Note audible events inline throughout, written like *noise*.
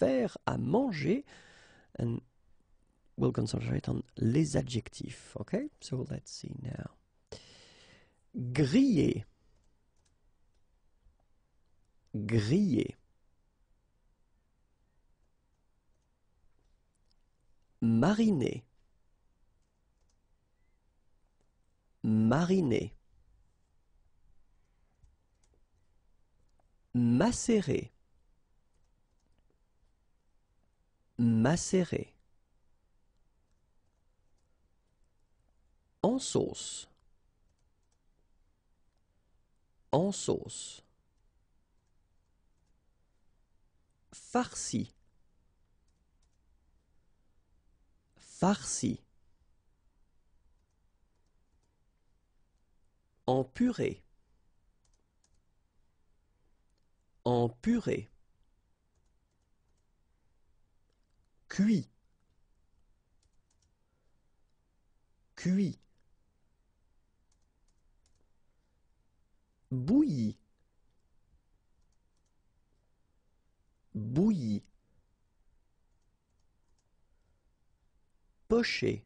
faire à manger. And we'll concentrate on les adjectifs. Okay, so let's see now. Griller. Griller. Mariner. Mariner. Macérer. macérer. En sauce. En sauce. Farci. Farci. En purée. En purée. cuit cuit bouilli bouilli pocher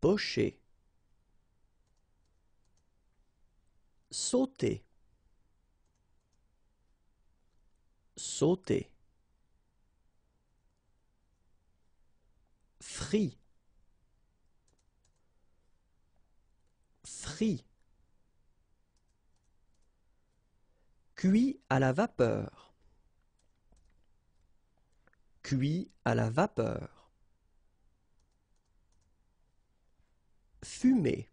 pocher sauter sauter frit frit cuit à la vapeur cuit à la vapeur fumer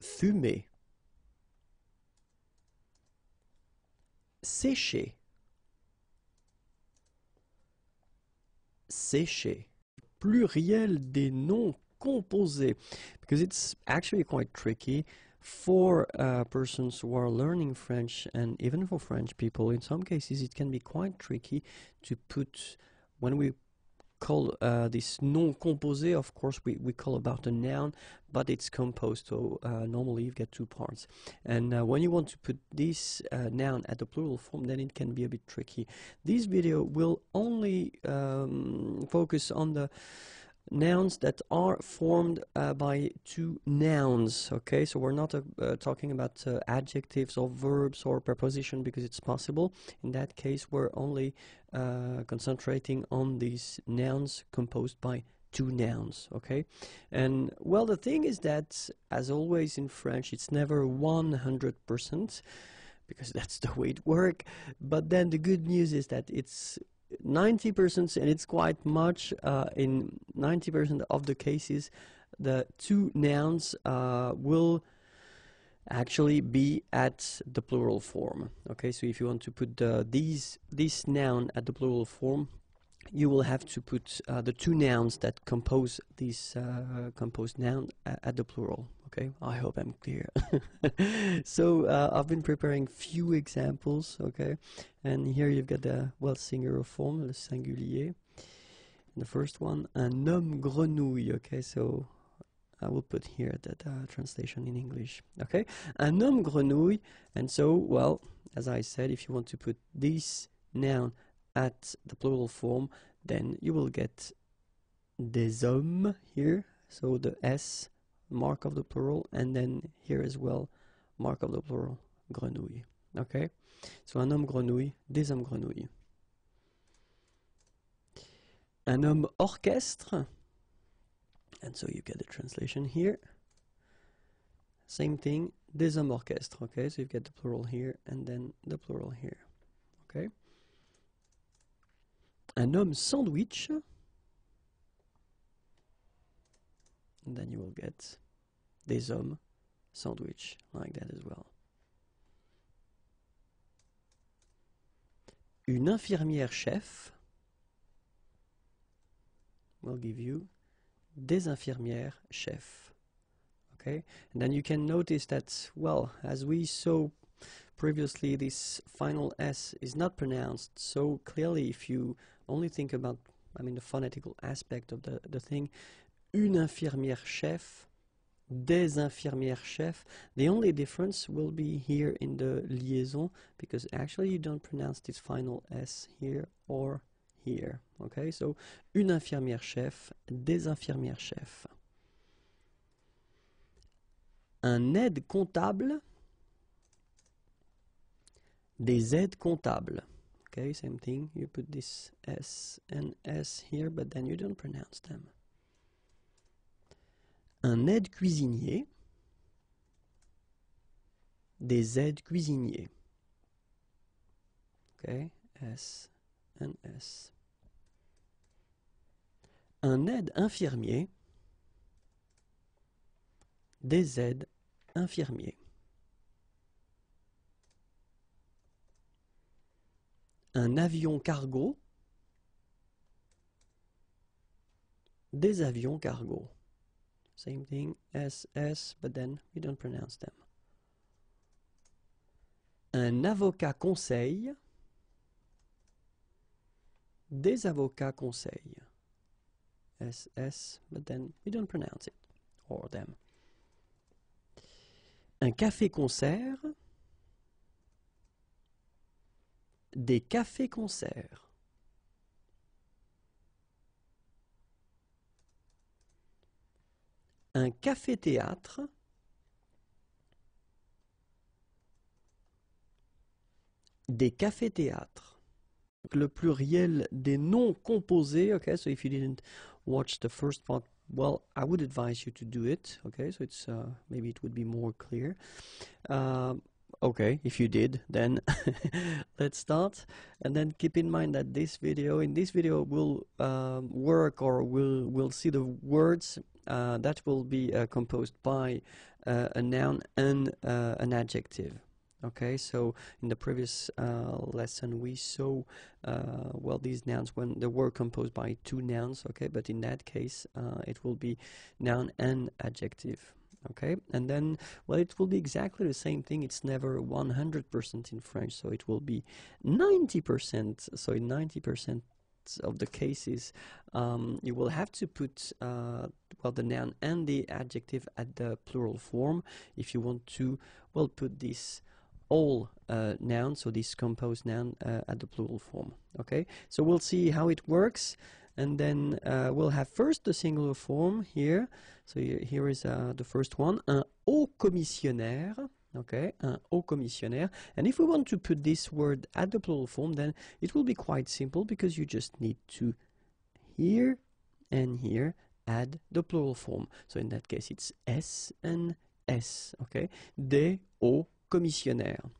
fumer sécher sécher pluriel des noms composés because it's actually quite tricky for uh, persons who are learning French and even for French people in some cases it can be quite tricky to put when we call uh, this non-composé, of course, we, we call about a noun, but it's composed, so uh, normally you get two parts. And uh, when you want to put this uh, noun at the plural form, then it can be a bit tricky. This video will only um, focus on the nouns that are formed uh, by two nouns okay so we're not uh, uh talking about uh, adjectives or verbs or preposition because it's possible in that case we're only uh, concentrating on these nouns composed by two nouns okay and well the thing is that as always in French it's never 100 percent because *laughs* that's the way it works. But then the good news is that it's 90% and it's quite much uh, in 90% of the cases the two nouns uh, will actually be at the plural form okay so if you want to put the, these this noun at the plural form you will have to put uh, the two nouns that compose these uh, composed noun at the plural. Okay, I hope I'm clear. *laughs* so uh, I've been preparing few examples. Okay, and here you've got the well singular form, le singulier. The first one, un homme grenouille. Okay, so I will put here that uh, translation in English. Okay, un homme grenouille. And so, well, as I said, if you want to put this noun at the plural form, then you will get des hommes here, so the S mark of the plural, and then here as well, mark of the plural, grenouille. Okay? So un homme grenouille, des hommes grenouilles. Un homme orchestre, and so you get the translation here. Same thing, des hommes orchestre, okay? So you get the plural here and then the plural here, okay? un homme sandwich. And then you will get des hommes sandwich like that as well. Une infirmière chef will give you des infirmières chef. Okay, and then you can notice that well, as we saw previously, this final s is not pronounced. So clearly, if you only think about, I mean, the phonetical aspect of the, the thing, une infirmière chef, des infirmières chefs. The only difference will be here in the liaison because actually you don't pronounce this final S here or here. Okay, so une infirmière chef, des infirmières chefs. Un aide comptable, des aides comptables okay same thing you put this s and s here but then you don't pronounce them un aide cuisinier des aides cuisiniers okay s and s un aide infirmier des aides infirmiers Un avion cargo Des avions cargo. Same thing, SS, but then we don't pronounce them. Un avocat conseil. Des avocats conseil. SS, but then we don't pronounce it, or them. Un café-concert. des cafés-concerts. Un café-théâtre. Des cafés-théâtres. Le pluriel des noms composés, ok, so if you didn't watch the first part well i would advise you to do it okay so it's uh, maybe it would be more clear uh, Okay, if you did, then *laughs* let's start. And then keep in mind that this video, in this video, will um, work or will will see the words uh, that will be uh, composed by uh, a noun and uh, an adjective. Okay, so in the previous uh, lesson we saw uh, well these nouns when they were composed by two nouns. Okay, but in that case it will be noun and adjective okay and then well it will be exactly the same thing it's never 100% in French so it will be 90% so in 90% of the cases, um, you will have to put uh, well the noun and the adjective at the plural form if you want to well put this all uh, noun, so this composed noun uh, at the plural form. Okay, so we'll see how it works and then uh, we'll have first the singular form here so here is uh, the first one un haut commissionnaire okay un haut commissionnaire and if we want to put this word at the plural form then it will be quite simple because you just need to here and here add the plural form so in that case it's s and s okay des hauts commissionnaires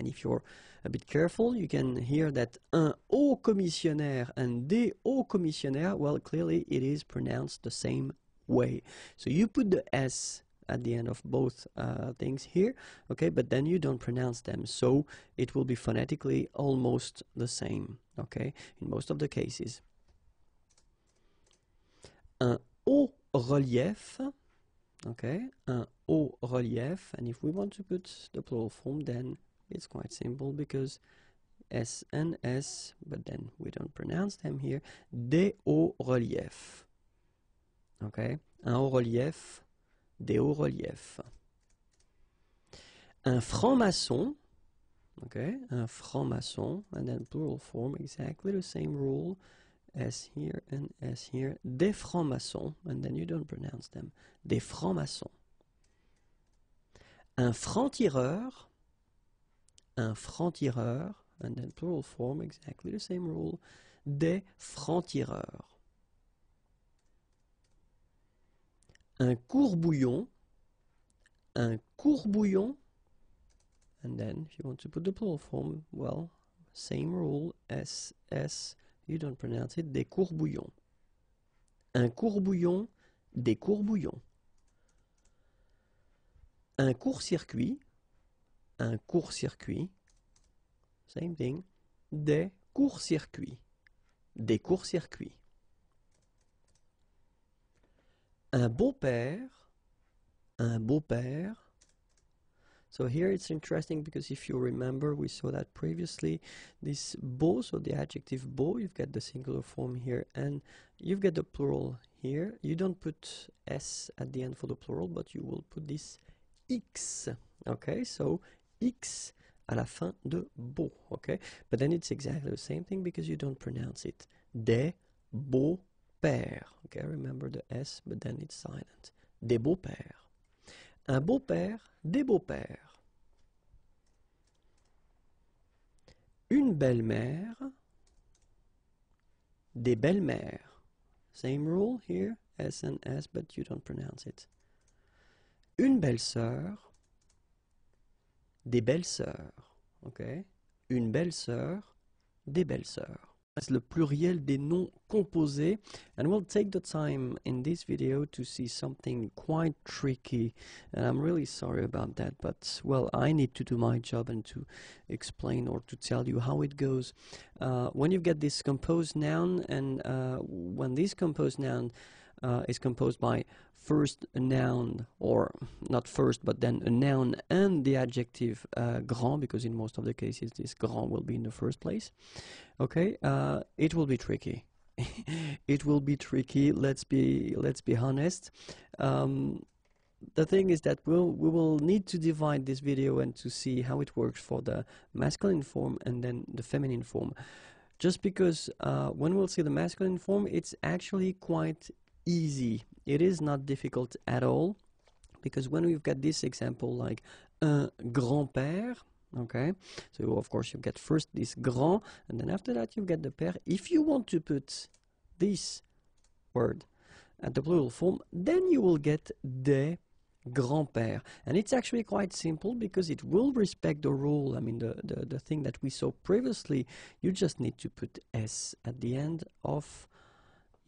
and if you're a bit careful, you can hear that un haut commissionnaire and des haut commissionnaire. well, clearly it is pronounced the same way. So you put the S at the end of both uh, things here, okay, but then you don't pronounce them, so it will be phonetically almost the same, okay, in most of the cases. Un haut relief, okay, un haut relief, and if we want to put the plural form, then It's quite simple because S and S, but then we don't pronounce them here, des hauts reliefs. Okay? Un haut relief, des hauts reliefs. Un franc-maçon, okay? Un franc-maçon, and then plural form, exactly the same rule S here and S here. Des francs-maçons, and then you don't pronounce them. Des francs-maçons. Un franc-tireur, un franc-tireur, and then plural form, exactly the same rule, des francs-tireurs. Un courbouillon, un courbouillon, and then if you want to put the plural form, well, same rule, S, S, you don't pronounce it, des courbouillons. Un courbouillon, des courbouillons. Un court-circuit, un court-circuit, same thing, des courts-circuits, des courts-circuits. Un beau-père, un beau-père. So here it's interesting because if you remember, we saw that previously, this beau, so the adjective beau, you've got the singular form here, and you've got the plural here. You don't put s at the end for the plural, but you will put this x. Okay, so X à la fin de beau. ok? But then it's exactly the same thing because you don't pronounce it. Des beaux-pères. Okay? Remember the S, but then it's silent. Des beaux-pères. Un beau-père, des beaux-pères. Une belle-mère, des belles-mères. Same rule here, S and S, but you don't pronounce it. Une belle-sœur, des belles sœurs. ok Une belle sœur, des belles sœurs. That's le pluriel des noms composés. And we'll take the time in this video to see something quite tricky. And I'm really sorry about that, but well, I need to do my job and to explain or to tell you how it goes. Uh, when you get this composed noun and uh, when this composed noun uh, is composed by first a noun, or not first, but then a noun and the adjective uh, grand, because in most of the cases this grand will be in the first place. Okay, uh, it will be tricky. *laughs* it will be tricky. Let's be let's be honest. Um, the thing is that we'll, we will need to divide this video and to see how it works for the masculine form and then the feminine form. Just because uh, when we'll see the masculine form, it's actually quite easy. It is not difficult at all because when we've got this example like un grand-père, okay, so of course you get first this grand and then after that you get the père. If you want to put this word at the plural form, then you will get des grand-père. And it's actually quite simple because it will respect the rule, I mean the, the, the thing that we saw previously. You just need to put S at the end of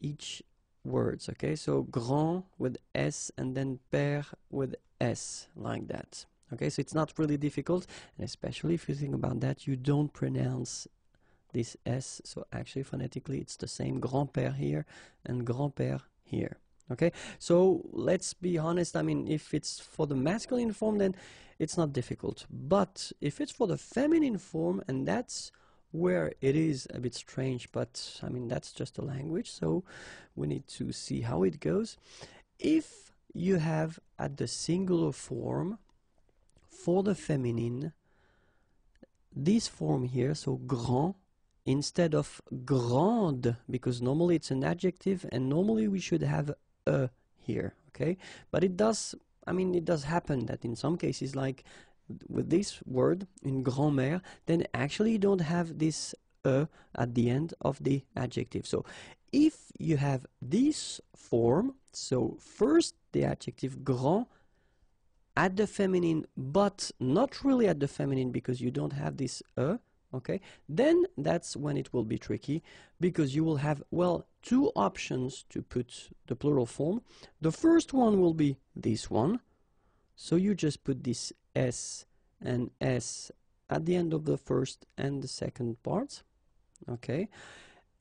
each words, okay? So grand with S and then père with S, like that. Okay, so it's not really difficult, and especially if you think about that, you don't pronounce this S, so actually phonetically it's the same grand-père here and grand-père here. Okay, so let's be honest, I mean, if it's for the masculine form, then it's not difficult. But if it's for the feminine form, and that's where it is a bit strange, but I mean, that's just a language, so we need to see how it goes. If you have at the singular form for the feminine, this form here, so grand, instead of grande, because normally it's an adjective and normally we should have a here, okay? But it does, I mean, it does happen that in some cases, like with this word in grand-mère, then actually you don't have this e at the end of the adjective. So if you have this form, so first the adjective grand at the feminine, but not really at the feminine because you don't have this e, okay, then that's when it will be tricky because you will have, well, two options to put the plural form. The first one will be this one, so you just put this S and S at the end of the first and the second parts. Okay,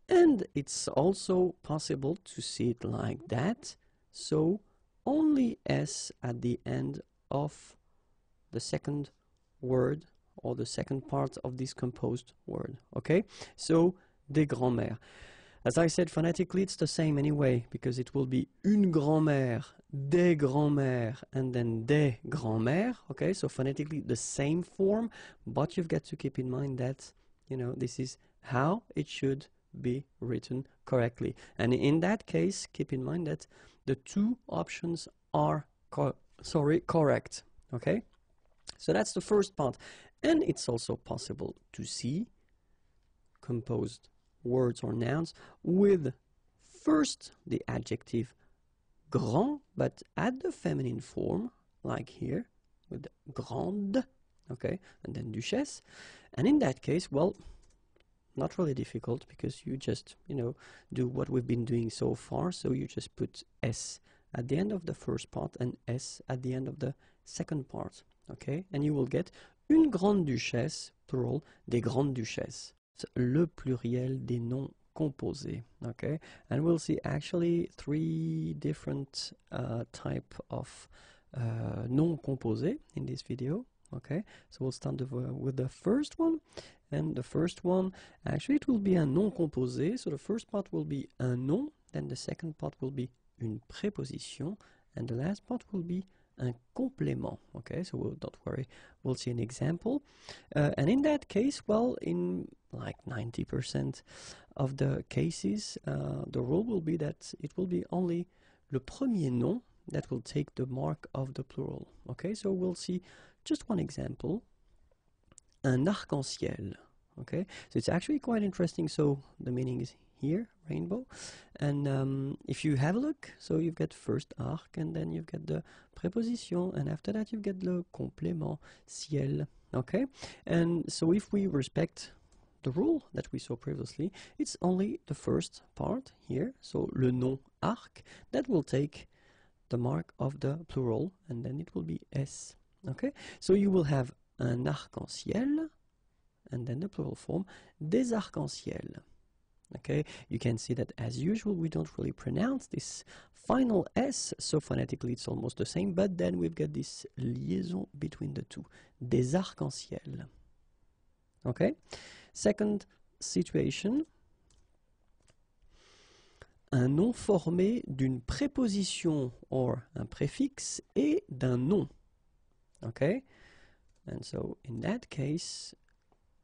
and it's also possible to see it like that. So only S at the end of the second word or the second part of this composed word. Okay, so des grand meres as I said, phonetically it's the same anyway, because it will be une grand-mère, des grand-mères, and then des grand-mères, okay? So phonetically the same form, but you've got to keep in mind that, you know, this is how it should be written correctly. And in that case, keep in mind that the two options are, co sorry, correct, okay? So that's the first part. And it's also possible to see composed words or nouns with first the adjective grand, but at the feminine form, like here, with grande, okay, and then duchesse. And in that case, well, not really difficult because you just, you know, do what we've been doing so far. So you just put S at the end of the first part and S at the end of the second part, okay? And you will get une grande duchesse, plural, des grandes duchesses. le pluriel des noms composés. Okay, and we'll see actually three different uh, type of uh, noms composés in this video. Okay, so we'll start the, with the first one. And the first one, actually it will be a non composé. So the first part will be un nom, then the second part will be une préposition, and the last part will be un complément. Okay, so we'll, don't worry, we'll see an example. Uh, and in that case, well, in like 90% of the cases, uh, the rule will be that it will be only le premier nom that will take the mark of the plural. Okay, so we'll see just one example. Un arc-en-ciel. Okay, so it's actually quite interesting. So the meaning is here, rainbow. And um, if you have a look, so you've got first arc, and then you've got the preposition, and after that you've got the complément, ciel, okay? And so if we respect the rule that we saw previously, it's only the first part here, so le nom arc, that will take the mark of the plural, and then it will be s, okay? So you will have un arc-en-ciel, and then the plural form, des arc-en-ciel. Okay, you can see that as usual, we don't really pronounce this final S, so phonetically it's almost the same, but then we've got this liaison between the two, des arcs-en-ciel. Okay, second situation, un nom formé d'une préposition ou un préfixe et d'un nom. Okay, and so in that case,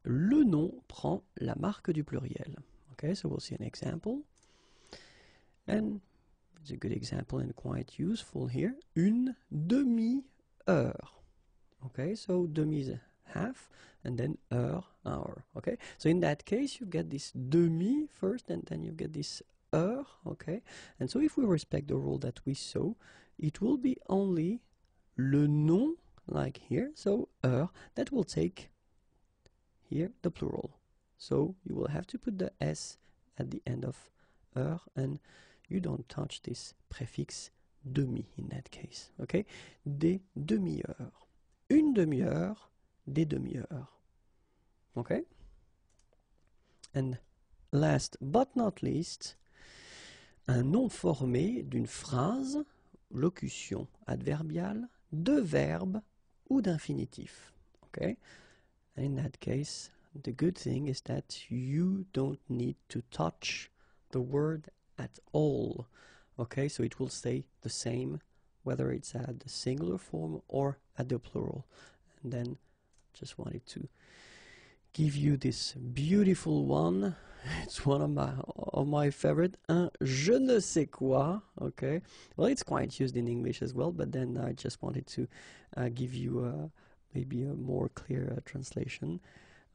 le nom prend la marque du pluriel. Okay, so we'll see an example. And it's a good example and quite useful here. Une demi-heure. Okay, so demi is half and then heure, hour. Okay, so in that case, you get this demi first and then you get this heure. Okay, and so if we respect the rule that we saw, it will be only le nom, like here, so heure, that will take here the plural. So you will have to put the S at the end of et er, and you don't touch this préfixe demi in that case. Okay? Des demi-heures. Une demi-heure, des demi-heures. Okay? And last but not least, un nom formé d'une phrase, locution adverbiale, de verbe ou d'infinitif. Okay? In that case, the good thing is that you don't need to touch the word at all. Okay, so it will stay the same whether it's at the singular form or at the plural. And then just wanted to give you this beautiful one. *laughs* It's one of my of my favorite. Un je ne sais quoi. Okay, well it's quite used in English as well, but then I just wanted to uh, give you a uh, maybe a more clear uh, translation.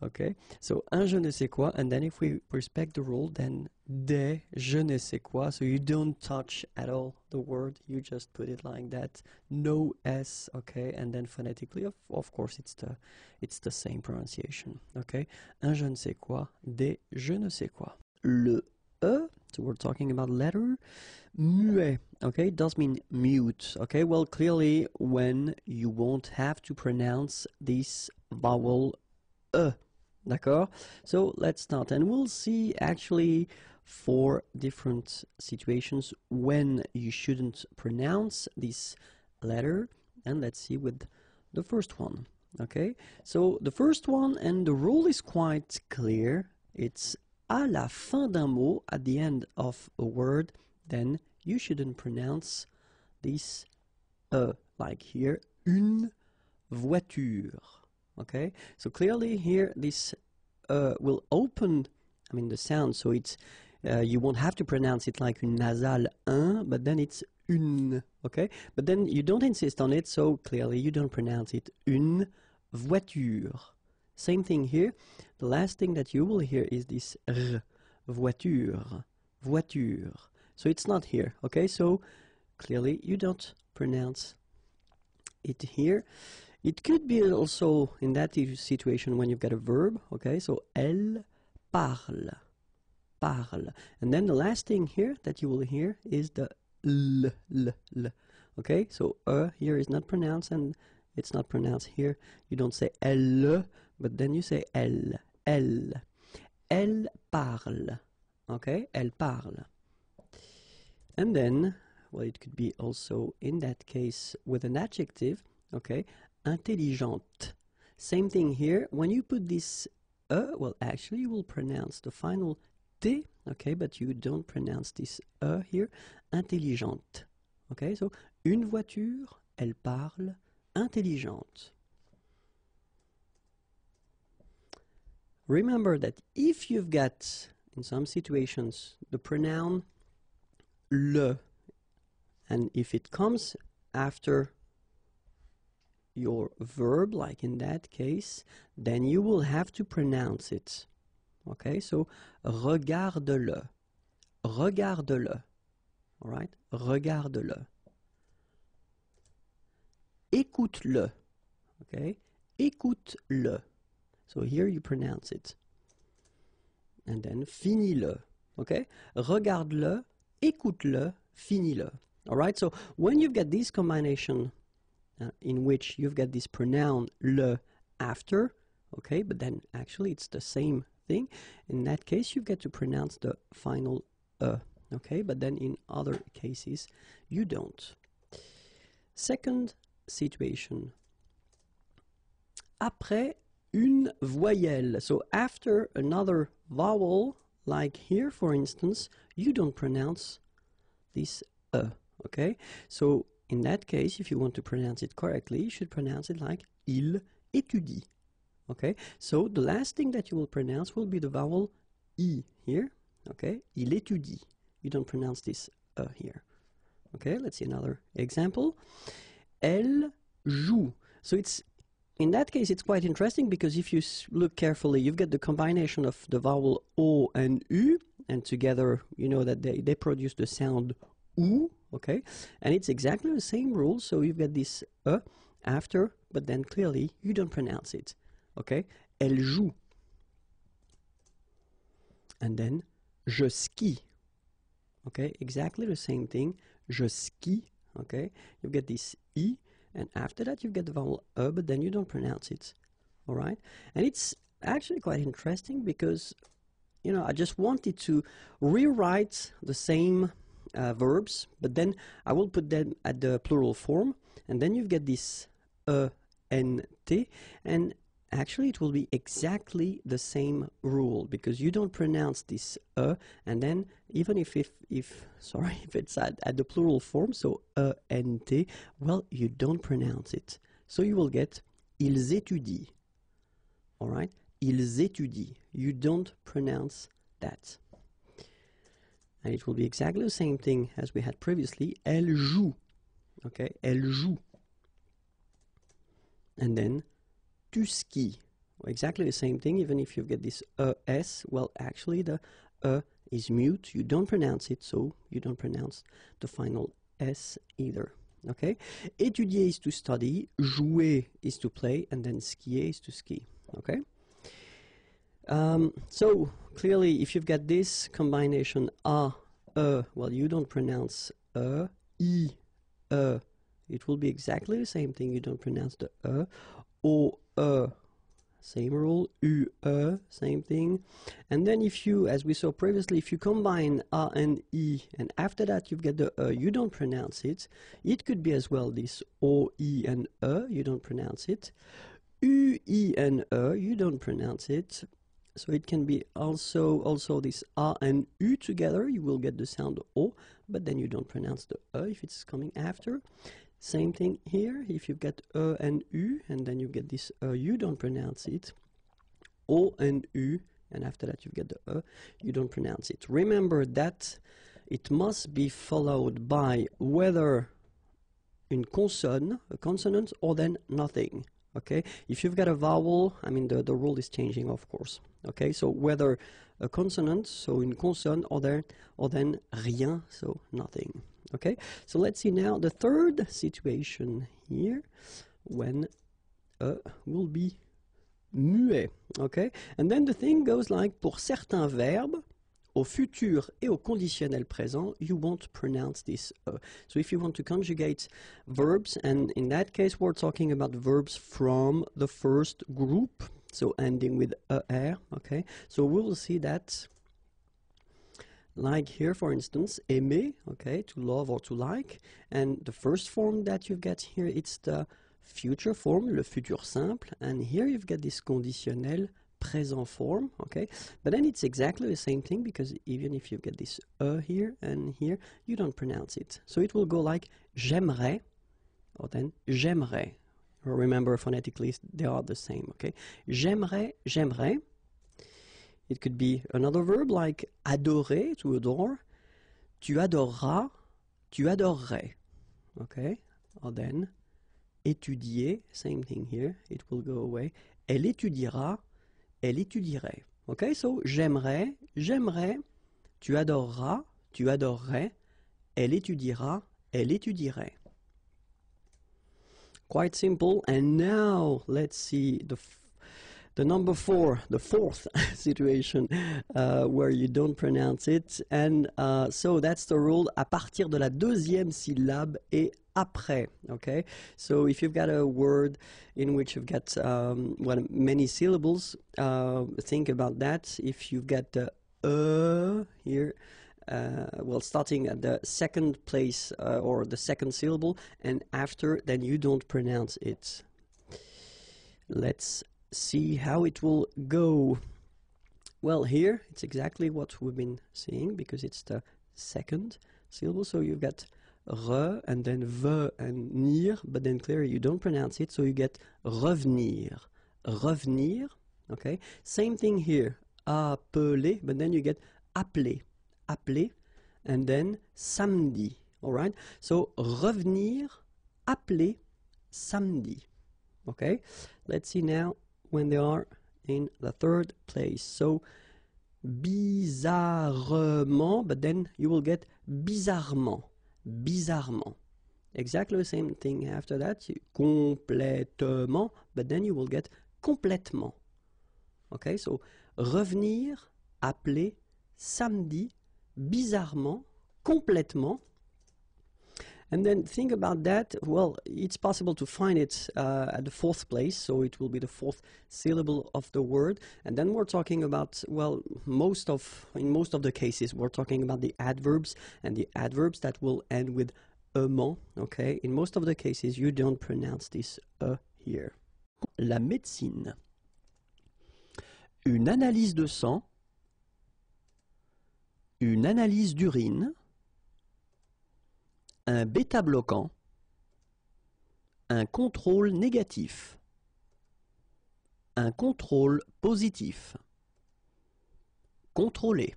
Okay, so un je ne sais quoi, and then if we respect the rule, then des je ne sais quoi. So you don't touch at all the word, you just put it like that. No s, okay, and then phonetically, of, of course, it's the it's the same pronunciation. Okay, un je ne sais quoi, des je ne sais quoi. Le e, so we're talking about letter. Muet, okay, it does mean mute. Okay, well, clearly when you won't have to pronounce this vowel e. D'accord? So let's start and we'll see actually four different situations when you shouldn't pronounce this letter and let's see with the first one. Okay? So the first one and the rule is quite clear. It's à la fin d'un mot, at the end of a word, then you shouldn't pronounce this e, uh, like here, une voiture okay so clearly here this uh, will open I mean the sound so it's uh, you won't have to pronounce it like nasal un but then it's une okay but then you don't insist on it so clearly you don't pronounce it une voiture same thing here the last thing that you will hear is this r voiture voiture so it's not here okay so clearly you don't pronounce it here it could be also in that situation when you've got a verb, okay? So elle parle, parle. And then the last thing here that you will hear is the l, l, l. Okay? So uh here is not pronounced and it's not pronounced here. You don't say elle, but then you say elle, elle. Elle parle. Okay? Elle parle. And then, well, it could be also in that case with an adjective okay intelligente. Same thing here. When you put this E, uh, well, actually, you will pronounce the final T, okay, but you don't pronounce this E uh here, intelligente. Okay, so une voiture, elle parle, intelligente. Remember that if you've got, in some situations, the pronoun le, and if it comes after your verb, like in that case, then you will have to pronounce it. Okay, so regarde-le. Regarde-le. All right, regarde-le. Écoute-le. Okay, écoute-le. So here you pronounce it. And then finis-le. Okay, regarde-le, écoute-le, finis-le. All right, so when you've got this combination uh, in which you've got this pronoun le after, okay, but then actually it's the same thing. In that case, you've got to pronounce the final uh, okay, but then in other cases, you don't. Second situation. Après une voyelle. So after another vowel, like here, for instance, you don't pronounce this E, uh, okay? So in that case, if you want to pronounce it correctly, you should pronounce it like il étudie. Okay, so the last thing that you will pronounce will be the vowel i here. Okay, il étudie. You don't pronounce this uh, here. Okay, let's see another example. Elle joue. So it's in that case, it's quite interesting because if you look carefully, you've got the combination of the vowel O and U, and together, you know that they, they produce the sound OU, okay and it's exactly the same rule so you've got this e uh, after but then clearly you don't pronounce it okay elle joue and then je ski okay exactly the same thing je ski okay you get this e and after that you get the vowel e but then you don't pronounce it all right and it's actually quite interesting because you know I just wanted to rewrite the same uh, verbs, but then I will put them at the plural form, and then you've got this e, uh, n, t, and actually it will be exactly the same rule because you don't pronounce this e, uh, and then even if if, if *laughs* sorry if it's at, at the plural form, so e, uh, n, t, well you don't pronounce it, so you will get ils étudient. All right, ils étudient. You don't pronounce that and it will be exactly the same thing as we had previously. Elle joue. Okay, elle joue. And then tu ski. exactly the same thing, even if you get this es. Well, actually, the e is mute. You don't pronounce it, so you don't pronounce the final s either. Okay, étudier is to study, jouer is to play, and then skier is to ski. Okay. Um, so clearly, if you've got this combination a, e, well, you don't pronounce e, It will be exactly the same thing. You don't pronounce the e, o, e. Same rule, u, e, same thing. And then if you, as we saw previously, if you combine a and e, and after that you get the e, you don't pronounce it. It could be as well this o, e, and e, you don't pronounce it. U, E, and E, you don't pronounce it. So it can be also also this A and U together, you will get the sound O, but then you don't pronounce the E if it's coming after. Same thing here, if you get E and U, and then you get this E, you don't pronounce it. O and U, and after that you get the E, you don't pronounce it. Remember that it must be followed by whether in consonant, a consonant, or then nothing okay if you've got a vowel I mean the, the rule is changing of course okay so whether a consonant so in consonant or then or then rien so nothing okay so let's see now the third situation here when uh, will be muet okay and then the thing goes like pour certains verbes au futur et au conditionnel présent, you won't pronounce this uh. So if you want to conjugate verbs, and in that case we're talking about verbs from the first group, so ending with ER, okay? So we'll see that like here for instance aimer okay to love or to like and the first form that you get here it's the future form le futur simple and here you've got this conditionnel present form, okay? But then it's exactly the same thing because even if you get this E here and here, you don't pronounce it. So it will go like j'aimerais, or then j'aimerais. Remember phonetically, they are the same, okay? J'aimerais, j'aimerais. It could be another verb like adorer, to adore. Tu adoreras, tu adorerais, okay? Or then étudier, same thing here, it will go away. Elle étudiera, elle étudierait. Ok, so j'aimerais, j'aimerais, tu adoreras, tu adorerais, elle étudiera, elle étudierait. Quite simple. And now let's see the the number four, the fourth *laughs* situation uh, where you don't pronounce it. And uh, so that's the rule. À partir de la deuxième syllabe et après. Okay, so if you've got a word in which you've got um, well many syllables, uh, think about that. If you've got the uh here. Uh, well, starting at the second place uh, or the second syllable, and after, then you don't pronounce it. Let's see how it will go. Well, here it's exactly what we've been seeing because it's the second syllable, so you've got re and then ve and near, but then clearly you don't pronounce it, so you get revenir. Revenir, okay? Same thing here, appeler, but then you get appeler, appeler, and then samedi, all right? So revenir, appeler, samedi, okay? Let's see now when they are in the third place. So bizarrement, but then you will get bizarrement. bizarrement. Exactly the same thing after that. complètement, but then you will get complètement. Okay, so revenir, appeler, samedi, bizarrement, complètement, And then think about that. Well, it's possible to find it uh, at the fourth place, so it will be the fourth syllable of the word. And then we're talking about, well, most of, in most of the cases, we're talking about the adverbs and the adverbs that will end with ement, okay? In most of the cases, you don't pronounce this e here. La médecine. Une analyse de sang. Une analyse d'urine. un bêta-bloquant, un contrôle négatif, un contrôle positif, contrôler,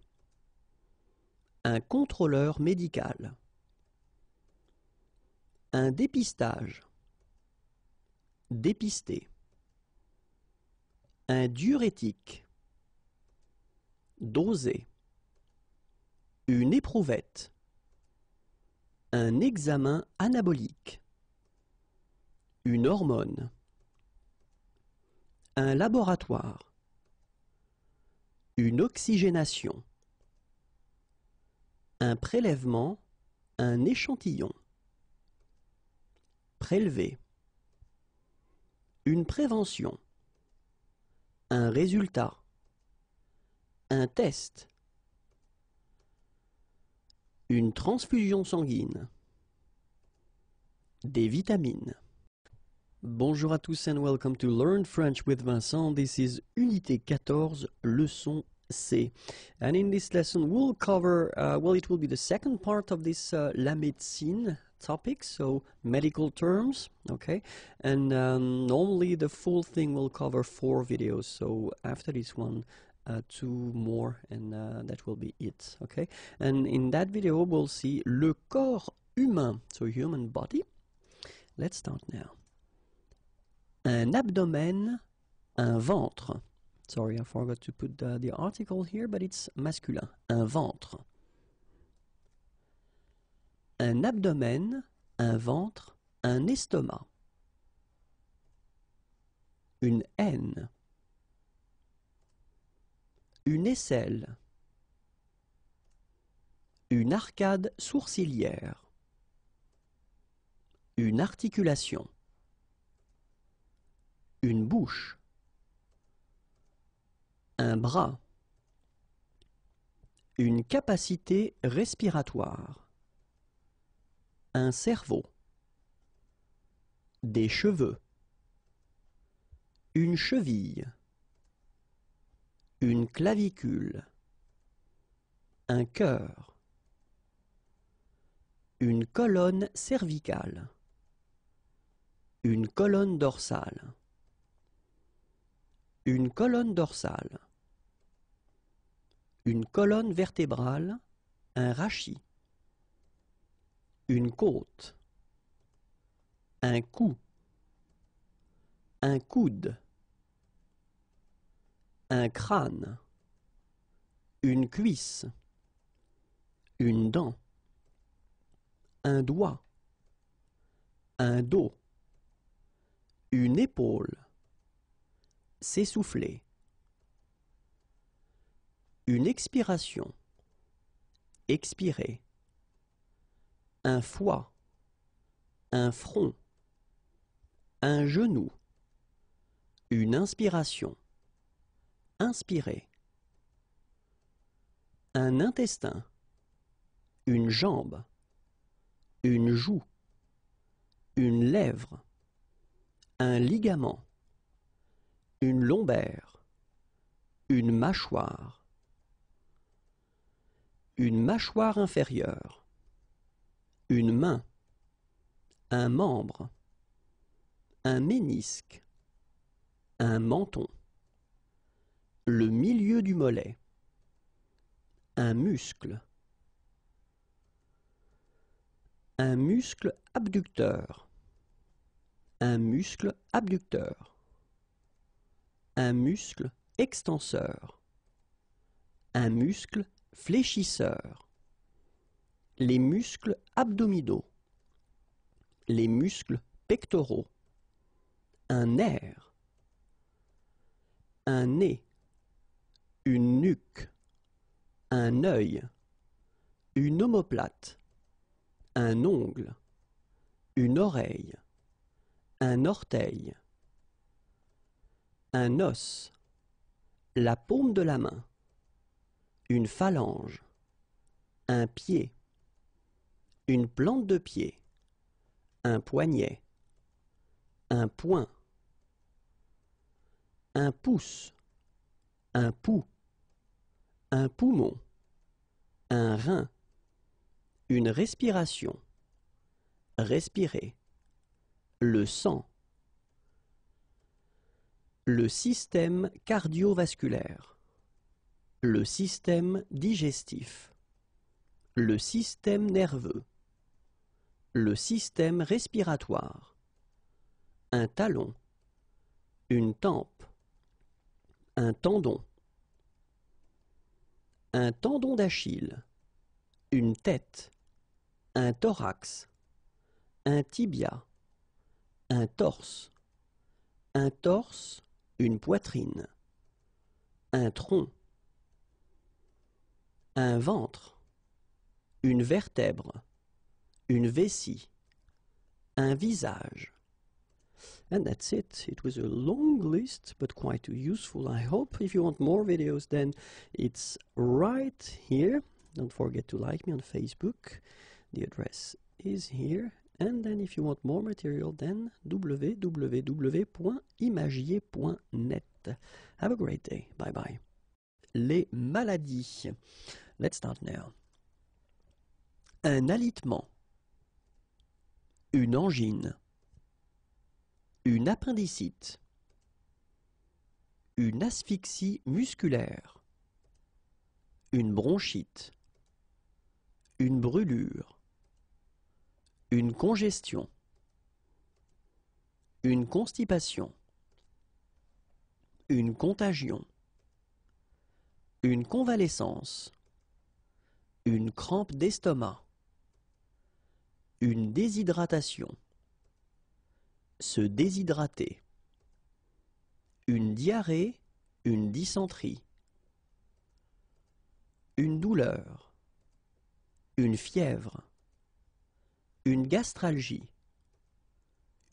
un contrôleur médical, un dépistage, dépister, un diurétique, doser, une éprouvette, un examen anabolique, une hormone, un laboratoire, une oxygénation, un prélèvement, un échantillon, prélever, une prévention, un résultat, un test, une transfusion sanguine. Des vitamines. Bonjour à tous and welcome to Learn French with Vincent. This is Unité 14, leçon C. And in this lesson we'll cover, uh, well it will be the second part of this uh, La Médecine topic, so medical terms, okay? And um, normally the full thing will cover four videos, so after this one uh, two more and uh, that will be it okay and in that video we'll see le corps humain so human body let's start now un abdomen un ventre sorry I forgot to put the, the article here but it's masculin un ventre un abdomen un ventre un estomac une haine Une aisselle. Une arcade sourcilière. Une articulation. Une bouche. Un bras. Une capacité respiratoire. Un cerveau. Des cheveux. Une cheville. Une clavicule Un cœur Une colonne cervicale Une colonne dorsale Une colonne dorsale Une colonne vertébrale Un rachis Une côte Un cou Un coude un crâne, une cuisse, une dent, un doigt, un dos, une épaule, s'essouffler, une expiration, expirer, un foie, un front, un genou, une inspiration. Inspirer. Un intestin. Une jambe. Une joue. Une lèvre. Un ligament. Une lombaire. Une mâchoire. Une mâchoire inférieure. Une main. Un membre. Un ménisque. Un menton. Le milieu du mollet. Un muscle. Un muscle abducteur. Un muscle abducteur. Un muscle extenseur. Un muscle fléchisseur. Les muscles abdominaux. Les muscles pectoraux. Un nerf. Un nez une nuque, un œil, une omoplate, un ongle, une oreille, un orteil, un os, la paume de la main, une phalange, un pied, une plante de pied, un poignet, un poing, un pouce, un pouls un poumon, un rein, une respiration, respirer, le sang, le système cardiovasculaire, le système digestif, le système nerveux, le système respiratoire, un talon, une tempe, un tendon un tendon d'Achille, une tête, un thorax, un tibia, un torse, un torse, une poitrine, un tronc, un ventre, une vertèbre, une vessie, un visage. And that's it. It was a long list, but quite useful, I hope. If you want more videos, then it's right here. Don't forget to like me on Facebook. The address is here. And then if you want more material, then www.imagier.net. Have a great day. Bye-bye. Les maladies. Let's start now. Un alitement. Une angine. Une appendicite. Une asphyxie musculaire. Une bronchite. Une brûlure. Une congestion. Une constipation. Une contagion. Une convalescence. Une crampe d'estomac. Une déshydratation. Se déshydrater. Une diarrhée, une dysenterie. Une douleur. Une fièvre. Une gastralgie.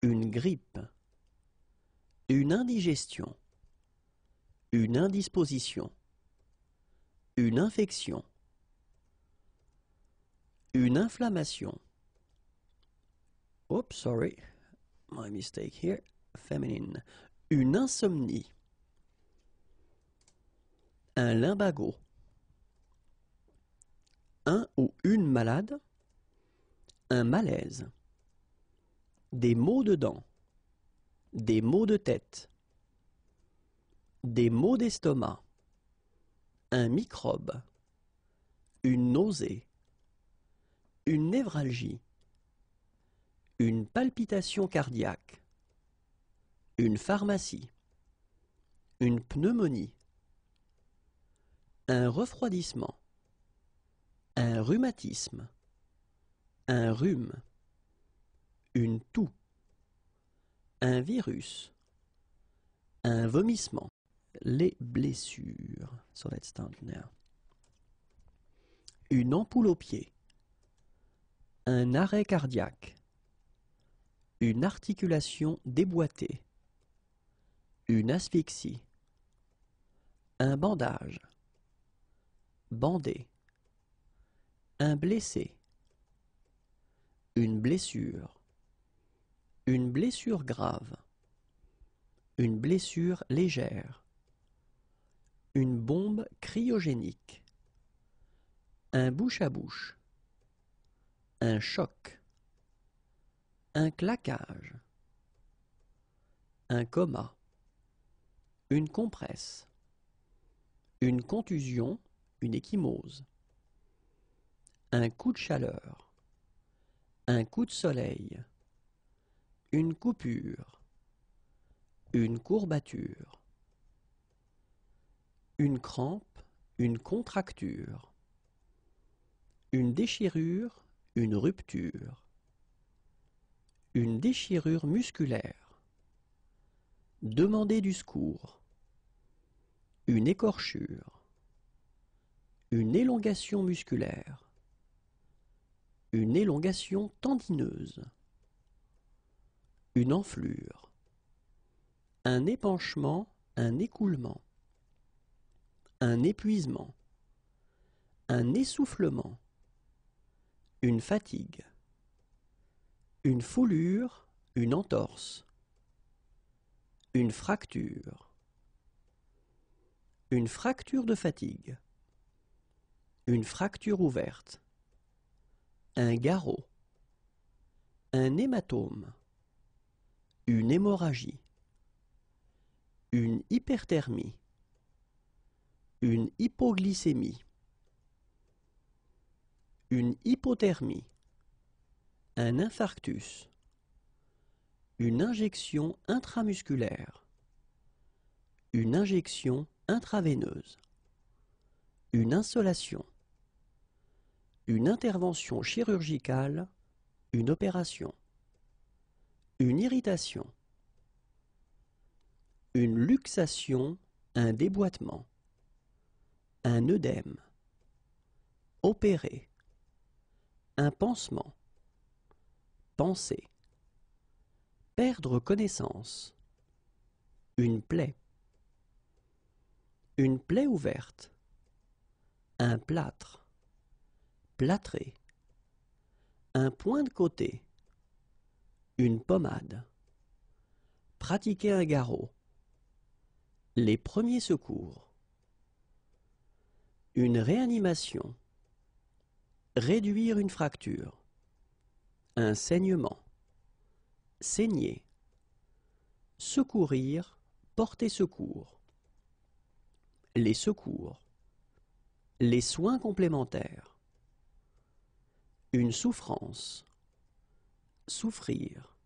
Une grippe. Une indigestion. Une indisposition. Une infection. Une inflammation. Oops, sorry. My mistake here. Une insomnie. Un limbago. Un ou une malade. Un malaise. Des maux de dents. Des maux de tête. Des maux d'estomac. Un microbe. Une nausée. Une névralgie. Une palpitation cardiaque. Une pharmacie. Une pneumonie. Un refroidissement. Un rhumatisme. Un rhume. Une toux. Un virus. Un vomissement. Les blessures. sur Une ampoule au pied. Un arrêt cardiaque une articulation déboîtée. Une asphyxie. Un bandage. Bandé. Un blessé. Une blessure. Une blessure grave. Une blessure légère. Une bombe cryogénique. Un bouche à bouche. Un choc. Un claquage. Un coma. Une compresse. Une contusion, une échymose. Un coup de chaleur. Un coup de soleil. Une coupure. Une courbature. Une crampe, une contracture. Une déchirure, une rupture. Une déchirure musculaire. Demander du secours. Une écorchure. Une élongation musculaire. Une élongation tendineuse. Une enflure. Un épanchement, un écoulement. Un épuisement. Un essoufflement. Une fatigue. Une foulure, une entorse. Une fracture. Une fracture de fatigue. Une fracture ouverte. Un garrot. Un hématome. Une hémorragie. Une hyperthermie. Une hypoglycémie. Une hypothermie. Un infarctus. Une injection intramusculaire. Une injection intraveineuse. Une insolation. Une intervention chirurgicale. Une opération. Une irritation. Une luxation. Un déboîtement. Un œdème. Opérer. Un pansement. Perdre connaissance. Une plaie. Une plaie ouverte. Un plâtre. Plâtrer Un point de côté. Une pommade. Pratiquer un garrot. Les premiers secours. Une réanimation. Réduire une fracture. Un saignement. Saigner. Secourir, porter secours. Les secours. Les soins complémentaires. Une souffrance. Souffrir.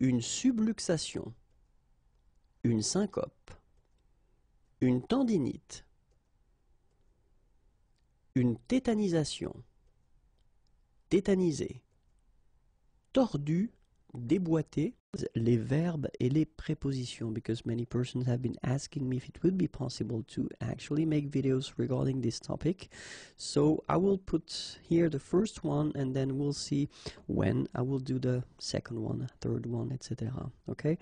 Une subluxation. Une syncope. Une tendinite. Une tétanisation. tétanisé. Tordu, déboîté, les verbes et les prépositions, because many persons have been asking me if it would be possible to actually make videos regarding this topic. So I will put here the first one and then we'll see when I will do the second one, third one, etc. Okay,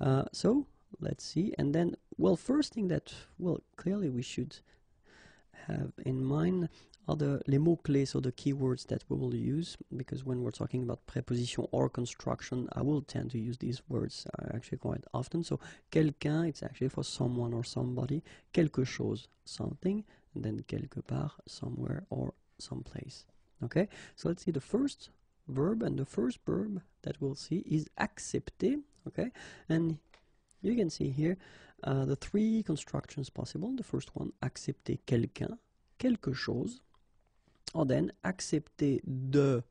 uh, so let's see. And then, well, first thing that, well, clearly we should have in mind are les mots-clés, so the keywords that we will use, because when we're talking about preposition or construction, I will tend to use these words uh, actually quite often. So quelqu'un, it's actually for someone or somebody, quelque chose, something, and then quelque part, somewhere or someplace. Okay, so let's see the first verb, and the first verb that we'll see is accepter, okay, and you can see here uh, the three constructions possible. The first one, accepter quelqu'un, quelque chose, Anden, accepter de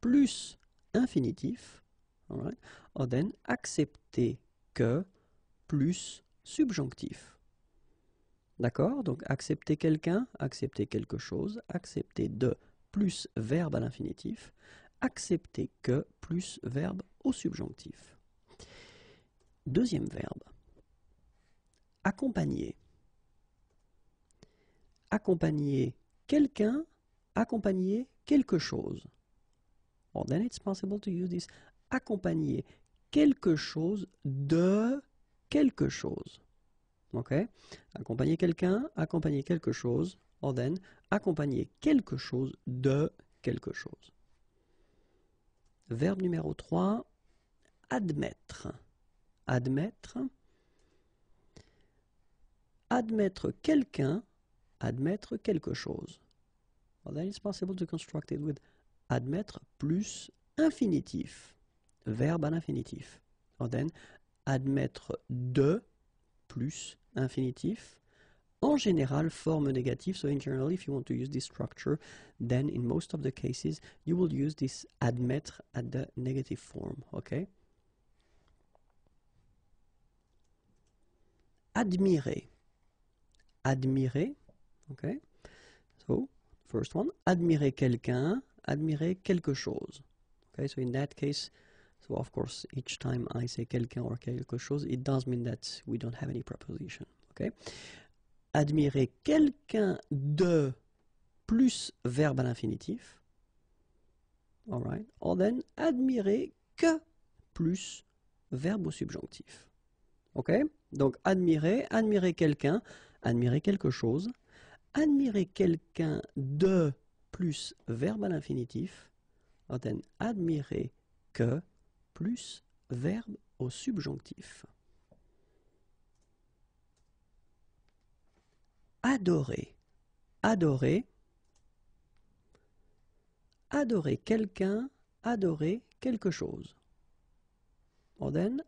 plus infinitif. On accepter que plus subjonctif. D'accord Donc accepter quelqu'un, accepter quelque chose, accepter de plus verbe à l'infinitif, accepter que plus verbe au subjonctif. Deuxième verbe. Accompagner. Accompagner quelqu'un accompagner quelque chose. Or then it's possible to use this accompagner quelque chose de quelque chose. OK? Accompagner quelqu'un, accompagner quelque chose. Or then accompagner quelque chose de quelque chose. Verbe numéro 3, admettre. Admettre. Admettre quelqu'un, admettre quelque chose. Well, then it's possible to construct it with admettre plus infinitif, verbe à infinitif. Or then, admettre de plus infinitif, en général forme négative. So in general, if you want to use this structure, then in most of the cases, you will use this admettre at the negative form, okay? Admirer. Admirer, okay? So, first one, admirer quelqu'un, admirer quelque chose. Okay, so in that case, so of course, each time I say quelqu'un or quelque chose, it does mean that we don't have any preposition. Okay? Admirer quelqu'un de plus verbe à l'infinitif. All right. Or then, admirer que plus verbe au subjonctif. Okay, Donc, admirer, admirer quelqu'un, admirer quelque chose, admirer quelqu'un de plus verbe à l'infinitif, Antenne admirer que plus verbe au subjonctif. Adorer. Adorer. Adorer quelqu'un, adorer quelque chose.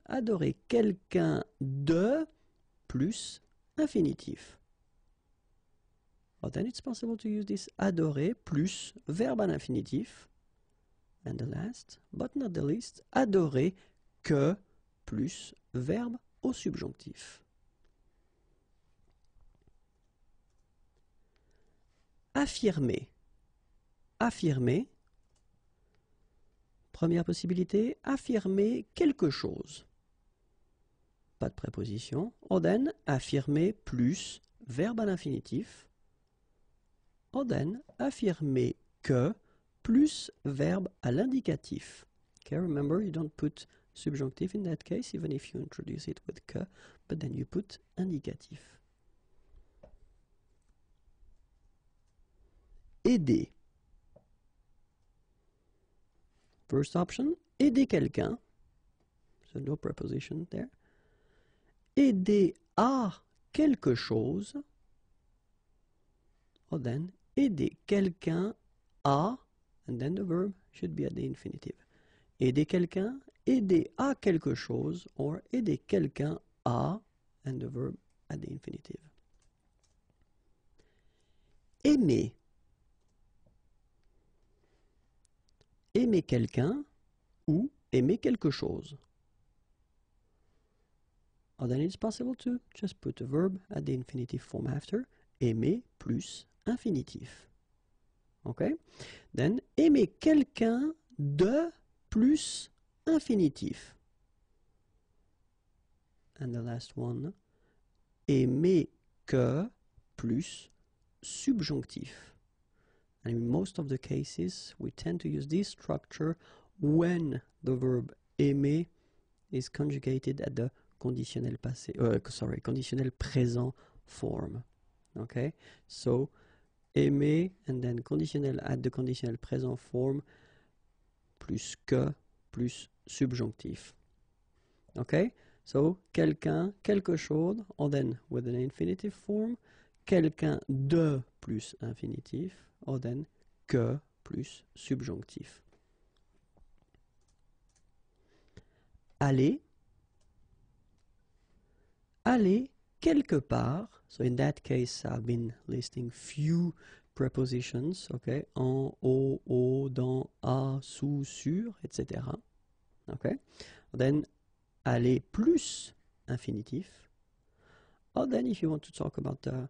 adorer quelqu'un de plus infinitif. Or then it's possible to use this adorer plus verbe à l'infinitif. And the last, but not the least, adorer que plus verbe au subjonctif. Affirmer. Affirmer. Première possibilité, affirmer quelque chose. Pas de préposition. then, affirmer plus verbe à l'infinitif. Oden affirmer que plus verbe à l'indicatif. Okay, remember, you don't put subjonctif in that case, even if you introduce it with que, but then you put indicatif. Aider. First option, aider quelqu'un. So no preposition there. Aider à quelque chose. then, aider quelqu'un à, and then the verb should be at the infinitive. Aider quelqu'un, aider à quelque chose, or aider quelqu'un à, and the verb at the infinitive. Aimer. Aimer quelqu'un ou aimer quelque chose. Or then it's possible to just put the verb at the infinitive form after. Aimer plus infinitif. Ok Then, aimer quelqu'un de plus infinitif. And the last one, aimer que plus subjonctif. And in most of the cases, we tend to use this structure when the verb aimer is conjugated at the conditionnel passé, uh, sorry, conditionnel présent form. Okay? So, aimer and then conditionnel, add the conditional present form plus que plus subjonctif. Okay? So, quelqu'un, quelque chose, or then with an infinitive form, quelqu'un de plus infinitif, or then que plus subjonctif. Aller, aller quelque part, so in that case, I've been listing few prepositions, okay, en, au, au, dans, à, sous, sur, etc. Okay, then aller plus infinitif. Or oh, then if you want to talk about the,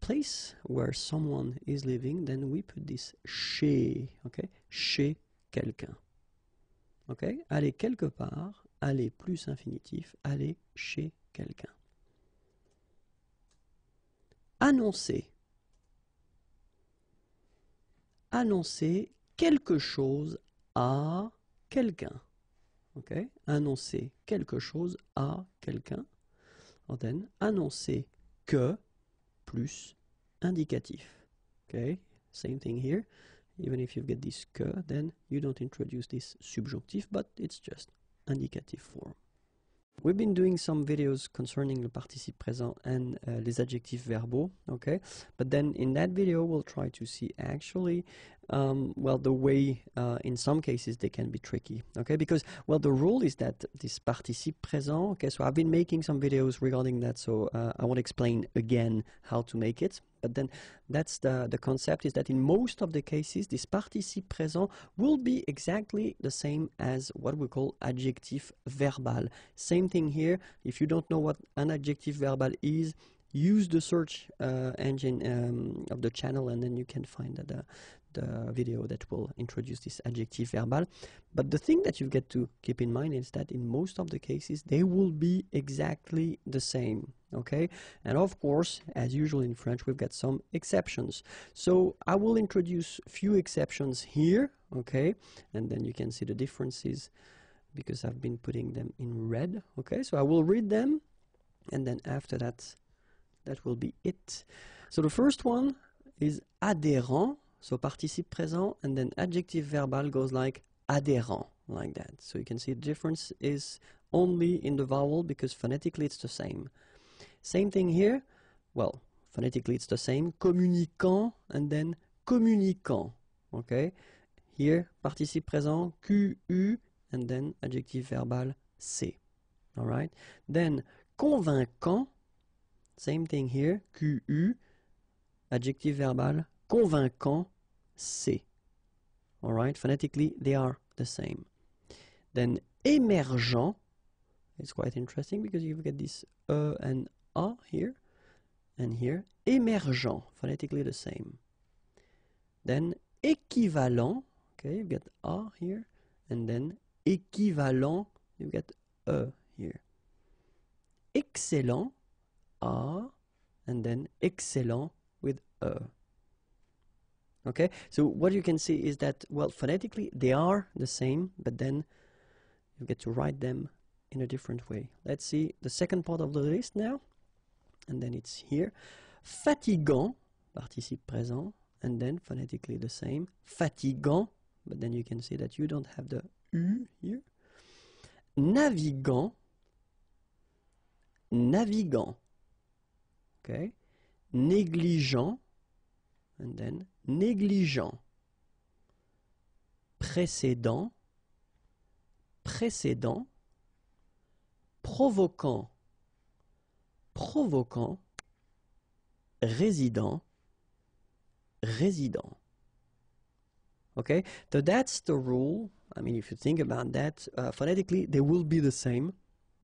place where someone is living, then we put this chez, ok, chez quelqu'un. Ok, aller quelque part, aller plus infinitif, aller chez quelqu'un. Annoncer annoncer quelque chose à quelqu'un. ok annoncer quelque chose à quelqu'un. then, Annoncer que plus indicatif. ok Same thing here. Even if you get this que, then you don't introduce this subjunctive, but it's just indicative form. We've been doing some videos concerning the participe présent and uh, les adjectifs verbaux, okay? But then in that video, we'll try to see actually um, well, the way uh, in some cases they can be tricky, okay? Because, well, the rule is that this participe présent, okay? So I've been making some videos regarding that, so uh, I want to explain again how to make it. But then that's the, the concept is that in most of the cases, this participe présent will be exactly the same as what we call adjectif verbal. Same thing here. If you don't know what an adjective verbal is, use the search uh, engine um, of the channel and then you can find that, uh, uh, video that will introduce this adjective verbal. But the thing that you get to keep in mind is that in most of the cases, they will be exactly the same. Okay, and of course, as usual in French, we've got some exceptions. So I will introduce few exceptions here, okay, and then you can see the differences because I've been putting them in red. Okay, so I will read them and then after that, that will be it. So the first one is adhérent, So participe présent, and then adjectif verbal goes like adhérent, like that. So you can see the difference is only in the vowel because phonetically it's the same. Same thing here. Well, phonetically it's the same. communiquant, and then communicant. Okay. Here, participe présent, QU, and then adjectif verbal, C. Alright? Then, convaincant, same thing here, QU, adjectif verbal, convaincant, c'est. right? phonetically, they are the same. Then émergent, it's quite interesting because you've got this E and A here, and here. Émergent, phonetically the same. Then équivalent, okay, you've got A here, and then équivalent, you've got E here. Excellent, A, and then excellent with E. Okay, so what you can see is that, well, phonetically they are the same, but then you get to write them in a different way. Let's see the second part of the list now, and then it's here. Fatigant, participe présent, and then phonetically the same. Fatigant, but then you can see that you don't have the U here. Navigant, navigant, okay. Négligent, and then négligent, précédent, précédent, provoquant, provoquant, résident, résident. Okay, so that's the rule. I mean, if you think about that, uh, phonetically, they will be the same,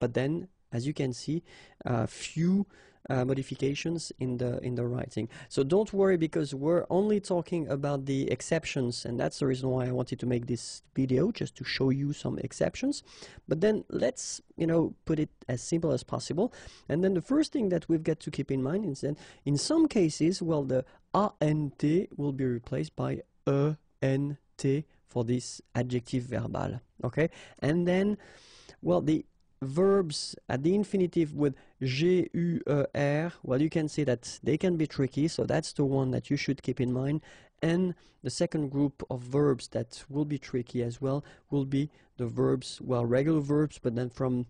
but then, as you can see, a uh, few uh, modifications in the in the writing. So don't worry because we're only talking about the exceptions and that's the reason why I wanted to make this video just to show you some exceptions. But then let's you know put it as simple as possible. And then the first thing that we've got to keep in mind is that in some cases, well, the ant will be replaced by ent for this adjective verbal. Okay, and then well the verbs at uh, the infinitive with G-U-E-R, well, you can see that they can be tricky, so that's the one that you should keep in mind. And the second group of verbs that will be tricky as well will be the verbs, well, regular verbs, but then from,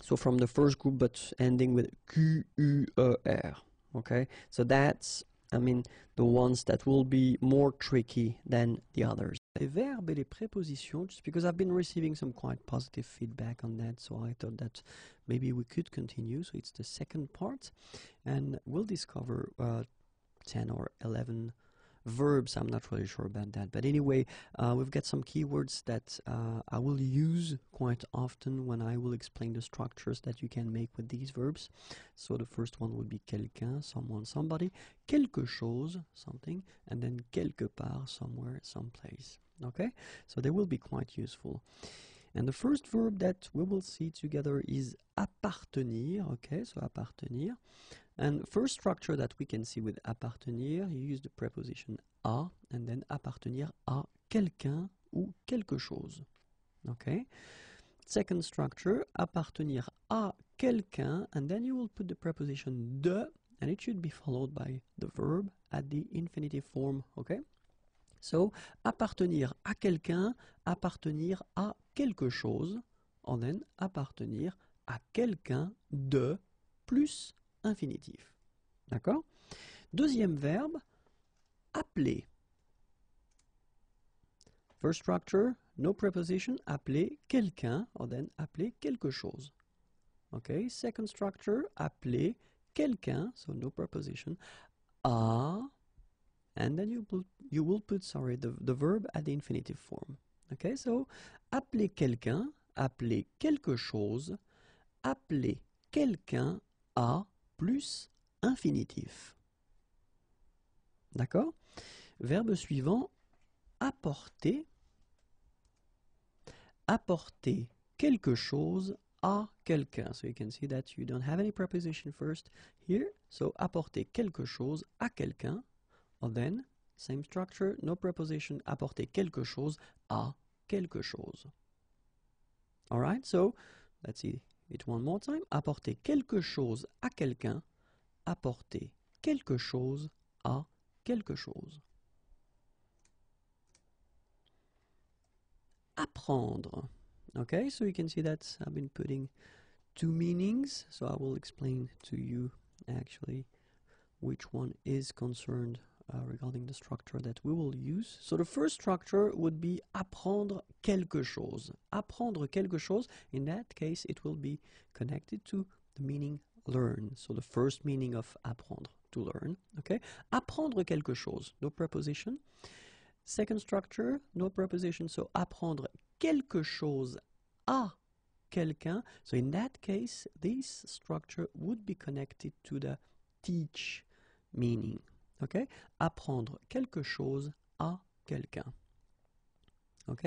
so from the first group, but ending with Q-U-E-R, okay? So that's I mean the ones that will be more tricky than the others. Les verbes et les prépositions, just because I've been receiving some quite positive feedback on that, so I thought that maybe we could continue. So it's the second part, and we'll discover uh, 10 or 11 verbs. I'm not really sure about that. But anyway, uh, we've got some keywords that uh, I will use quite often when I will explain the structures that you can make with these verbs. So the first one would be quelqu'un, someone, somebody, quelque chose, something, and then quelque part, somewhere, someplace. Okay? So they will be quite useful. And the first verb that we will see together is appartenir, okay, so appartenir. And first structure that we can see with appartenir, you use the preposition à and then appartenir à quelqu'un ou quelque chose. Okay? Second structure, appartenir à quelqu'un and then you will put the preposition de and it should be followed by the verb at the infinitive form. Okay? So, appartenir à quelqu'un, appartenir à quelque chose, and then appartenir à quelqu'un de plus infinitif. D'accord Deuxième verbe, appeler. First structure, no preposition, appeler quelqu'un, or then appeler quelque chose. Okay, second structure, appeler quelqu'un, so no preposition, a, and then you, you will put, sorry, the, the verb at the infinitive form. Okay, so appeler quelqu'un, appeler quelque chose, appeler quelqu'un à plus infinitif. D'accord Verbe suivant, apporter. Apporter quelque chose à quelqu'un. So you can see that you don't have any preposition first here. So apporter quelque chose à quelqu'un. and then, same structure, no preposition, apporter quelque chose à quelque chose. right, so let's see It one more time. Apporter quelque chose à quelqu'un. Apporter quelque chose à quelque chose. Apprendre. Okay, so you can see that I've been putting two meanings. So I will explain to you actually which one is concerned uh, regarding the structure that we will use. So the first structure would be apprendre quelque chose. Apprendre quelque chose, in that case, it will be connected to the meaning learn. So the first meaning of apprendre, to learn. Okay, Apprendre quelque chose, no preposition. Second structure, no preposition. So apprendre quelque chose à quelqu'un. So in that case, this structure would be connected to the teach meaning. Ok Apprendre quelque chose à quelqu'un. Ok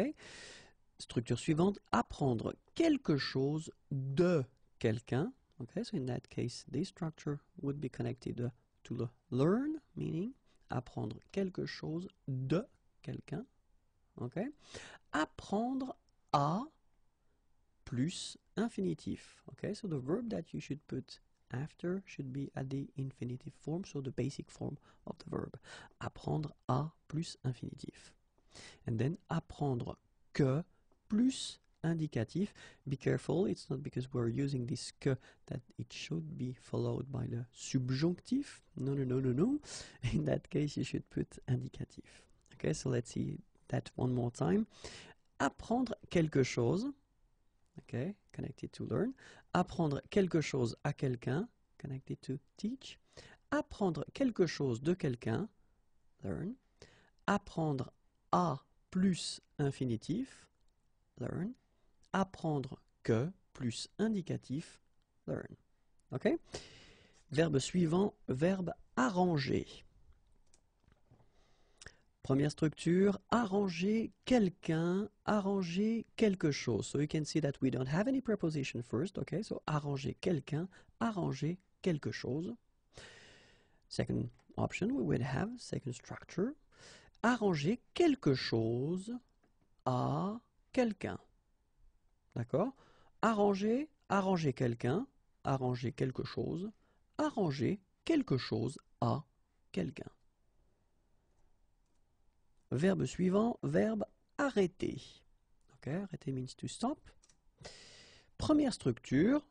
Structure suivante, apprendre quelque chose de quelqu'un. Ok so in that case, this structure would be connected to the learn, meaning apprendre quelque chose de quelqu'un. Ok Apprendre à plus infinitif. Ok So the verb that you should put after should be at the infinitive form, so the basic form of the verb. Apprendre à plus infinitif. And then apprendre que plus indicatif. Be careful, it's not because we're using this que that it should be followed by the subjunctive. No, no, no, no, no. *laughs* In that case, you should put indicatif. Okay, so let's see that one more time. Apprendre quelque chose. Okay, connected to learn. apprendre quelque chose à quelqu'un, connected to teach, apprendre quelque chose de quelqu'un, learn, apprendre à plus infinitif, learn, apprendre que plus indicatif, learn. OK Verbe suivant, verbe arranger. Première structure, arranger quelqu'un, arranger quelque chose. So you can see that we don't have any preposition first, okay? So arranger quelqu'un, arranger quelque chose. Second option, we would have, second structure, arranger quelque chose à quelqu'un. D'accord Arranger, arranger quelqu'un, arranger quelque chose, arranger quelque chose à quelqu'un. Verbe suivant, verbe arrêter. Ok, arrêter means to stop. Première structure,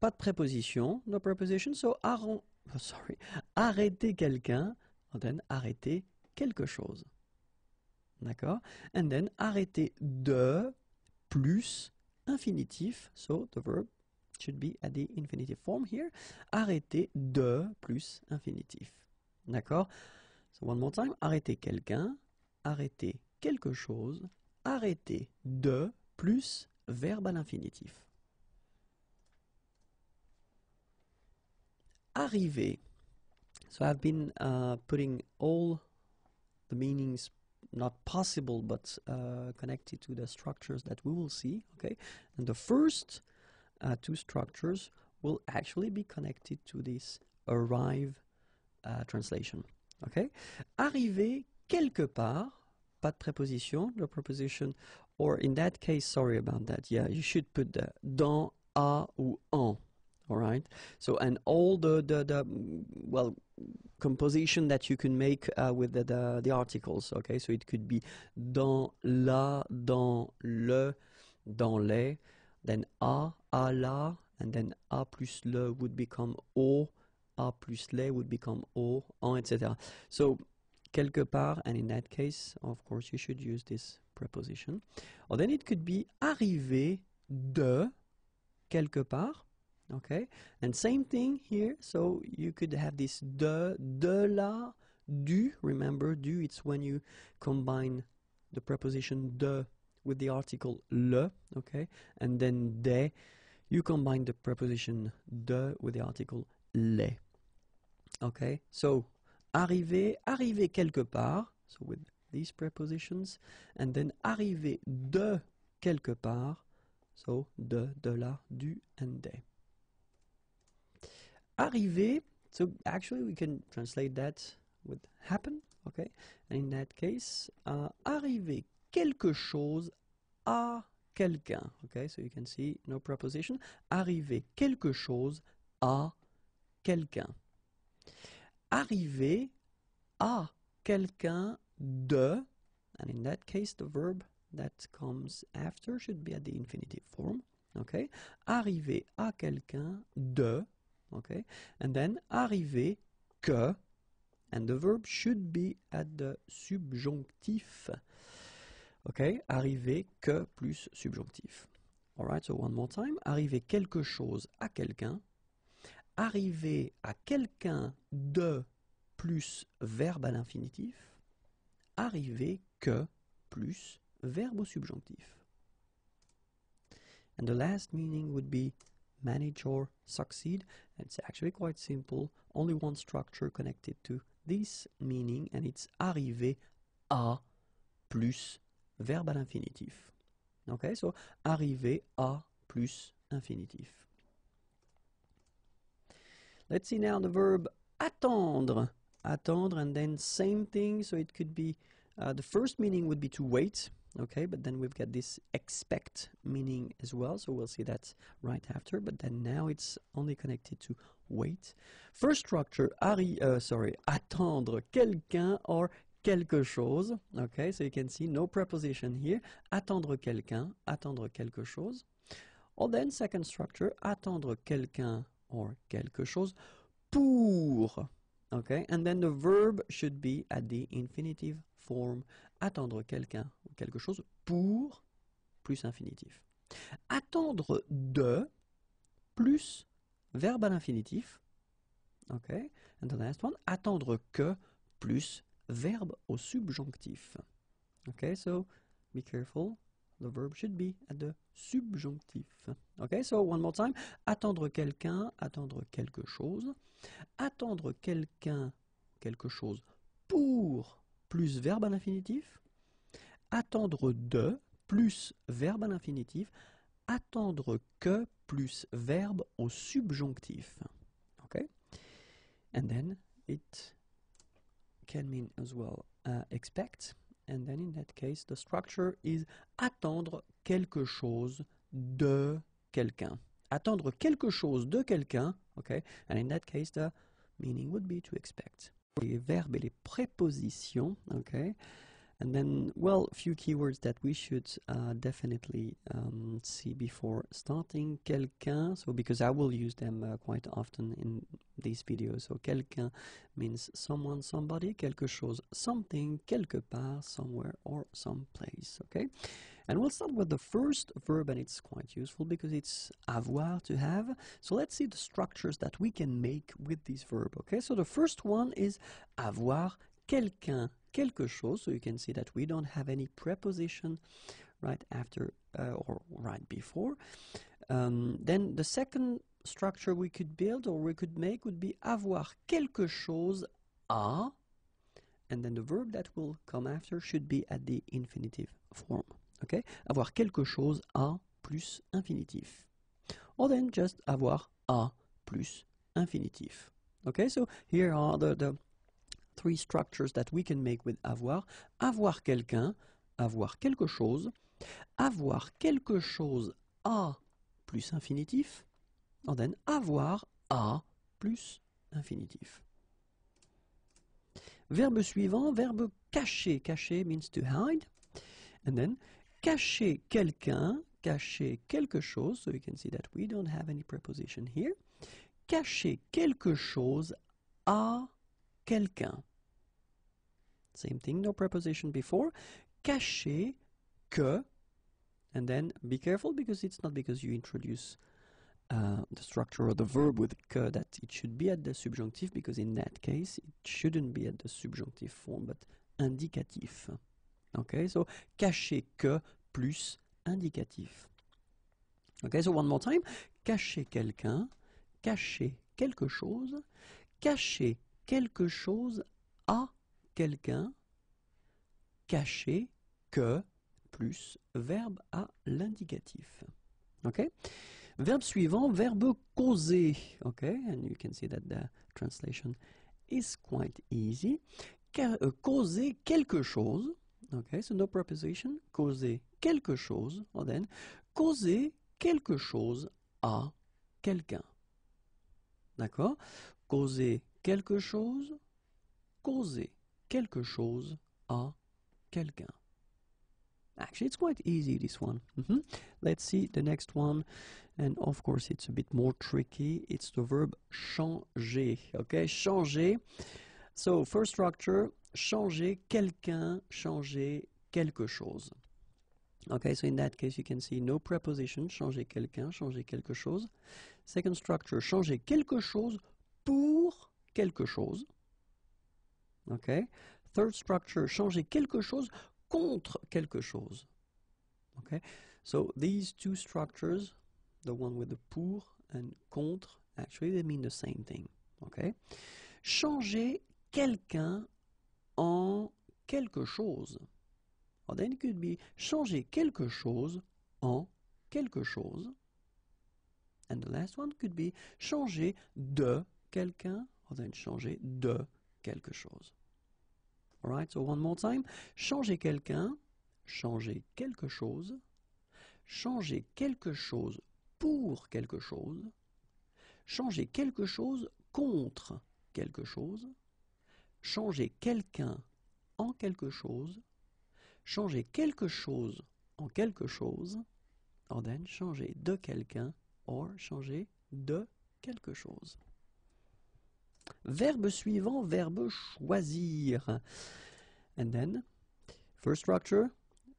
pas de préposition, no preposition, so arron, *laughs* sorry, arrêter quelqu'un, and then arrêter quelque chose. D'accord And then arrêter de plus infinitif, so the verb should be at the infinitive form here, arrêter de plus infinitif. D'accord So one more time, arrêter quelqu'un, arrêter quelque chose, arrêter de plus verbe à l'infinitif. Arriver. So I've been uh, putting all the meanings not possible but uh, connected to the structures that we will see okay and the first uh, two structures will actually be connected to this arrive uh, translation okay arriver quelque part, pas de préposition, the preposition, or in that case, sorry about that. Yeah, you should put the dans, à ou en. All right. So and all the the, the well composition that you can make uh, with the, the, articles. Okay. So it could be dans la, dans le, dans les. Then a à la, and then a plus le would become o. A plus les would become o, en, etc. So quelque part, and in that case, of course, you should use this preposition. Or then it could be arrivé de quelque part, okay? And same thing here, so you could have this de, de la, du. Remember, du, it's when you combine the preposition de with the article le, okay? And then de, you combine the preposition de with the article les. Okay, so arriver, arriver quelque part, so with these prepositions, and then arriver de quelque part, so de, de là, du, and des. Arriver, so actually we can translate that with happen, okay? in that case, uh, arriver quelque chose à quelqu'un, okay? So you can see no preposition. Arriver quelque chose à quelqu'un arriver à quelqu'un de, and in that case the verb that comes after should be at the infinitive form, okay? Arriver à quelqu'un de, okay? And then arriver que, and the verb should be at the subjonctif, okay? Arriver que plus subjonctif. Alright, so one more time. Arriver quelque chose à quelqu'un arriver à quelqu'un de plus verbe à l'infinitif, arriver que plus verbe au subjonctif. And the last meaning would be manage or succeed. it's actually quite simple, only one structure connected to this meaning, and it's arriver à plus verbe à l'infinitif. Okay, so arriver à plus infinitif. Let's see now the verb attendre. Attendre and then same thing. So it could be uh, the first meaning would be to wait. Okay, but then we've got this expect meaning as well. So we'll see that right after. But then now it's only connected to wait. First structure, arri uh, sorry, attendre quelqu'un or quelque chose. Okay, so you can see no preposition here. Attendre quelqu'un, attendre quelque chose. Or then second structure, attendre quelqu'un or quelque chose pour. Okay? And then the verb should be at the infinitive form. Attendre quelqu'un ou quelque chose pour plus infinitif. Attendre de plus verbe à l'infinitif. Okay? And the last one, attendre que plus verbe au subjonctif. ok, so be careful. The verb should be at the subjonctif. Okay, so one more time. Attendre quelqu'un, attendre quelque chose. Attendre quelqu'un, quelque chose pour plus verbe à l'infinitif. Attendre de plus verbe à l'infinitif. Attendre que plus verbe au subjonctif. Okay? And then it can mean as well uh, expect. And then in that case, the structure is attendre quelque chose de quelqu'un. Attendre quelque chose de quelqu'un, okay? And in that case, the meaning would be to expect. Les verbes et les prépositions, okay? And then, well, a few keywords that we should uh, definitely um, see before starting. Quelqu'un, so because I will use them uh, quite often in these videos. So quelqu'un means someone, somebody, quelque chose, something, quelque part, somewhere or someplace, okay? And we'll start with the first verb and it's quite useful because it's avoir, to have. So let's see the structures that we can make with this verb, okay? So the first one is avoir quelqu'un, quelque chose. So you can see that we don't have any preposition right after uh, or right before. Um, then the second structure we could build or we could make would be avoir quelque chose à, and then the verb that will come after should be at the infinitive form. Okay? Avoir quelque chose à plus infinitif. Or then just avoir à plus infinitif. Okay, so here are the, the three structures that we can make with avoir. Avoir quelqu'un, avoir quelque chose, avoir quelque chose à plus infinitif, and then avoir à plus infinitif. Verbe suivant, verbe cacher. Cacher means to hide. And then cacher quelqu'un, cacher quelque chose. So you can see that we don't have any preposition here. Cacher quelque chose à quelqu'un. Same thing, no preposition before. Caché, que. And then be careful because it's not because you introduce uh, the structure of the verb with que that it should be at the subjunctive because in that case it shouldn't be at the subjunctive form but indicatif. Okay, so caché que plus indicatif. Okay, so one more time. caché quelqu'un, caché quelque chose, caché quelque chose à quelqu'un, caché que plus verbe à l'indicatif. OK Verbe suivant, verbe causer. OK And you can see that the translation is quite easy. Euh, causer quelque chose. OK So no preposition. Causer quelque chose. Or then, causer quelque chose à quelqu'un. D'accord Causer quelque chose. Causer quelque chose à quelqu'un. Actually, it's quite easy, this one. Mm-hmm. Let's see the next one. And of course, it's a bit more tricky. It's the verb changer. Okay, changer. So, first structure, changer quelqu'un, changer quelque chose. Okay, so in that case, you can see no preposition, changer quelqu'un, changer quelque chose. Second structure, changer quelque chose pour quelque chose. Okay? Third structure, changer quelque chose contre quelque chose. Okay? So these two structures, the one with the pour and contre, actually they mean the same thing. Okay? Changer quelqu'un en quelque chose. Or then it could be changer quelque chose en quelque chose. And the last one could be changer de quelqu'un, or then changer de quelque chose. so one more time. Changer quelqu'un, changer quelque chose, changer quelque chose pour quelque chose, changer quelque chose contre quelque chose, changer quelqu'un en quelque chose, changer quelque chose en quelque chose, or changer de quelqu'un or changer de quelque chose. Verbe suivant, verbe choisir. And then, first structure,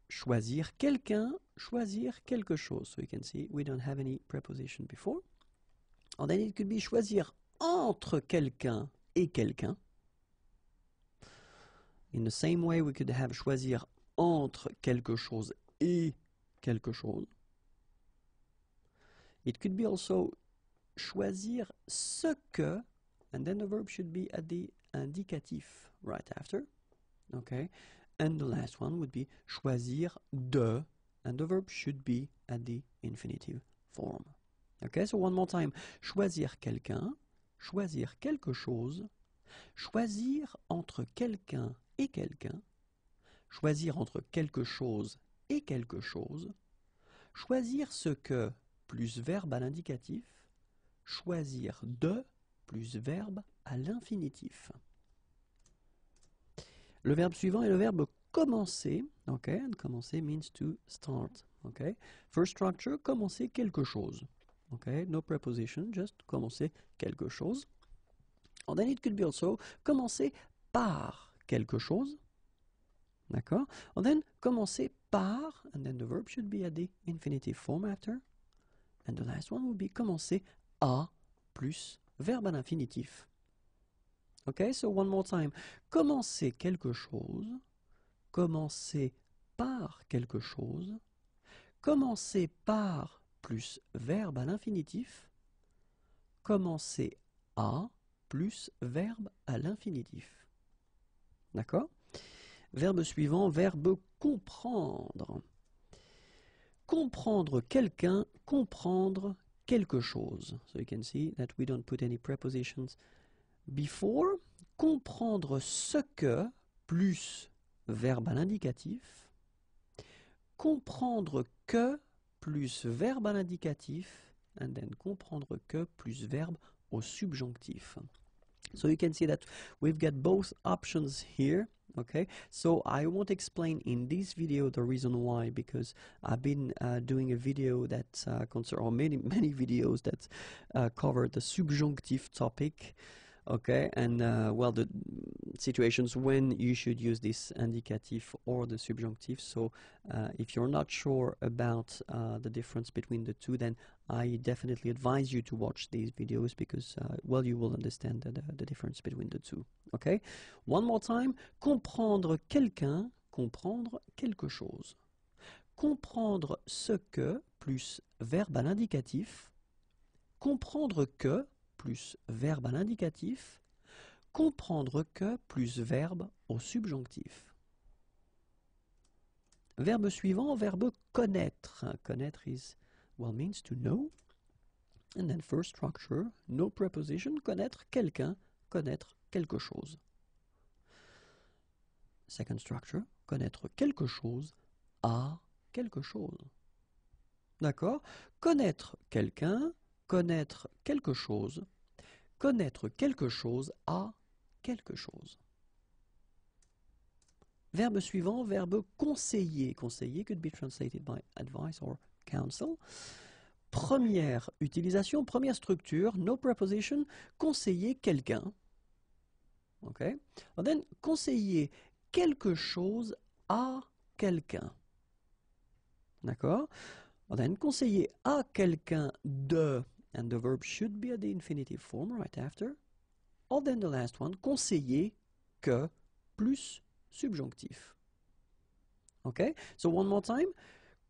choisir quelqu'un, choisir quelque chose. So you can see we don't have any preposition before. And then it could be choisir entre quelqu'un et quelqu'un. In the same way, we could have choisir entre quelque chose et quelque chose. It could be also choisir ce que And then the verb should be at the indicatif right after. Okay. And the last one would be choisir de. And the verb should be at the infinitive form. Okay, so one more time. Choisir quelqu'un, choisir quelque chose, choisir entre quelqu'un et quelqu'un, choisir entre quelque chose et quelque chose, choisir ce que plus verbe à l'indicatif, choisir de plus verbe à l'infinitif. Le verbe suivant est le verbe commencer. Okay, commencer means to start. Okay, first structure, commencer quelque chose. Okay, no preposition, just commencer quelque chose. And then it could be also commencer par quelque chose. D'accord? And then commencer par, and then the verb should be at the infinitive form after. And the last one would be commencer à plus verbe à l'infinitif. Ok, so one more time. Commencer quelque chose, commencer par quelque chose, commencer par plus verbe à l'infinitif, commencer à plus verbe à l'infinitif. D'accord Verbe suivant, verbe comprendre. Comprendre quelqu'un, comprendre quelque chose. So you can see that we don't put any prepositions before. Comprendre ce que plus verbe à l'indicatif. Comprendre que plus verbe à l'indicatif. And then comprendre que plus verbe au subjonctif. So you can see that we've got both options here okay so I won't explain in this video the reason why because I've been uh, doing a video that uh, concerns or many *laughs* many videos that uh, cover the subjunctive topic okay and uh, well the situations when you should use this indicative or the subjunctive so uh, if you're not sure about uh, the difference between the two then I definitely advise you to watch these videos because, uh, well, you will understand the, the, difference between the two. Okay? One more time. Comprendre quelqu'un, comprendre quelque chose. Comprendre ce que plus verbe à l'indicatif. Comprendre que plus verbe à l'indicatif. Comprendre que plus verbe au subjonctif. Verbe suivant, verbe connaître. Connaître is well means to know. And then first structure, no preposition, connaître quelqu'un, connaître quelque chose. Second structure, connaître quelque chose, à quelque chose. D'accord Connaître quelqu'un, connaître quelque chose, connaître quelque chose à quelque chose. Verbe suivant, verbe conseiller. Conseiller could be translated by advice or Counsel, Première utilisation, première structure, no preposition, conseiller quelqu'un. OK And then, conseiller quelque chose à quelqu'un. D'accord And then, conseiller à quelqu'un de, and the verb should be at the infinitive form right after. And then the last one, conseiller que plus subjonctif. OK So one more time,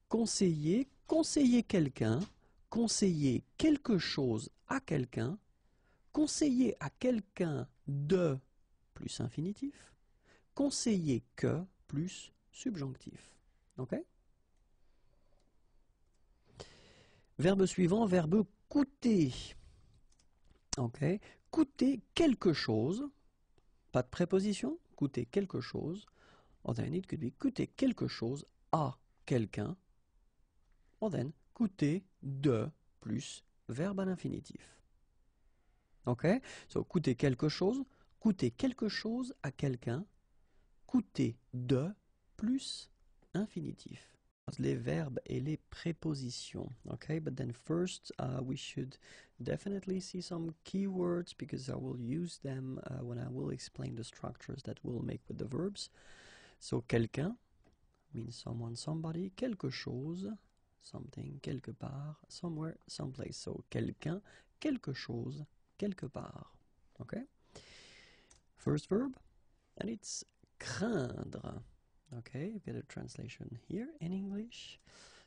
conseiller conseiller quelqu'un, conseiller quelque chose à quelqu'un, conseiller à quelqu'un de plus infinitif, conseiller que plus subjonctif. OK Verbe suivant, verbe coûter. OK Coûter quelque chose, pas de préposition, coûter quelque chose. on En coûter quelque chose à quelqu'un well then, coûter de plus verbe à l'infinitif. Ok So, coûter quelque chose, coûter quelque chose à quelqu'un, coûter de plus infinitif. Les verbes et les prépositions. OK but then first uh, we should definitely see some keywords because I will use them uh, when I will explain the structures that we'll make with the verbs. So quelqu'un means someone, somebody. Quelque chose something, quelque part, somewhere, someplace. So, quelqu'un, quelque chose, quelque part. Okay? First verb, and it's craindre. Okay, you get a translation here in English.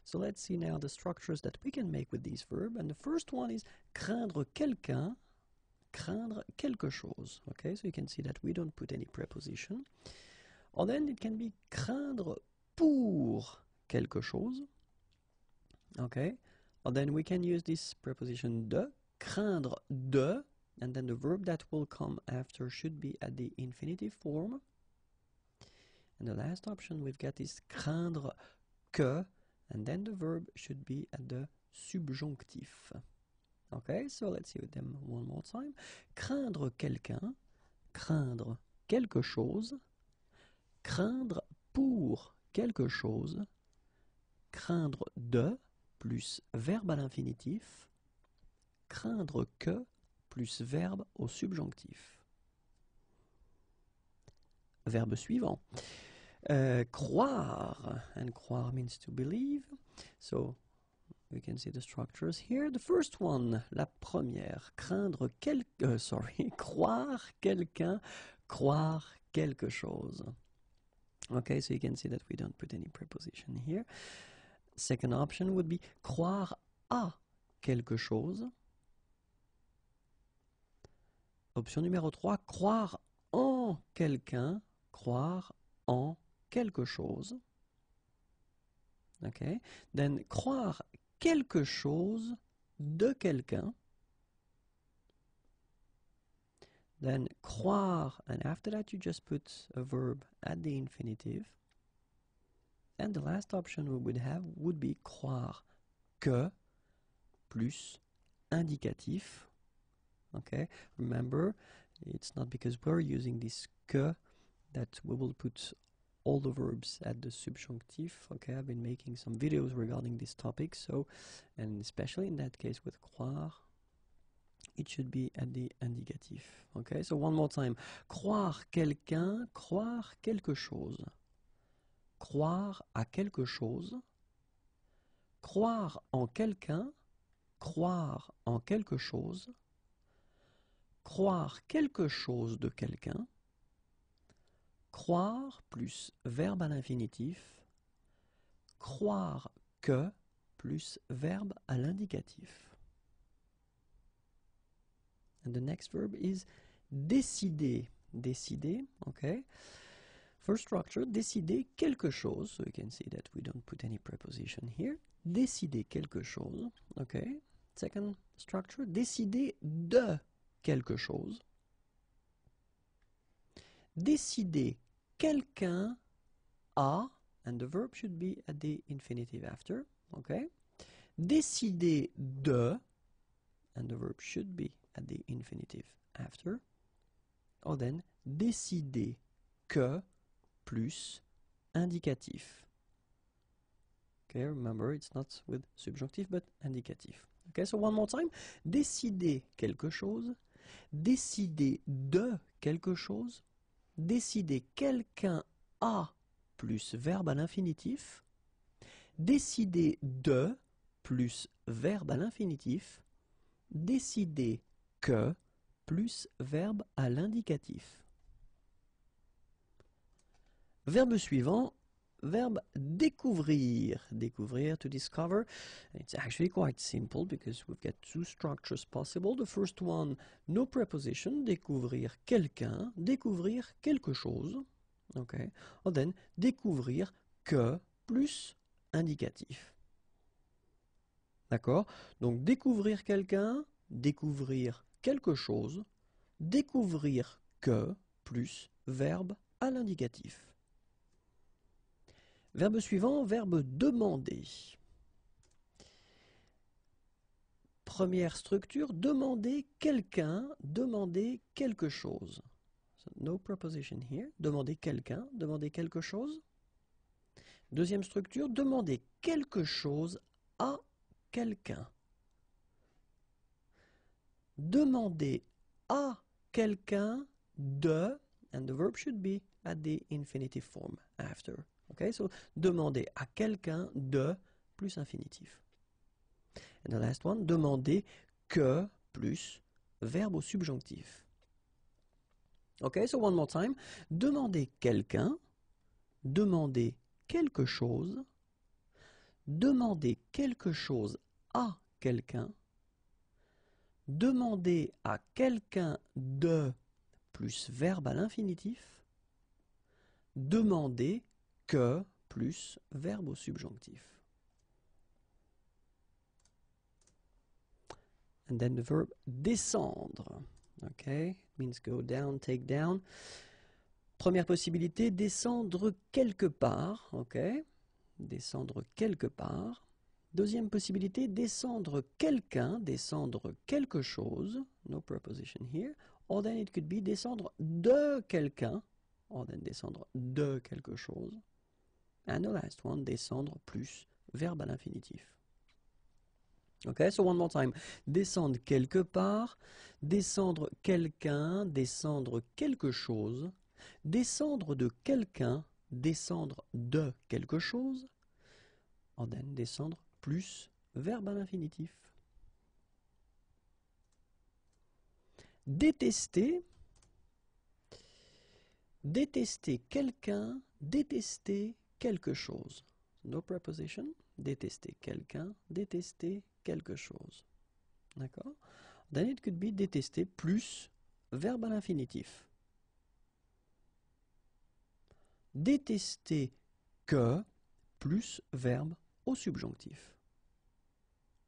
So let's see now the structures that we can make with these verb. And the first one is craindre quelqu'un, craindre quelque chose. Okay, so you can see that we don't put any preposition. Or then it can be craindre pour quelque chose. Okay, well then we can use this preposition de, craindre de, and then the verb that will come after should be at the infinitive form. And the last option we've got is craindre que, and then the verb should be at the subjonctif. Okay, so let's see them one more time. Craindre quelqu'un, craindre quelque chose, craindre pour quelque chose, craindre de, plus verbe à l'infinitif, craindre que plus verbe au subjonctif. Verbe suivant. Euh, croire, and croire means to believe. So we can see the structures here. The first one, la première, craindre euh, sorry, *laughs* croire quelqu'un, croire quelque chose. Okay, so you can see that we don't put any preposition here. Second option would be croire à quelque chose. Option numéro 3, croire en quelqu'un, croire en quelque chose. Okay? Then, croire quelque chose de quelqu'un. Then, croire, and after that you just put a verb at the infinitive. And the last option we would have would be croire que plus indicatif. Okay, remember, it's not because we're using this que that we will put all the verbs at the subjunctive. Okay, I've been making some videos regarding this topic, so, and especially in that case with croire, it should be at the indicative. Okay, so one more time. Croire quelqu'un, croire quelque chose. croire à quelque chose, croire en quelqu'un, croire en quelque chose, croire quelque chose de quelqu'un, croire plus verbe à l'infinitif, croire que plus verbe à l'indicatif. And the next verb is décider. Décider, ok First structure, décider quelque chose. So you can see that we don't put any preposition here. Décider quelque chose. Okay. Second structure, décider de quelque chose. Décider quelqu'un a, and the verb should be at the infinitive after. Okay. Décider de, and the verb should be at the infinitive after. Or then, décider que plus indicatif. Okay, remember, it's not with subjonctif, but indicatif. Okay, so one more time. Décider quelque chose, décider de quelque chose, décider quelqu'un a plus verbe à l'infinitif, décider de plus verbe à l'infinitif, décider que plus verbe à l'indicatif. Verbe suivant, verbe découvrir. Découvrir, to discover. It's actually quite simple because we've got two structures possible. The first one, no preposition, découvrir quelqu'un, découvrir quelque chose. Okay. And then, découvrir que plus indicatif. D'accord Donc, découvrir quelqu'un, découvrir quelque chose, découvrir que plus verbe à l'indicatif. Verbe suivant, verbe demander. Première structure, demander quelqu'un, demander quelque chose. no proposition here. Demander quelqu'un, demander quelque chose. Deuxième structure, demander quelque chose à quelqu'un. Demander à quelqu'un de, and the verb should be at the infinitive form after. Ok, So demander à quelqu'un de plus infinitif. And the last one, demander que plus verbe au subjonctif. Ok, so one more time. Demander quelqu'un, demander quelque chose, demander quelque chose à quelqu'un, demander à quelqu'un de plus verbe à l'infinitif, demander que plus verbe au subjonctif. And then the verb descendre. Okay, means go down, take down. Première possibilité, descendre quelque part. descendre quelque part. Deuxième possibilité, descendre quelqu'un, descendre quelque chose. No preposition here. Or then it could be descendre de quelqu'un. Or then descendre de quelque chose and the last one, descendre plus, verbe à l'infinitif. Ok, so one more time. Descendre quelque part, descendre quelqu'un, descendre quelque chose, descendre de quelqu'un, descendre de quelque chose, and then descendre plus, verbe à l'infinitif. Détester, détester quelqu'un, détester quelque chose. No preposition. Détester quelqu'un, détester quelque chose. D'accord Then it could be détester plus verbe à l'infinitif. Détester que plus verbe au subjonctif.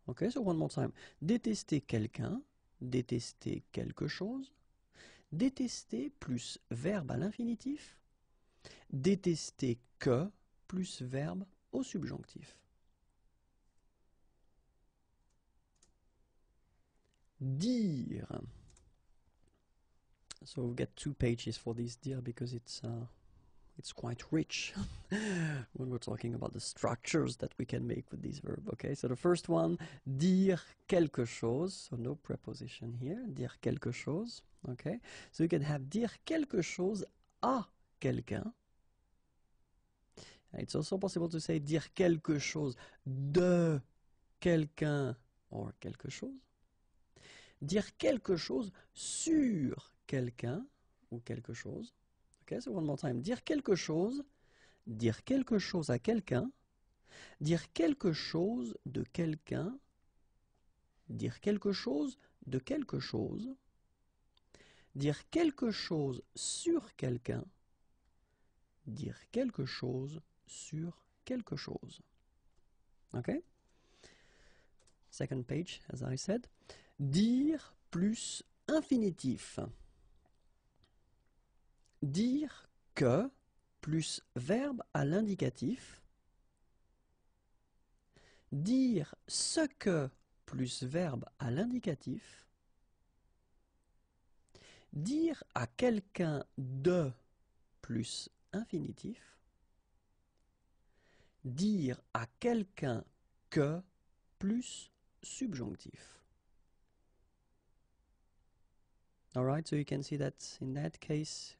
Ok, so one more time. Détester quelqu'un, détester quelque chose. Détester plus verbe à l'infinitif. Détester que plus verbe au subjonctif. Dire. So we've got two pages for this dire because it's uh, it's quite rich *laughs* when we're talking about the structures that we can make with this verb. Okay, so the first one, dire quelque chose. So no preposition here. Dire quelque chose. Okay, so you can have dire quelque chose à quelqu'un. It's also possible to say dire quelque chose de quelqu'un or quelque chose. Dire quelque chose sur quelqu'un ou quelque chose. so one more time. Dire quelque chose, dire quelque chose à quelqu'un, dire quelque chose de quelqu'un, dire quelque chose de quelque chose, dire quelque chose sur quelqu'un, dire quelque chose sur quelque chose. OK? Second page, as I said. Dire plus infinitif. Dire que plus verbe à l'indicatif. Dire ce que plus verbe à l'indicatif. Dire à quelqu'un de plus infinitif Dire à quelqu'un que plus subjonctif. All right, so you can see that in that case,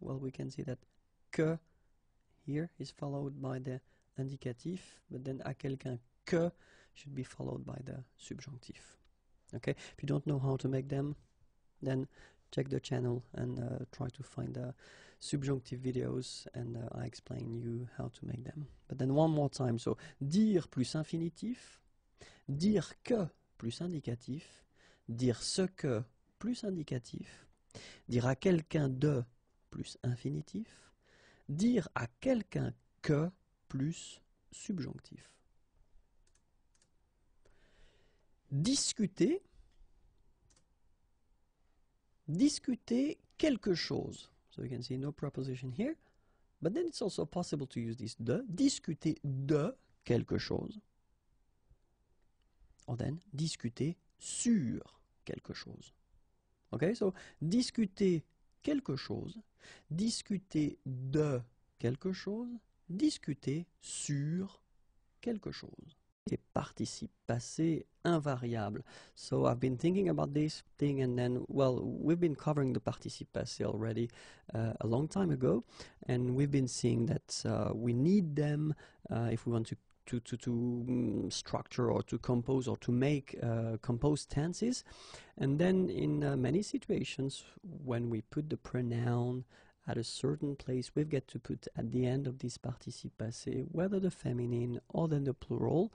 well, we can see that que here is followed by the indicatif, but then à quelqu'un que should be followed by the subjunctive. Okay, if you don't know how to make them, then check the channel and uh, try to find the subjunctive videos and uh, I explain you how to make them. But then one more time, so dire plus infinitif, dire que plus indicatif, dire ce que plus indicatif, dire à quelqu'un de plus infinitif, dire à quelqu'un que plus subjonctif. Discuter, discuter quelque chose. So you can see no preposition here. But then it's also possible to use this de, discuter de quelque chose. Or then, discuter sur quelque chose. Okay, so discuter quelque chose, discuter de quelque chose, discuter sur quelque chose. participe passé invariable. So I've been thinking about this thing, and then, well, we've been covering the participe passé already uh, a long time ago, and we've been seeing that uh, we need them uh, if we want to to, to, to mm, structure or to compose or to make uh, composed tenses. And then in uh, many situations, when we put the pronoun at a certain place, we've got to put at the end of this participe passé whether the feminine or then the plural.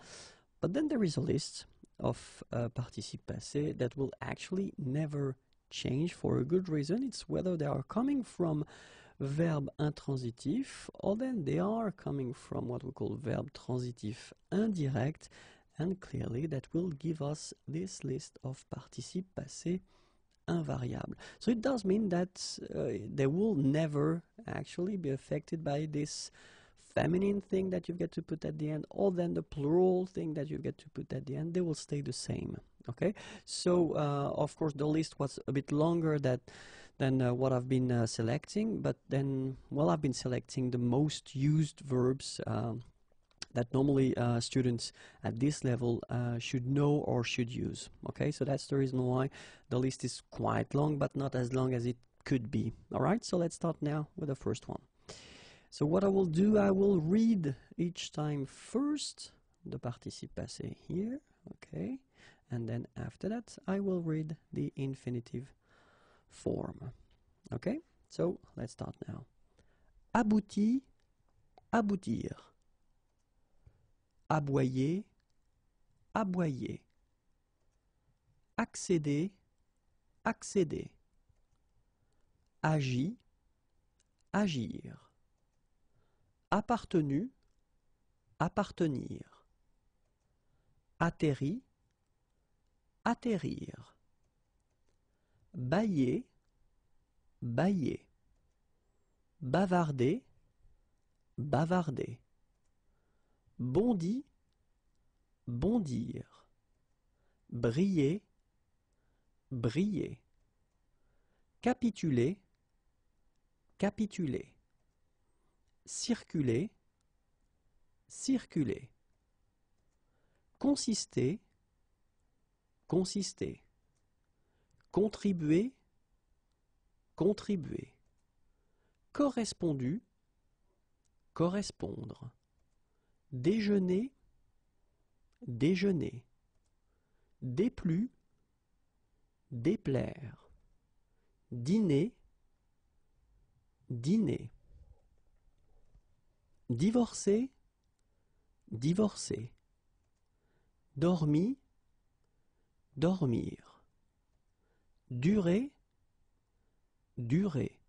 But then there is a list of uh, participe passé that will actually never change for a good reason. It's whether they are coming from verb intransitif or then they are coming from what we call verb transitif indirect and clearly that will give us this list of participe passé invariable. So it does mean that uh, they will never actually be affected by this feminine thing that you've got to put at the end or then the plural thing that you've got to put at the end. They will stay the same. Okay, so uh, of course the list was a bit longer that, than uh, what I've been uh, selecting, but then, well, I've been selecting the most used verbs uh, that normally uh, students at this level uh, should know or should use. Okay, so that's the reason why the list is quite long, but not as long as it could be. All right, so let's start now with the first one. So what I will do, I will read each time first the participe passé here, okay, and then after that I will read the infinitive form. Okay, so let's start now. Abouti, aboutir. Aboyer Aboyer Accéder Accéder agir, Agir Appartenu Appartenir Atterri Atterrir Bailler Bailler Bavarder Bavarder Bondi bondir briller briller capituler capituler circuler circuler consister consister contribuer contribuer correspondu correspondre Déjeuner Déjeuner Déplu Déplaire Dîner Dîner Divorcer Divorcer Dormi Dormir Durer Durer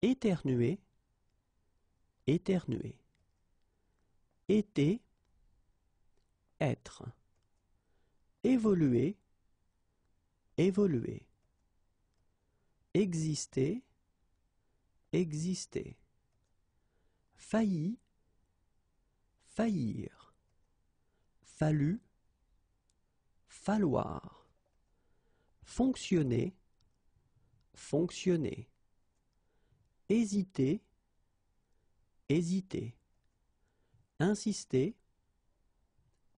Éternuer Éternuer été, être, évoluer, évoluer, exister, exister, failli, faillir, fallu, falloir, fonctionner, fonctionner, hésiter, hésiter. Insister.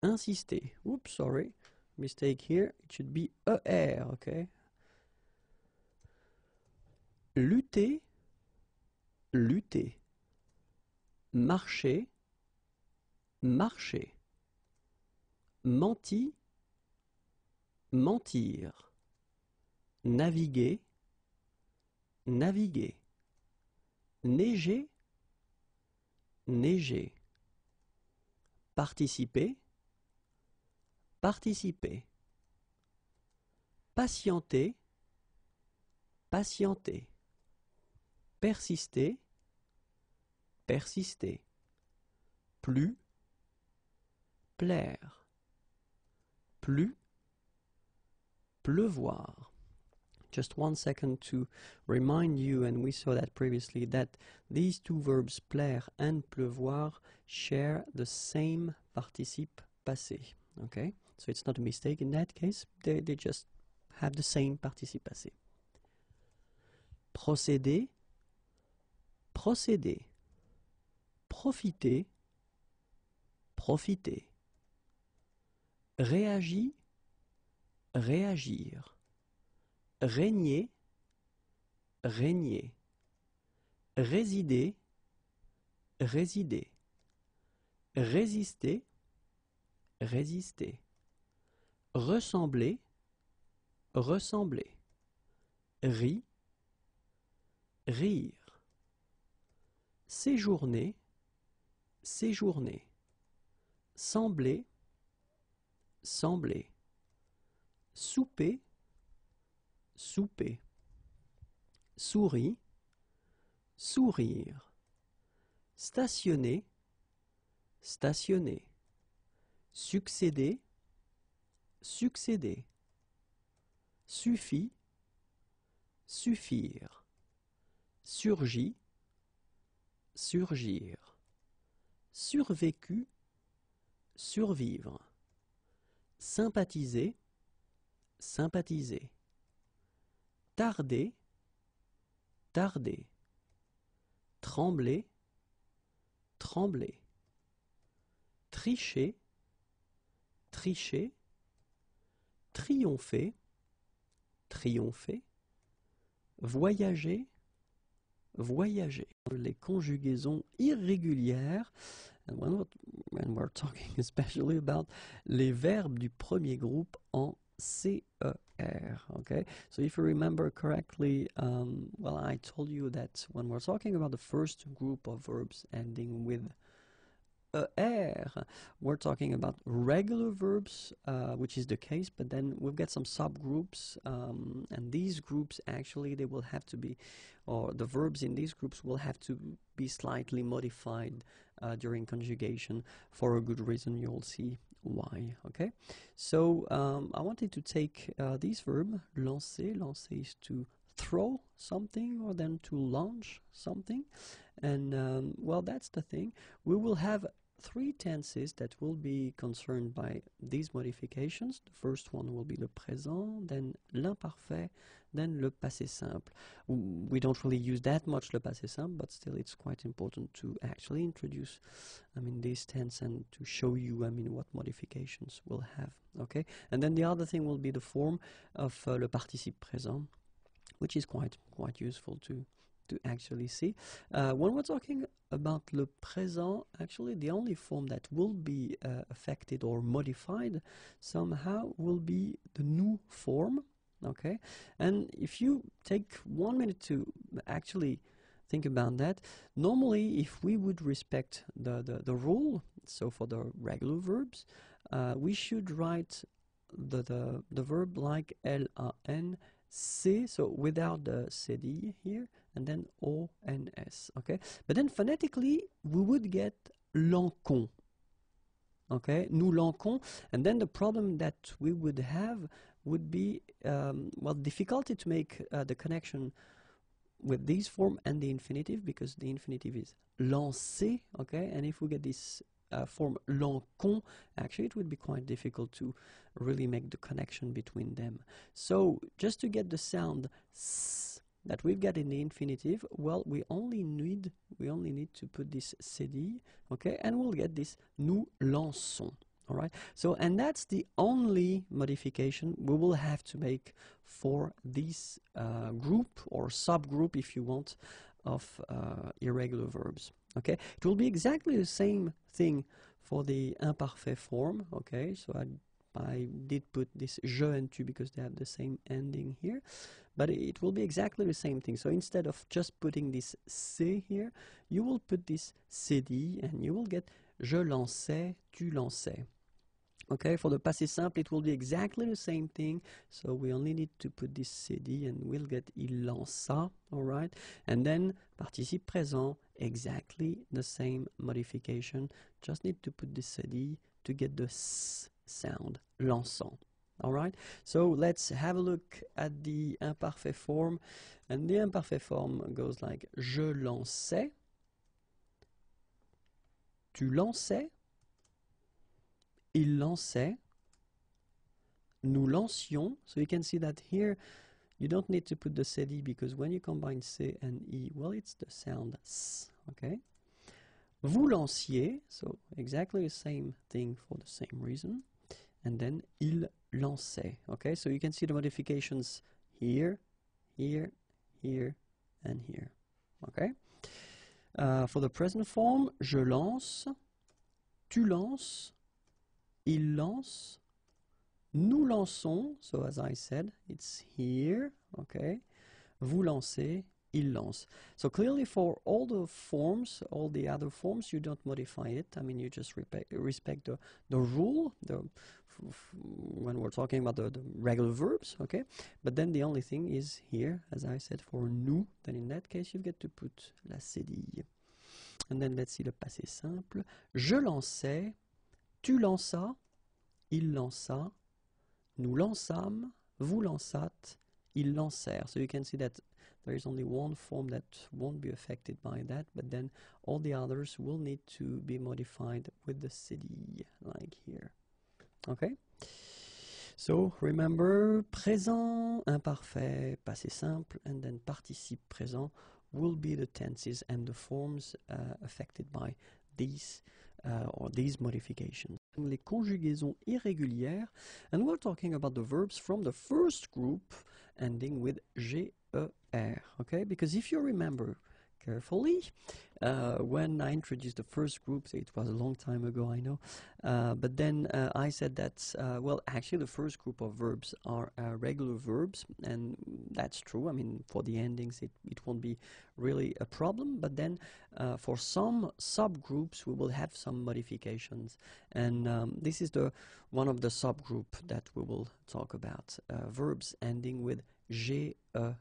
Insister. Oops, sorry. Mistake here. It should be ER, okay? Lutter. Lutter. Marcher. Marcher. Mentir, Mentir. Naviguer. Naviguer. Neiger. Neiger Participer Participer Patienter Patienter Persister Persister Plus Plaire Plus Pleuvoir just one second to remind you, and we saw that previously, that these two verbs plaire and pleuvoir share the same participe passé. Okay, so it's not a mistake in that case, they, they just have the same participe passé. Procéder, procéder, profiter, profiter. Réagir, réagir régner, régner, résider, résider, résister, résister, ressembler, ressembler, ri, rire, séjourner, séjourner, sembler, sembler, souper, souper souris sourire stationner stationner succéder succéder suffit suffire surgit surgir survécu survivre sympathiser sympathiser tarder, tarder, trembler, trembler, tricher, tricher, triompher, triompher, voyager, voyager. Les conjugaisons irrégulières, and when we're talking *laughs* especially about les verbes du premier groupe en CE. okay? So if you remember correctly, um, well, I told you that when we're talking about the first group of verbs ending with er, we're talking about regular verbs, uh, which is the case, but then we've got some subgroups, um, and these groups actually, they will have to be, or the verbs in these groups will have to be slightly modified uh, during conjugation for a good reason you'll see why. Okay, so um, I wanted to take uh, this verb lancer. Lancer is to throw something or then to launch something and um, well that's the thing we will have three tenses that will be concerned by these modifications. The first one will be the présent, then l'imparfait, then le passé simple. We don't really use that much le passé simple, but still it's quite important to actually introduce, I mean, these tenses and to show you, I mean, what modifications we'll have, okay? And then the other thing will be the form of uh, le participe présent, which is quite, quite useful too to actually see. Uh, when we're talking about le présent, actually the only form that will be uh, affected or modified somehow will be the new form, okay? And if you take one minute to actually think about that, normally if we would respect the, the, the rule, so for the regular verbs, uh, we should write the, the, the verb like L-A-N C, so without the CD here, and then O and S, okay? But then phonetically, we would get Lancon, okay? Nous Lancon, and then the problem that we would have would be, um, well, difficulty to make uh, the connection with this form and the infinitive because the infinitive is lancé, okay? And if we get this uh, form con. actually it would be quite difficult to really make the connection between them. So just to get the sound s that we've got in the infinitive, well, we only need we only need to put this cd, okay, and we'll get this nous lançons. All right. So, and that's the only modification we will have to make for this uh, group or subgroup, if you want, of uh, irregular verbs. Okay, it will be exactly the same thing for the imparfait form. Okay, so I I did put this je and tu because they have the same ending here, but it will be exactly the same thing. So instead of just putting this c here, you will put this cd and you will get je lançais, tu lançais. Okay, for the passé simple, it will be exactly the same thing. So we only need to put this cd and we'll get il lança, all right? And then participe présent, exactly the same modification, just need to put the CD to get the S sound, l'encens. Alright, so let's have a look at the imparfait form. And the imparfait form goes like Je lançais, tu lançais, il lançait, nous lancions. So you can see that here you don't need to put the CD because when you combine C and E, well, it's the sound S, okay? Vous so exactly the same thing for the same reason. And then il lançait, okay? So you can see the modifications here, here, here, and here, okay? Uh, for the present form, je lance, tu lances, il lance, Nous lançons, so as I said, it's here, okay. Vous lancez, il lance. So clearly for all the forms, all the other forms, you don't modify it. I mean, you just respect the, the rule the when we're talking about the, regular verbs, okay? But then the only thing is here, as I said, for nous, then in that case you get to put la cédille. And then let's see le passé simple. Je lançais, tu lanças, il lança, Nous lançâmes, vous lançâtes, ils lancèrent. So you can see that there is only one form that won't be affected by that, but then all the others will need to be modified with the city, like here. Okay? So remember, présent, imparfait, passé simple, and then participe présent will be the tenses and the forms uh, affected by these uh, or these modifications. les conjugaisons irrégulières, and we're talking about the verbs from the first group ending with GER, okay? Because if you remember, carefully. Uh, when I introduced the first group, it was a long time ago, I know, uh, but then uh, I said that, uh, well, actually the first group of verbs are uh, regular verbs, and that's true. I mean, for the endings, it, it won't be really a problem, but then uh, for some subgroups, we will have some modifications, and um, this is the one of the subgroup that we will talk about, verbs ending with G-E-R.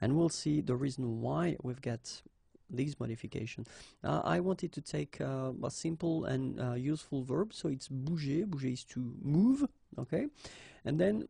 And we'll see the reason why we've got these modification. Uh, I wanted to take uh, a simple and uh, useful verb, so it's bouger. Bouger is to move, okay? And then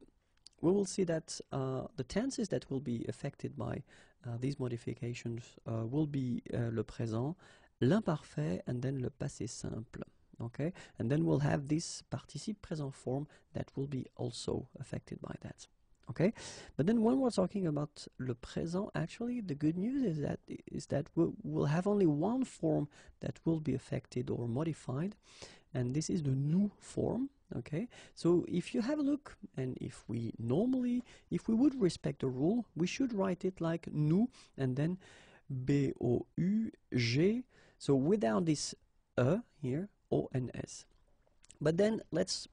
we will see that uh, the tenses that will be affected by uh, these modifications uh, will be le présent, l'imparfait, and then le passé simple. Okay, and then we'll have this participe present form that will be also affected by that okay but then when we're talking about le présent actually the good news is that is that we'll, we'll have only one form that will be affected or modified and this is the new form okay so if you have a look and if we normally if we would respect the rule we should write it like nous and then b o u g so without this e here o n s but then let's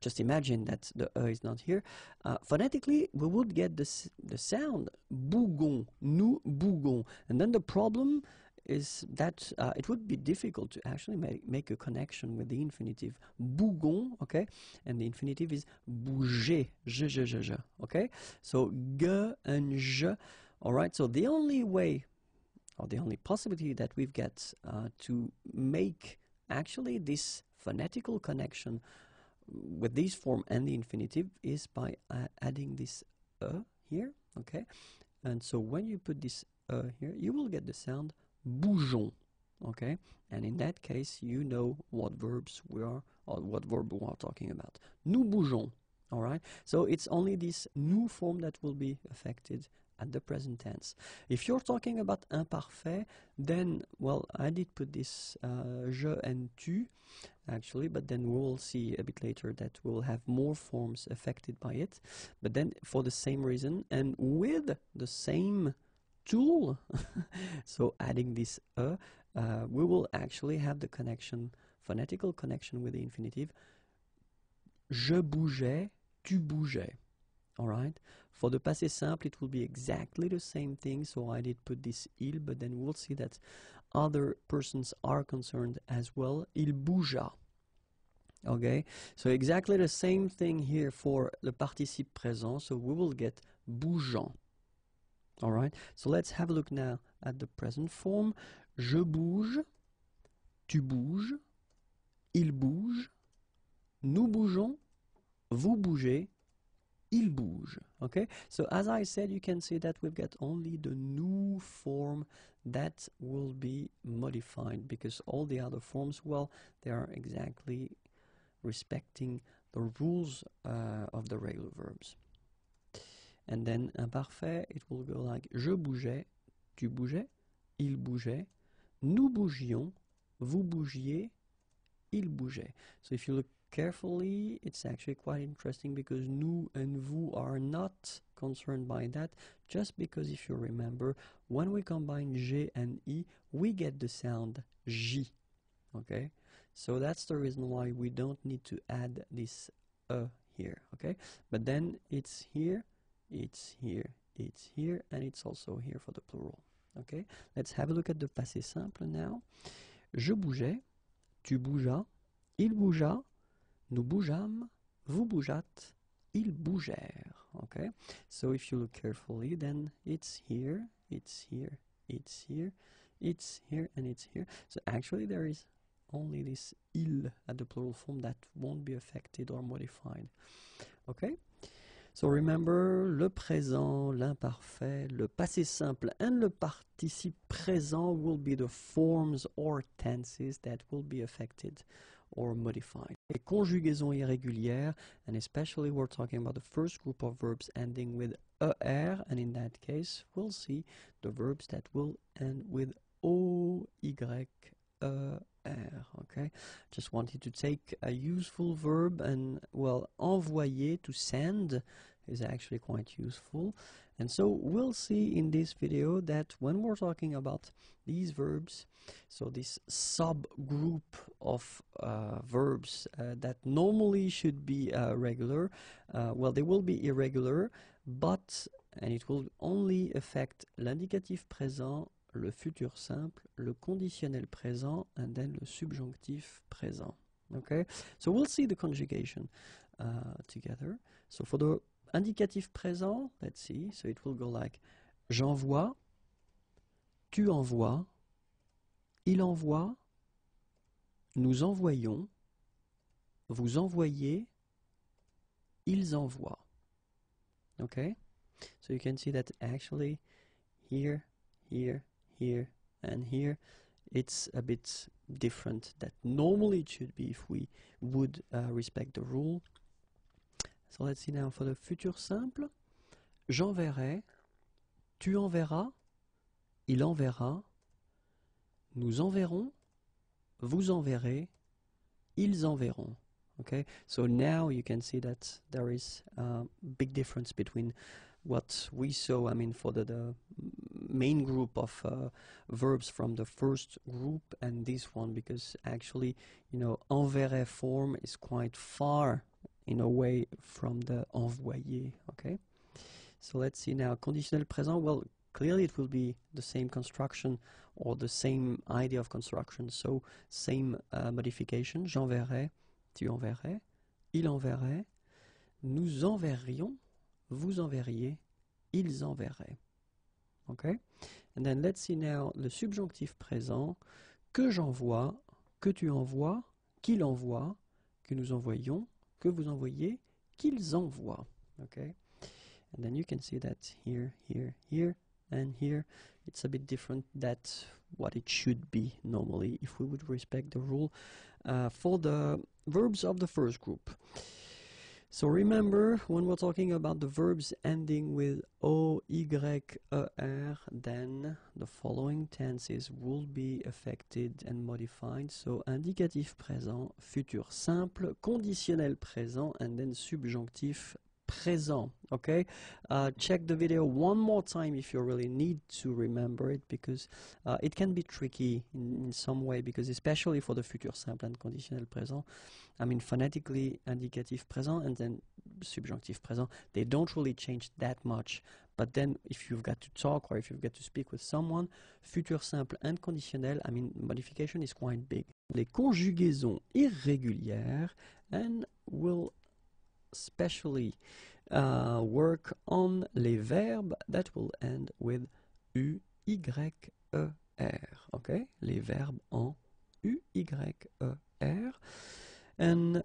just imagine that the E is not here, uh, phonetically we would get this, the sound bougon, nous bougon. And then the problem is that uh, it would be difficult to actually ma make a connection with the infinitive bougon, okay? And the infinitive is bouger, je, je, je, je, okay? So g and je, all right? So the only way or the only possibility that we've got uh, to make actually this phonetical connection with this form and the infinitive is by uh, adding this uh here, okay? And so when you put this uh here, you will get the sound bougeon, okay? And in that case, you know what verbs we are, or what verb we are talking about. Nous bougeons, all right? So it's only this new form that will be affected at the present tense. If you're talking about imparfait, then, well, I did put this uh, je and tu, actually, but then we will see a bit later that we'll have more forms affected by it, but then for the same reason and with the same tool, *laughs* so adding this e, uh, we will actually have the connection, phonetical connection with the infinitive. Je bougeais, tu bougeais alright for the passé simple it will be exactly the same thing so I did put this il but then we'll see that other persons are concerned as well il bougea okay so exactly the same thing here for the participe présent so we will get bougeant all right so let's have a look now at the present form je bouge tu bouges il bouge nous bougeons vous bougez il bouge. Okay, so as I said, you can see that we've got only the new form that will be modified because all the other forms, well, they are exactly respecting the rules uh, of the regular verbs. And then imparfait, uh, it will go like je bougeais, tu bougeais, il bougeait, nous bougions, vous bougiez, il bougeait. So if you look carefully, it's actually quite interesting because nous and vous are not concerned by that, just because if you remember, when we combine J and E, we get the sound J, okay? So that's the reason why we don't need to add this uh here, okay? But then it's here, it's here, it's here, and it's also here for the plural, okay? Let's have a look at the passé simple now. Je bougeais, tu bougeas, il bougea, nous bougeâmes, vous bougeâtes, ils bougèrent. Okay? So if you look carefully, then it's here, it's here, it's here, it's here, and it's here. So actually there is only this il at the plural form that won't be affected or modified. Okay? So remember, le présent, l'imparfait, le passé simple and le participe présent will be the forms or tenses that will be affected. or modified. A conjugaison irrégulière, and especially we're talking about the first group of verbs ending with er, and in that case, we'll see the verbs that will end with o, y, er. Okay, just wanted to take a useful verb and well, envoyer to send is actually quite useful. And so we'll see in this video that when we're talking about these verbs, so this subgroup of uh, verbs uh, that normally should be uh, regular, uh, well, they will be irregular, but, and it will only affect l'indicatif présent, le futur simple, le conditionnel présent, and then le subjonctif présent. Okay, so we'll see the conjugation uh, together. So for the indicatif présent, let's see, so it will go like j'envoie, tu envoies, il envoie, nous envoyons, vous envoyez, ils envoient. Okay? So you can see that actually here, here, here, and here, it's a bit different that normally it should be if we would uh, respect the rule. So let's see now for the futur simple. J'enverrai, tu enverras, il enverra, nous enverrons, vous enverrez, ils enverront. Okay, so now you can see that there is a big difference between what we saw, I mean, for the, the main group of uh, verbs from the first group and this one, because actually, you know, enverrer form is quite far in a way from the envoyé. Okay, so let's see now Conditionnel présent. Well, clearly it will be the same construction or the same idea of construction. So same uh, modification. J'enverrai, tu enverrais, il enverrait, nous enverrions, vous enverriez, ils enverraient. Okay, and then let's see now le subjonctif présent que j'envoie, que tu envoies, qu'il envoie, que nous envoyons, que vous envoyez, qu'ils envoient. Okay? And then you can see that here, here, here, and here it's a bit different than what it should be normally if we would respect the rule uh, for the verbs of the first group. So remember, when we're talking about the verbs ending with O, Y, e, R, then the following tenses will be affected and modified. So indicatif présent, futur simple, conditionnel présent, and then subjonctif présent. Okay, uh, check the video one more time if you really need to remember it because uh, it can be tricky in, in, some way because especially for the future simple and conditional present, I mean phonetically indicative present and then subjunctive present, they don't really change that much. But then if you've got to talk or if you've got to speak with someone, future simple and conditional, I mean modification is quite big. Les conjugaisons irrégulières and will specially uh, work on les verbes that will end with U, Y, E, R. Okay? Les verbes en U, Y, E, R. And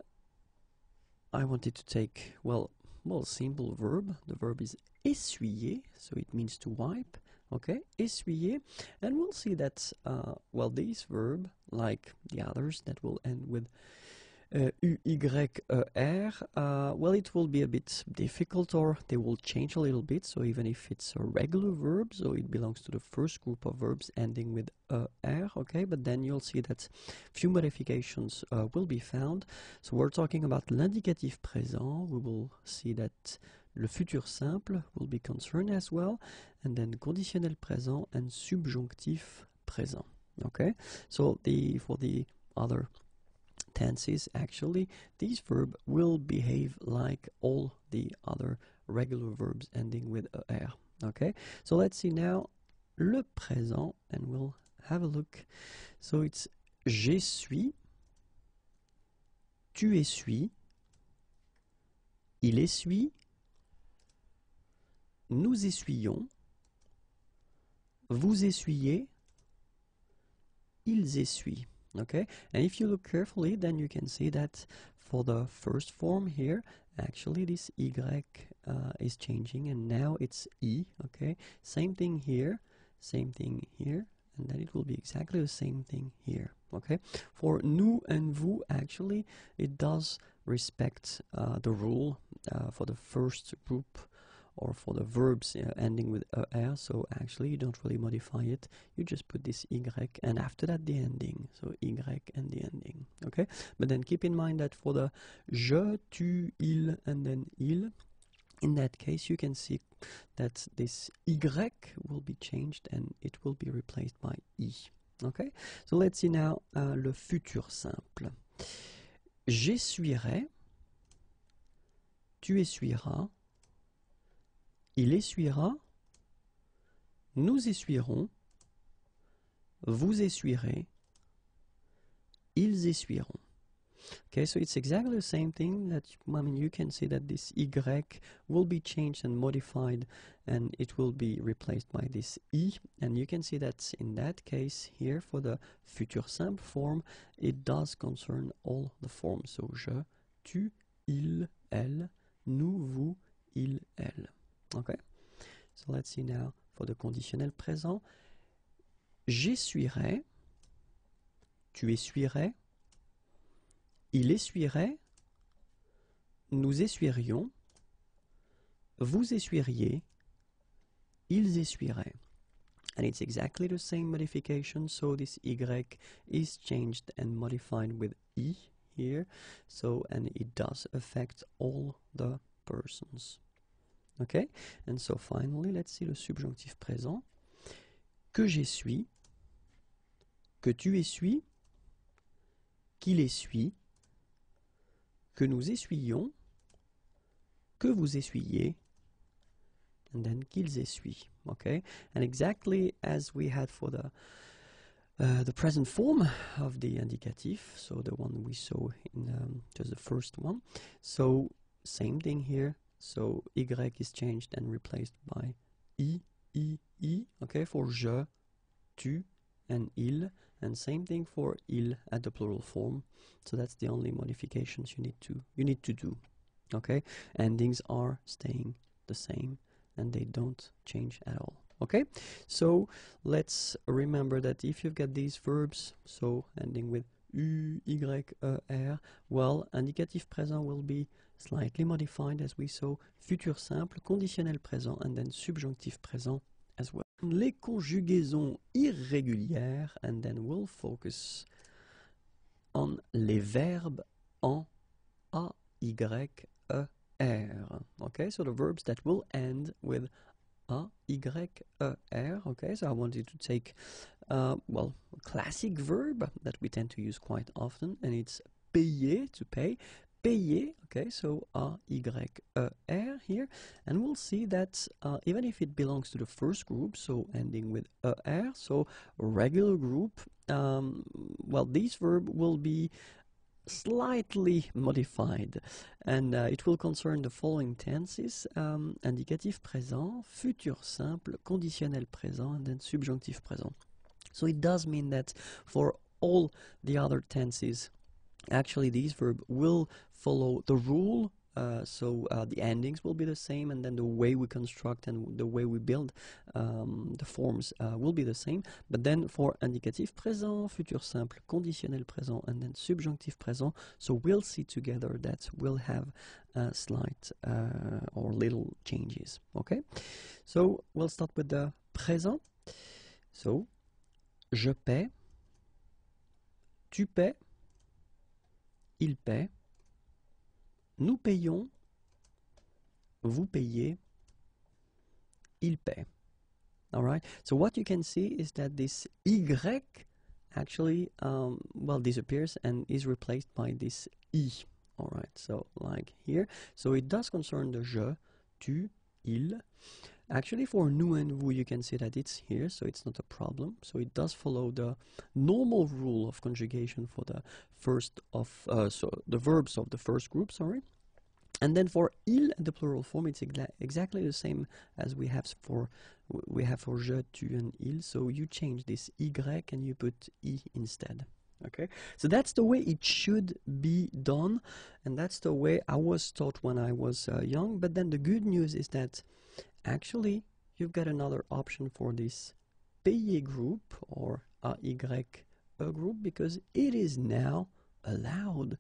I wanted to take, well, well, simple verb. The verb is essuyer, so it means to wipe. Okay, essuyer. And we'll see that, uh, well, this verb, like the others that will end with uh, UYER, uh, well, it will be a bit difficult or they will change a little bit. So even if it's a regular verb, so it belongs to the first group of verbs ending with ER, okay? But then you'll see that few modifications uh, will be found. So we're talking about l'indicatif présent. We will see that le futur simple will be concerned as well. And then conditionnel présent and subjonctif présent, okay? So the for the other tenses, actually, these verb will behave like all the other regular verbs ending with er. Okay, so let's see now le présent and we'll have a look. So it's je suis, tu essuies, il essuie, nous essuyons, vous essuyez, ils essuient okay and if you look carefully then you can see that for the first form here actually this y uh, is changing and now it's e okay same thing here same thing here and then it will be exactly the same thing here okay for nu and vu actually it does respect uh, the rule uh, for the first group or for the verbs uh, ending with er. So actually, you don't really modify it. You just put this y and after that the ending. So y and the ending. Okay. But then keep in mind that for the je, tu, il, and then il, in that case, you can see that this y will be changed and it will be replaced by i. Okay. So let's see now uh, le futur simple. J'essuierai. Tu essuieras Il essuiera. Nous essuierons. Vous essuierez. Ils essuieront. Okay, so it's exactly the same thing that I mean you can see that this y will be changed and modified and it will be replaced by this e and you can see that in that case here for the future simple form it does concern all the forms so je, tu, il, elle, nous, vous, il, elle. Okay? So let's see now for the conditionnel présent. J'essuierai, tu essuierais, il essuierait, nous essuierions, vous essuieriez, ils essuieraient. And it's exactly the same modification, so this y is changed and modified with e here, so and it does affect all the persons. Okay? And so finally, let's see le subjonctif présent. Que j'essuie, que tu essuies, qu'il essuie, que nous essuyons, que vous essuyez, and then qu'ils essuient. Okay? And exactly as we had for the uh, the present form of the indicative, so the one we saw in um, just the first one. So same thing here, so Y is changed and replaced by I, I, I, okay, for je, tu, and il, and same thing for il at the plural form. So that's the only modifications you need to you need to do. Okay? Endings are staying the same and they don't change at all. Okay? So let's remember that if you've got these verbs, so ending with U-Y-E-R, well, indicative présent will be slightly modified as we saw, futur simple, conditionnel présent, and then subjonctif présent as well. Les conjugaisons irrégulières, and then we'll focus on les verbes en A-Y-E-R. Okay, so the verbs that will end with A-Y-E-R. Okay, so I want to take Uh, well, classic verb that we tend to use quite often, and it's payer, to pay, payer, okay, so A-Y-E-R here, and we'll see that uh, even if it belongs to the first group, so ending with ER, so regular group, um, well, this verb will be slightly modified and uh, it will concern the following tenses um, indicative présent, futur simple, conditionnel présent and then subjunctive présent. So it does mean that for all the other tenses, actually these verb will follow the rule uh, so uh, the endings will be the same and then the way we construct and the way we build um, the forms uh, will be the same but then for indicative present future simple conditional present and then subjunctive present so we'll see together that we'll have uh, slight uh, or little changes okay so we'll start with the present so Je paie. Tu paies. Il paie. Nous payons. Vous payez. Il paie. All right. So what you can see is that this y actually um, well disappears and is replaced by this i. All right. So like here. So it does concern the je, tu, il. Actually, for wu you can see that it's here, so it's not a problem. So it does follow the normal rule of conjugation for the first of uh, so the verbs of the first group. Sorry. And then for il, the plural form, it's exactly the same as we have for we have for je, tu, and il. So you change this y and you put e instead. Okay, so that's the way it should be done, and that's the way I was taught when I was uh, young. But then the good news is that Actually, you've got another option for this paye group or AY group because it is now allowed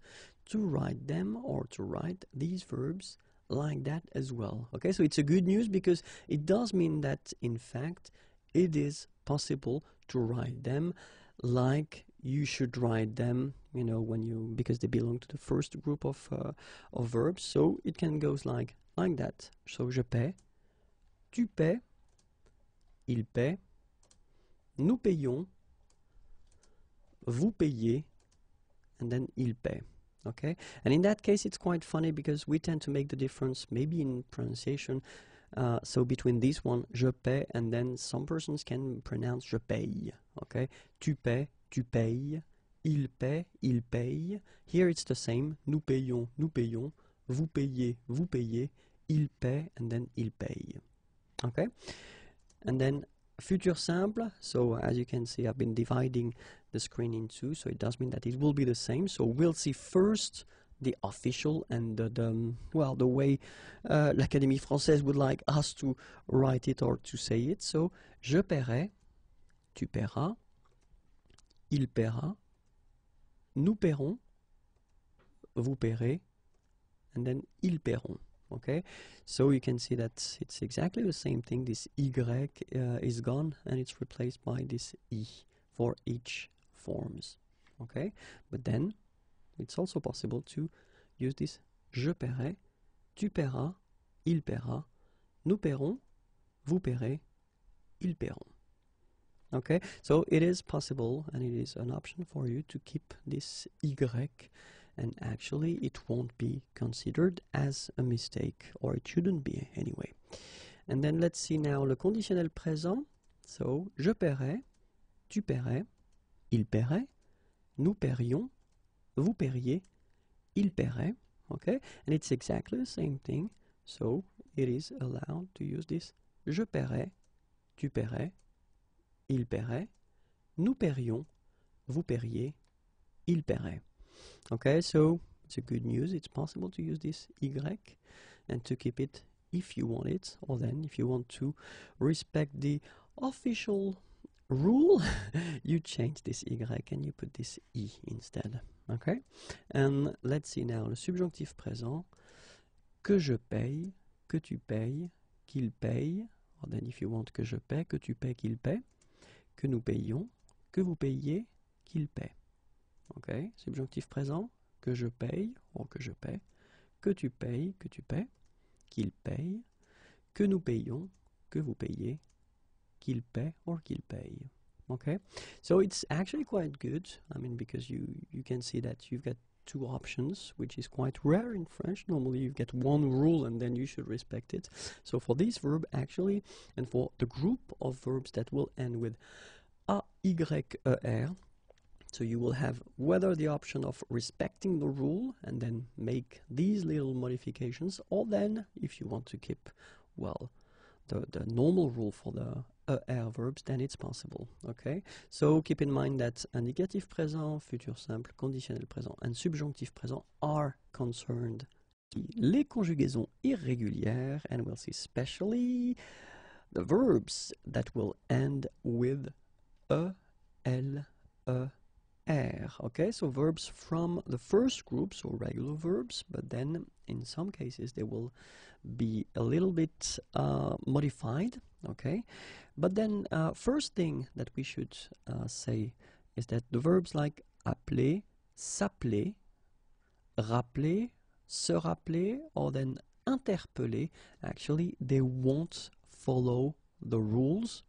to write them or to write these verbs like that as well. Okay, so it's a good news because it does mean that in fact it is possible to write them like you should write them you know when you because they belong to the first group of uh, of verbs so it can goes like like that so je paie Tu paies. Il paie. Nous payons. Vous payez. And then il paie. Okay? And in that case, it's quite funny because we tend to make the difference, maybe in pronunciation. Uh, so between this one, je paie, and then some persons can pronounce je paye. Okay? Tu paies, tu payes. Il paie, il paye. Here it's the same. Nous payons, nous payons. Vous payez, vous payez. Il paie, and then il paye. okay and then future sample so as you can see I've been dividing the screen in two so it does mean that it will be the same so we'll see first the official and the, the um, well the way uh, l'Académie Française would like us to write it or to say it so je paierai tu paieras il paiera nous paierons vous paierez and then ils paieront okay so you can see that it's exactly the same thing this y uh, is gone and it's replaced by this e for each forms okay but then it's also possible to use this je paierai tu paieras il paiera nous paierons vous paierez ils paieront okay so it is possible and it is an option for you to keep this y and actually it won't be considered as a mistake or it shouldn't be anyway and then let's see now le conditionnel présent so je paierai tu paierais il paierait nous paierions vous paieriez il paierait okay and it's exactly the same thing so it is allowed to use this je paierai tu paierais il paierait nous paierions vous paieriez il paierait Okay, so it's a good news. It's possible to use this y and to keep it if you want it, or then if you want to respect the official rule, *laughs* you change this y and you put this e instead. Okay? And let's see now le subjonctif présent. Que je paye, que tu payes, qu'il paye. Or then if you want que je paye, que tu payes, qu'il paye Que nous payons, que vous payiez, qu'il paye ok Subjonctif présent, que je paye, ou que je paie, que tu payes, que tu paies, qu'il paye, que nous payons, que vous payez, qu'il paie, ou qu'il paye. Okay, so it's actually quite good. I mean, because you you can see that you've got two options, which is quite rare in French. Normally, you get one rule and then you should respect it. So, for this verb, actually, and for the group of verbs that will end with a e, r So you will have whether the option of respecting the rule and then make these little modifications, or then if you want to keep, well, the, the normal rule for the uh, air verbs, then it's possible. Okay, so keep in mind that a negative present, futur simple, conditionnel present, and subjunctive present are concerned. Les conjugaisons irrégulières, and we'll see especially the verbs that will end with a l a er. Okay, so verbs from the first group, so regular verbs, but then in some cases they will be a little bit uh, modified. Okay, but then uh, first thing that we should uh, say is that the verbs like appeler, s'appeler, rappeler, se rappeler, or then interpeller, actually they won't follow the rules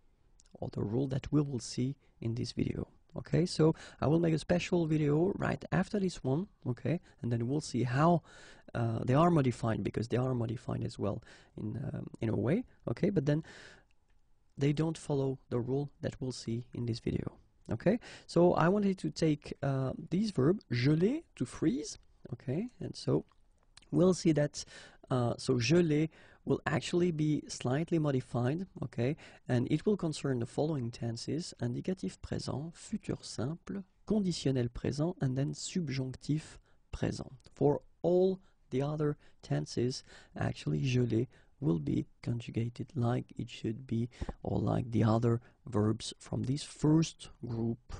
or the rule that we will see in this video okay so I will make a special video right after this one okay and then we'll see how uh, they are modified because they are modified as well in um, in a way okay but then they don't follow the rule that we'll see in this video okay so I wanted to take uh, this verb geler to freeze okay and so we'll see that uh, so gelée will actually be slightly modified, okay, and it will concern the following tenses, indicatif présent, futur simple, conditionnel présent, and then subjonctif présent. For all the other tenses, actually gelée will be conjugated like it should be or like the other verbs from this first group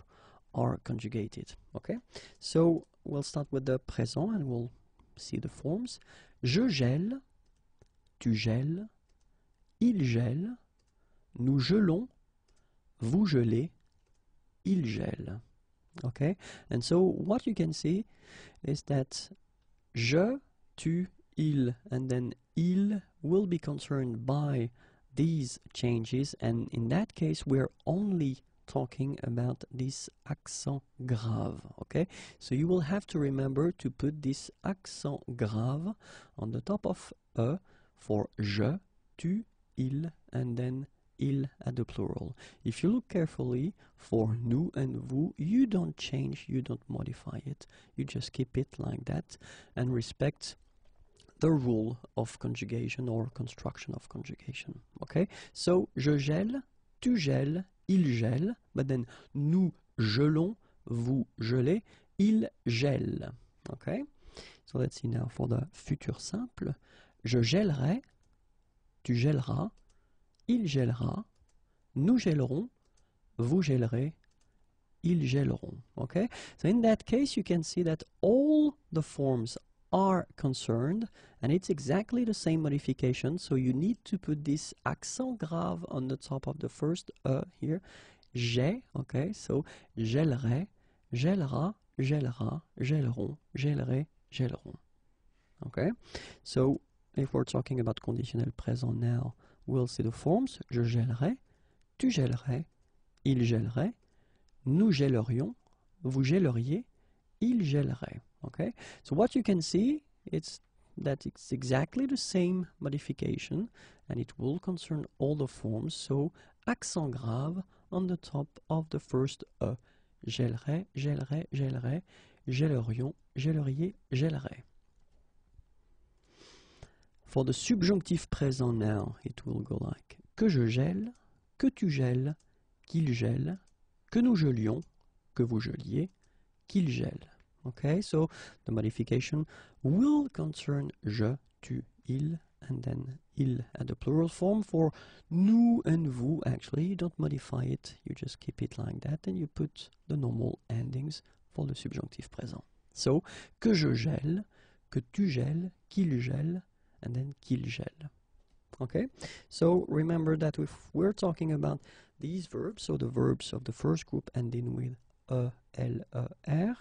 are conjugated, okay? So we'll start with the présent and we'll see the forms. Je gèle, tu gèles, il gèle, nous gelons, vous gelez, il gèle. Okay? And so what you can see is that je, tu, il, and then il will be concerned by these changes, and in that case, we're only talking about this accent grave okay so you will have to remember to put this accent grave on the top of e for je tu il and then il at the plural if you look carefully for nous and vous you don't change you don't modify it you just keep it like that and respect the rule of conjugation or construction of conjugation okay so je gèle tu gèles il gèle, bah, then nous gelons, vous gelez, il gèle. Ok? So let's see now for the futur simple. Je gèlerai, tu gèleras, il gèlera, nous gèlerons, vous gèlerez, ils gèleront. Ok? So in that case, you can see that all the forms are concerned and it's exactly the same modification so you need to put this accent grave on the top of the first E here j'ai okay so gèlerai gèlera gèlera gèleront gèlerai gèleront okay so if we're talking about conditional present now we'll see the forms je gèlerai tu gèlerais il gèlerait nous gèlerions vous gèleriez il gèlerait okay so what you can see it's that it's exactly the same modification and it will concern all the forms so accent grave on the top of the first E gèlerai, gèlerai, gèlerai gelerions, gèlerier, gèlerai For the subjunctive présent, now it will go like que je gèle, que tu gèles, qu'il gèle, que nous gelions, que vous geliez, qu'il gèle Okay, so the modification will concern je, tu, il, and then il at the plural form. For nous and vous, actually, you don't modify it, you just keep it like that, and you put the normal endings for the subjunctive present. So, que je gèle, que tu gèles, qu'il gèle, and then qu'il gèle. Okay, so remember that if we're talking about these verbs, so the verbs of the first group ending with e, l, e, r,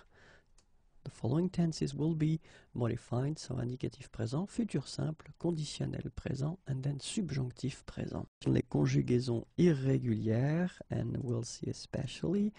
The following tenses will be modified, so indicatif présent, futur simple, conditionnel présent, and then subjonctif présent. Les conjugaisons irrégulières, and we'll see especially,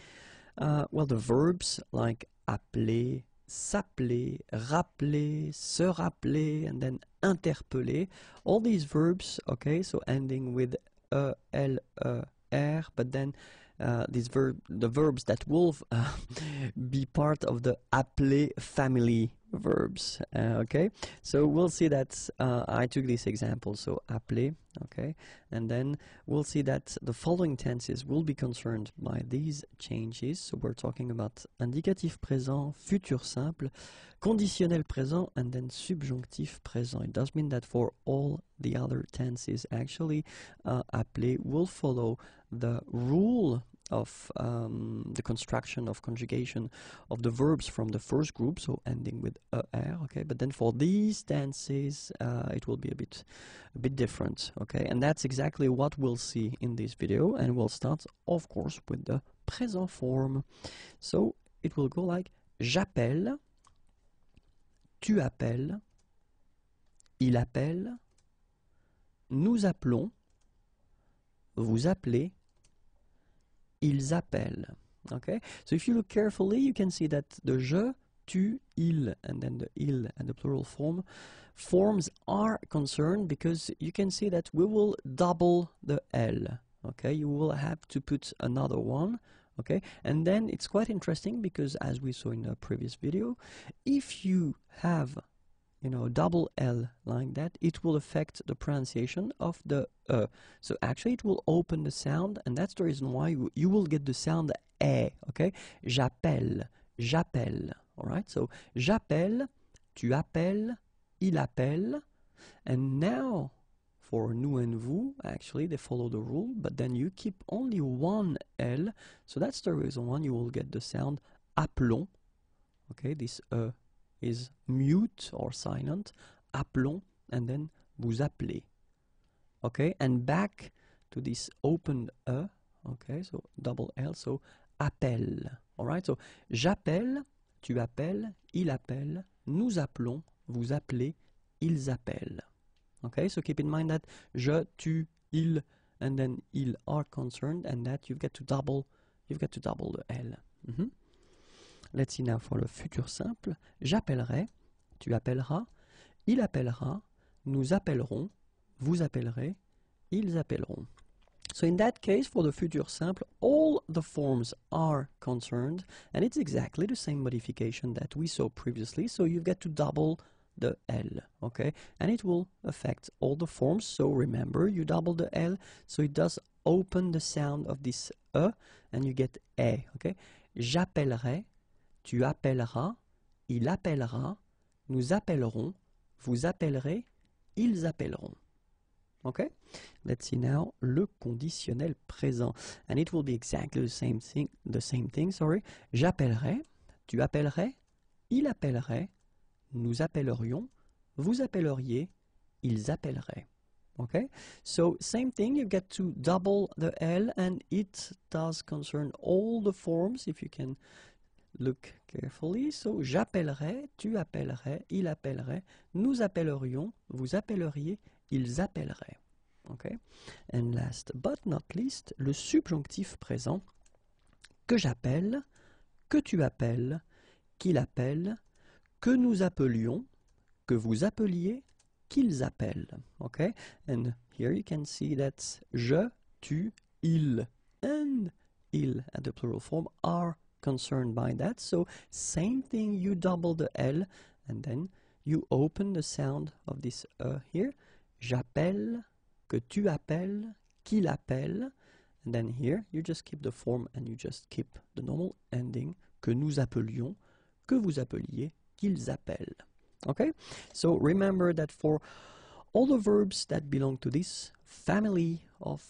uh, well, the verbs like appeler, s'appeler, rappeler, se rappeler, and then interpeller. All these verbs, okay, so ending with e, l, e, r, but then Uh, these verb, the verbs that will uh, *laughs* be part of the appeler family verbs. Uh, okay, so we'll see that uh, I took this example, so appeler. Okay, and then we'll see that the following tenses will be concerned by these changes. So we're talking about indicative present, futur simple, conditionnel present, and then subjunctive present. It does mean that for all the other tenses, actually, uh, appeler will follow the rule of um, the construction of conjugation of the verbs from the first group, so ending with er, okay. But then for these tenses, uh, it will be a bit, a bit different, okay. And that's exactly what we'll see in this video. And we'll start, of course, with the present form. So it will go like j'appelle, tu appelles, il appelle, nous appelons, vous appelez, ils appellent. Okay? So if you look carefully, you can see that the je, tu, il, and then the il and the plural form forms are concerned because you can see that we will double the l. Okay, you will have to put another one. Okay, and then it's quite interesting because as we saw in the previous video, if you have you know, double L like that, it will affect the pronunciation of the uh. So actually it will open the sound and that's the reason why you, you will get the sound E. okay? J'appelle, j'appelle, all right? So j'appelle, tu appelles, il appelle. And now for nous and vous, actually they follow the rule, but then you keep only one L. So that's the reason why you will get the sound appelons, okay, this E. Uh, is mute or silent, appelons, and then vous appelez. Okay, and back to this open E, okay, so double L, so appel. Alright, so j'appelle, tu appelles, il appelle, nous appelons, vous appelez, ils appellent. Okay, so keep in mind that je, tu, il, and then il are concerned, and that you've got to double, you've got to double the L. Mm-hmm. Let's see now for le futur simple, j'appellerai, tu appelleras, il appellera, nous appellerons, vous appellerez, ils appelleront. So in that case, for the future simple, all the forms are concerned, and it's exactly the same modification that we saw previously, so you've got to double the L, okay? And it will affect all the forms, so remember, you double the L, so it does open the sound of this E, and you get E, okay? J'appellerai, tu appelleras, il appellera, nous appellerons, vous appellerez, ils appelleront. OK? Let's see now le conditionnel présent. And it will be exactly the same thing, the same thing, sorry. J'appellerai, tu appellerais, il appellerait, nous appellerions, vous appelleriez, ils appelleraient. OK? So same thing, you get to double the L and it does concern all the forms if you can Look carefully. So, j'appellerai, tu appellerais, il appellerait, nous appellerions, vous appelleriez, ils appelleraient. Okay? And last but not least, le subjonctif présent que j'appelle, que tu appelles, qu'il appelle, que nous appelions, que vous appeliez, qu'ils appellent. Okay? And here you can see that je, tu, il, and il at the plural form are concerned by that. So same thing, you double the L and then you open the sound of this E uh, here. J'appelle, que tu appelles, qu'il appelle. And then here, you just keep the form and you just keep the normal ending, que nous appelions, que vous appeliez, qu'ils appellent. Okay? So remember that for all the verbs that belong to this family of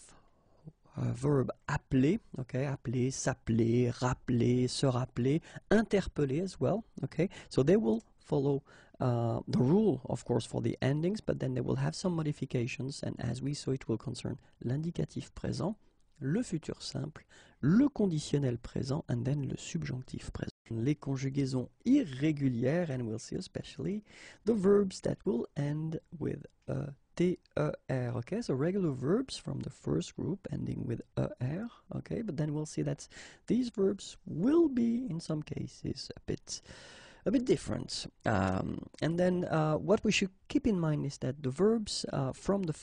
verbe appeler, okay, appeler, s'appeler, rappeler, se rappeler, interpeller as well, okay. So they will follow uh, the rule, of course, for the endings, but then they will have some modifications, and as we saw, it will concern l'indicatif présent, le futur simple, le conditionnel présent, and then le subjonctif présent. Les conjugaisons irrégulières, and we'll see especially the verbs that will end with a ter, okay? So regular verbs from the first group ending with er, okay? But then we'll see that these verbs will be, in some cases, a bit a bit different. Um, and then uh, what we should keep in mind is that the verbs uh, from the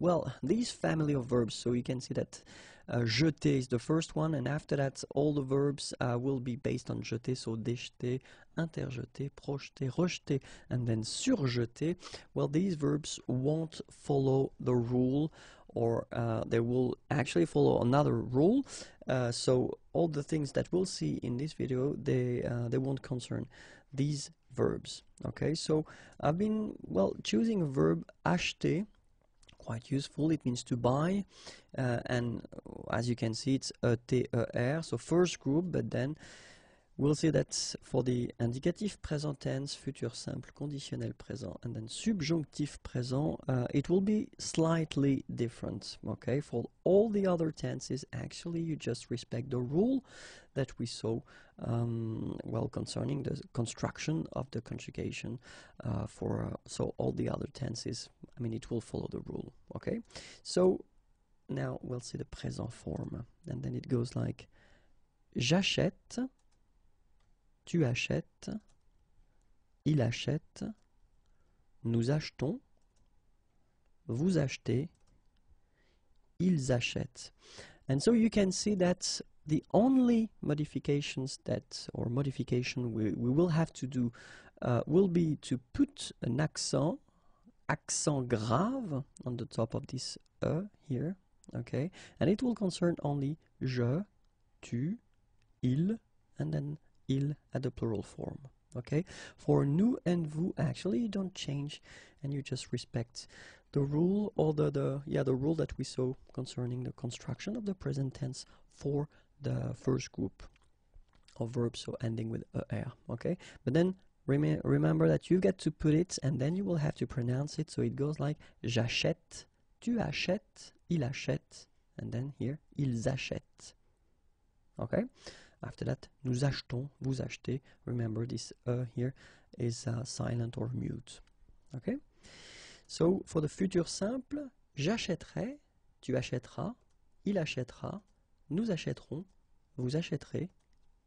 well, these family of verbs, so you can see that uh, jeter is the first one, and after that, all the verbs uh, will be based on jeter. So déjeter, interjeter, projeter, rejeter, and then surjeter. Well, these verbs won't follow the rule or uh, they will actually follow another rule uh, so all the things that we'll see in this video they uh, they won't concern these verbs okay so I've been well choosing a verb acheter quite useful. It means to buy, uh, and as you can see, it's a TER, so first group, but then We'll see that for the indicative present tense, future simple, conditional present, and then subjunctive present, uh, it will be slightly different, okay? For all the other tenses, actually, you just respect the rule that we saw, um, well, concerning the construction of the conjugation uh, for, uh, so all the other tenses, I mean, it will follow the rule, okay? So, now we'll see the present form, and then it goes like, j'achète, Tu achètes. Il achète. Nous achetons. Vous achetez. Ils achètent. And so you can see that the only modifications that, or modification we, we will have to do, uh, will be to put an accent, accent grave, on the top of this E here, okay? And it will concern only je, tu, il, and then il at the plural form. Okay, for nous and vous, actually, you don't change, and you just respect the rule or the, the yeah the rule that we saw concerning the construction of the present tense for the first group of verbs, so ending with er. Okay, but then rem remember that you get to put it, and then you will have to pronounce it. So it goes like j'achète, tu achètes, il achète, and then here ils achètent. Okay. After that, nous achetons, vous achetez. Remember this E here is uh, silent or mute. Okay? So, for the future simple, j'achèterai, tu achèteras, il achètera, nous achèterons, vous achèterez,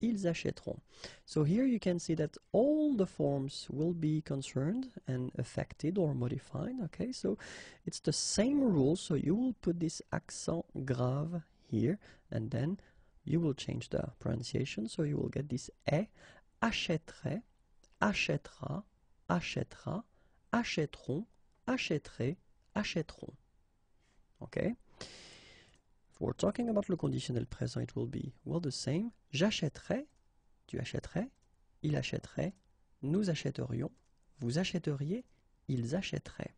ils achèteront. So here you can see that all the forms will be concerned and affected or modified. Okay, so it's the same rule. So you will put this accent grave here and then you will change the pronunciation, so you will get this a, e, achèterait, achètera, achètera, achèteront, achèterai, achèteront. Okay? If we're talking about le conditionnel présent, it will be well the same. J'achèterai, tu achèterais, il achèterait, nous achèterions, vous achèteriez, ils achèteraient.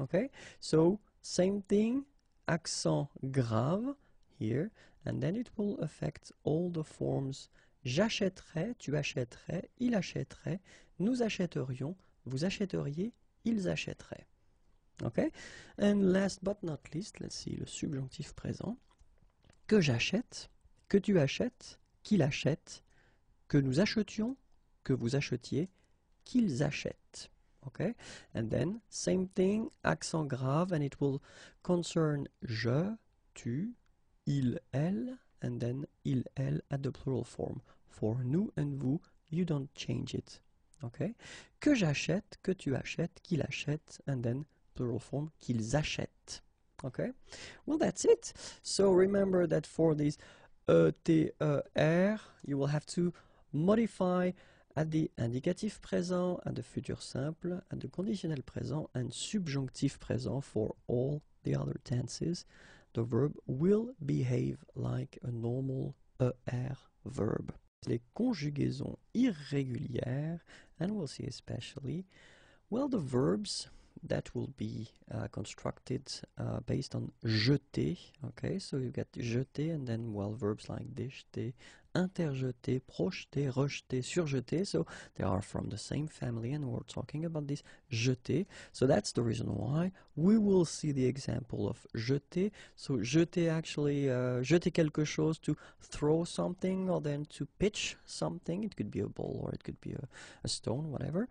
Okay? So, same thing, accent grave here, and then it will affect all the forms. J'achèterais, tu achèterais, il achèterait, nous achèterions, vous achèteriez, ils achèteraient. OK And last but not least, let's see le subjonctif présent. Que j'achète, que tu achètes, qu'il achète, que nous achetions, que vous achetiez, qu'ils achètent. Okay? And then, same thing, accent grave, and it will concern je, tu, il-elle and then il-elle at the plural form. For nous and vous, you don't change it. Okay? Que j'achète, que tu achètes, qu'il achète, and then plural form, qu'ils achètent. Okay? Well, that's it. So remember that for this e e r, you will have to modify at the indicative présent, at the futur simple, at the conditionnel présent, and subjonctif présent for all the other tenses. the verb will behave like a normal ER verb. Les conjugaisons irrégulières, and we'll see especially, well, the verbs that will be uh, constructed uh, based on jeter, okay, so you get jeter and then, well, verbs like déjeter interjeté, projeté, rejeté, surjeté. So they are from the same family and we're talking about this jeté. So that's the reason why we will see the example of jeté. So jeté actually, uh, jeter quelque chose, to throw something or then to pitch something. It could be a ball or it could be a, a stone, whatever.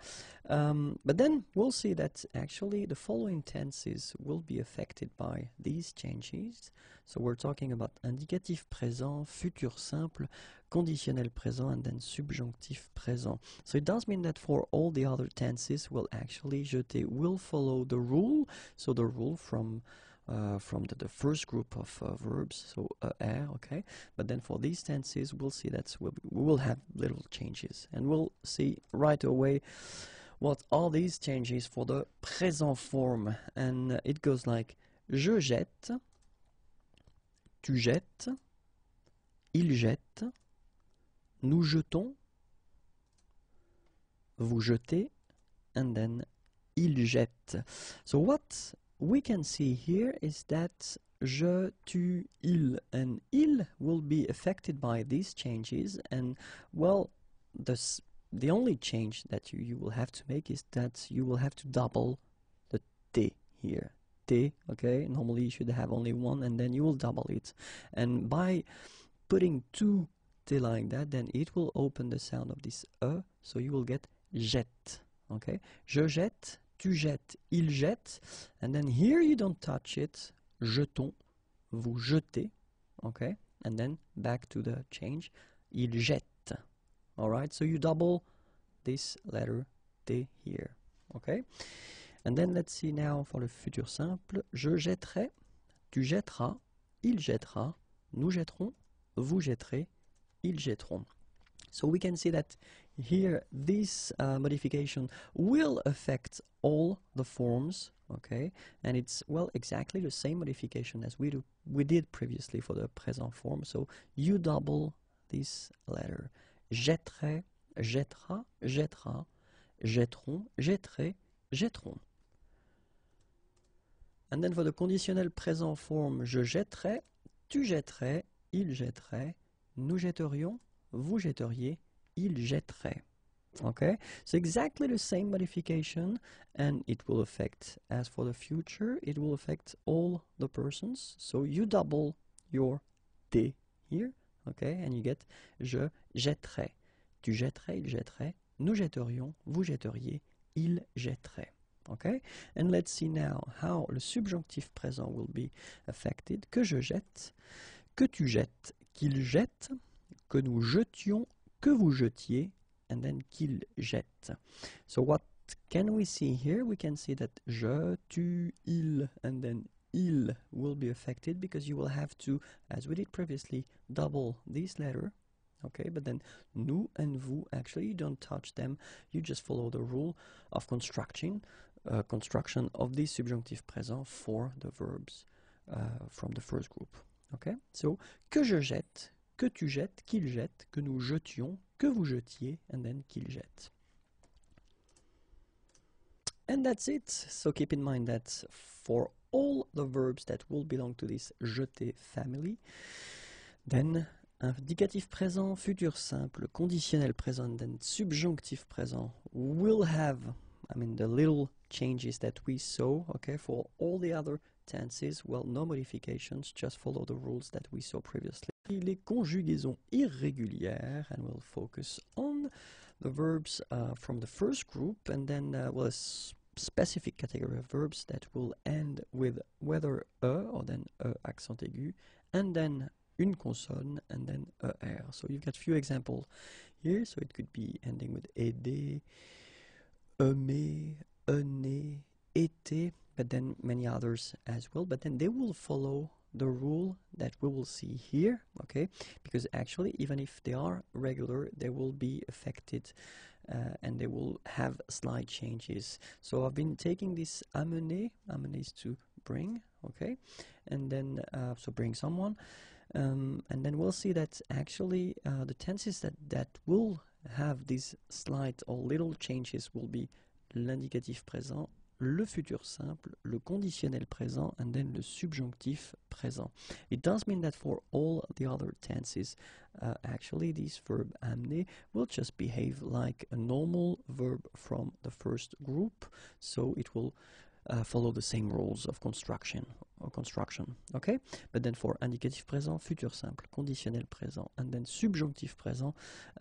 Um, but then we'll see that actually the following tenses will be affected by these changes. So we're talking about indicative présent, futur simple, conditionnel present and then subjunctive present. So it does mean that for all the other tenses, will actually, jeter will follow the rule. So the rule from uh, from the, the, first group of uh, verbs, so uh, er, okay? But then for these tenses, we'll see that we'll, we will have little changes. And we'll see right away what are these changes for the present form. And uh, it goes like, je jette, tu jettes, il jette, Nous jetons, vous jetez, and then il jette. So what we can see here is that je, tu, il, and il will be affected by these changes. And well, the the only change that you, you will have to make is that you will have to double the t here. T, okay. Normally you should have only one, and then you will double it. And by putting two like that, then it will open the sound of this e, so you will get jette. Okay? Je jette, tu jettes, il jette, and then here you don't touch it, jetons, vous jetez, okay? And then back to the change, il jette. right, so you double this letter T here, okay? And then let's see now for the futur simple, je jetterai, tu jetteras, il jettera, nous jetterons, vous jetterez, ils jetteront. So we can see that here this uh, modification will affect all the forms, okay? And it's, well, exactly the same modification as we, do, we did previously for the present form. So you double this letter. Jetterai, jettera, jettera, jetteront, jetterai, jetteront. And then for the conditional present form, je jetterai, tu jetterais, il jetterait, Nous jetterions, vous jetteriez, il jetterait. Okay, so exactly the same modification and it will affect, as for the future, it will affect all the persons. So you double your t » here, okay, and you get je jetterai. Tu jetterais, il jetterait, nous jetterions, vous jetteriez, il jetterait. Okay, and let's see now how le subjonctif présent will be affected. Que je jette, que tu jettes, qu'il jette, que nous jetions, que vous jetiez, and then qu'il jette. So what can we see here? We can see that je, tu, il, and then il will be affected because you will have to, as we did previously, double this letter. Okay, but then nous and vous, actually, you don't touch them. You just follow the rule of construction, uh, construction of the subjunctive present for the verbs uh, from the first group. Okay? So, que je jette, que tu jettes, qu'il jette, que nous jetions, que vous jetiez, and then qu'il jette. And that's it. So keep in mind that for all the verbs that will belong to this jeter family, then indicatif présent, futur simple, conditionnel présent, then subjonctif présent will have, I mean, the little changes that we saw, okay, for all the other tenses, well, no modifications, just follow the rules that we saw previously. Les conjugaisons irrégulières, and we'll focus on the verbs uh, from the first group, and then, uh, well, a specific category of verbs that will end with whether a, or then a accent aigu, and then une consonne, and then a r. So you've got a few examples here, so it could be ending with aider aimer, aîné, ET, but then many others as well. But then they will follow the rule that we will see here, okay? Because actually, even if they are regular, they will be affected uh, and they will have slight changes. So I've been taking this amener, amener is to bring, okay? And then, uh, so bring someone. Um, and then we'll see that actually uh, the tenses that, that will have these slight or little changes will be l'indicatif présent le futur simple, le conditionnel présent, and then le subjonctif présent. It does mean that for all the other tenses, uh, actually, this verb amener will just behave like a normal verb from the first group, so it will uh, follow the same rules of construction, construction. Okay? But then for indicative present, futur simple, conditionnel présent and then subjonctif présent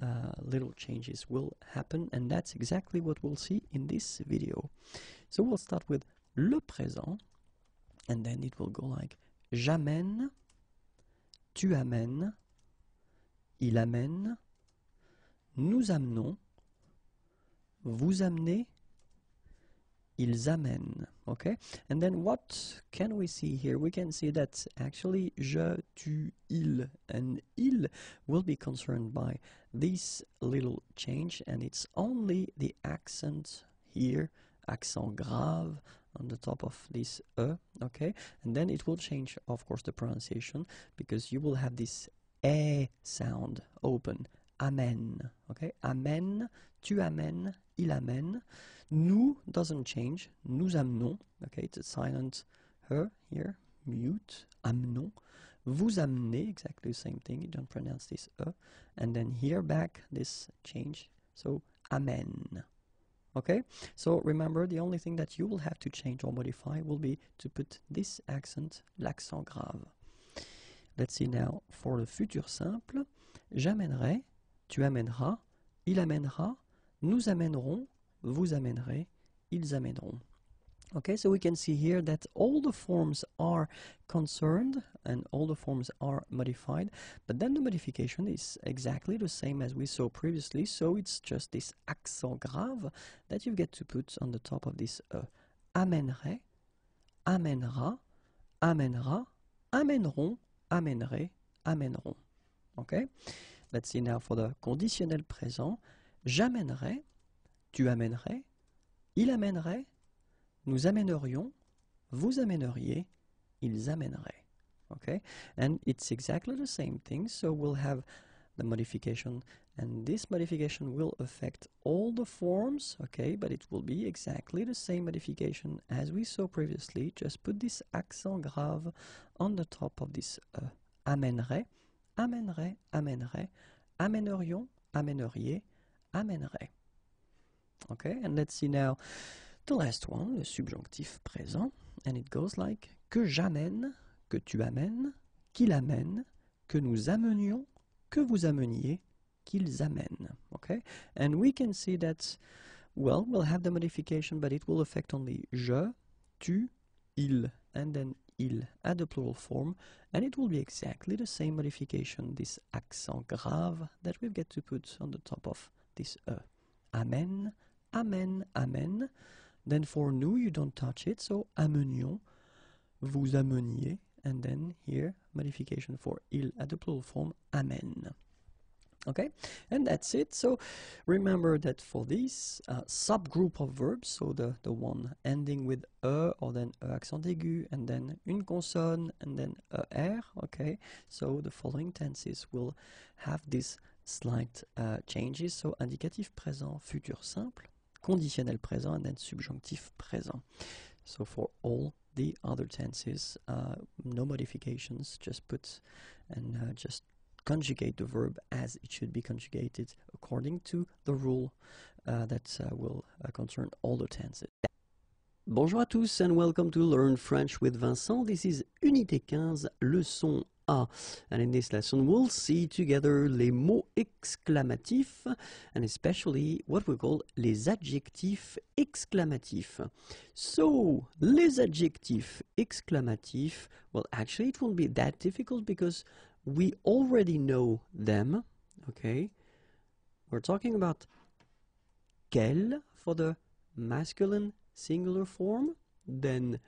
uh, little changes will happen, and that's exactly what we'll see in this video. So we'll start with le présent, and then it will go like j'amène, tu amènes, il amène, nous amenons, vous amenez, ils amènent. Okay? And then what can we see here? We can see that actually je, tu, il, and il will be concerned by this little change, and it's only the accent here, accent grave on the top of this e, okay? And then it will change, of course, the pronunciation because you will have this e sound open. Amen, okay? Amen, tu amen, il amène. Nous doesn't change. Nous amenons. Okay, it's a silent her here. Mute. Amenons. Vous amenez. Exactly the same thing. You don't pronounce this e. And then here back this change. So amen. Okay? So remember, the only thing that you will have to change or modify will be to put this accent, l'accent grave. Let's see now, for the futur simple, j'amènerai, tu amèneras, il amènera, nous amènerons, vous amènerez, ils amèneront. Okay, so we can see here that all the forms are concerned and all the forms are modified, but then the modification is exactly the same as we saw previously, so it's just this accent grave that you get to put on the top of this uh, amènera, amènera, amèneront, amènerai, amèneront. Okay? Let's see now for the conditionnel présent. J'amènerai, tu amènerais, il amènerait, nous amènerions, vous amèneriez, ils amèneraient. Okay? And it's exactly the same thing, so we'll have the modification and this modification will affect all the forms okay but it will be exactly the same modification as we saw previously just put this accent grave on the top of this amènerais uh, »,« amènerait amènerait amènerait amènerions amèneriez amènerait Okay, and let's see now the last one, le subjonctif présent. And it goes like que j'amène, que tu amènes, qu'il amène, que nous amenions, que vous ameniez, qu'ils amènent. Okay? And we can see that, well, we'll have the modification, but it will affect only je, tu, il, and then il at the plural form, and it will be exactly the same modification, this accent grave that we'll get to put on the top of this e. Amen, amen, amen. Then for nous, you don't touch it, so amenions, vous ameniez. And then here, modification for il at the plural form, amen. Okay, and that's it. So remember that for this uh, subgroup of verbs, so the, the one ending with e or then e accent aigu and then une consonne and then er, okay, so the following tenses will have these slight uh, changes. So indicative présent, futur simple, conditionnel présent and then subjonctif présent. So for all the other tenses, uh, no modifications, just put and uh, just conjugate the verb as it should be conjugated according to the rule uh, that uh, will uh, concern all the tenses. Bonjour à tous and welcome to Learn French with Vincent. This is Unité 15, leçon a. And in this lesson, we'll see together les mots exclamatifs and especially what we call les adjectifs exclamatifs. So, les adjectifs exclamatifs, well, actually, it won't be that difficult because we already know them, okay? We're talking about quel for the masculine singular form, then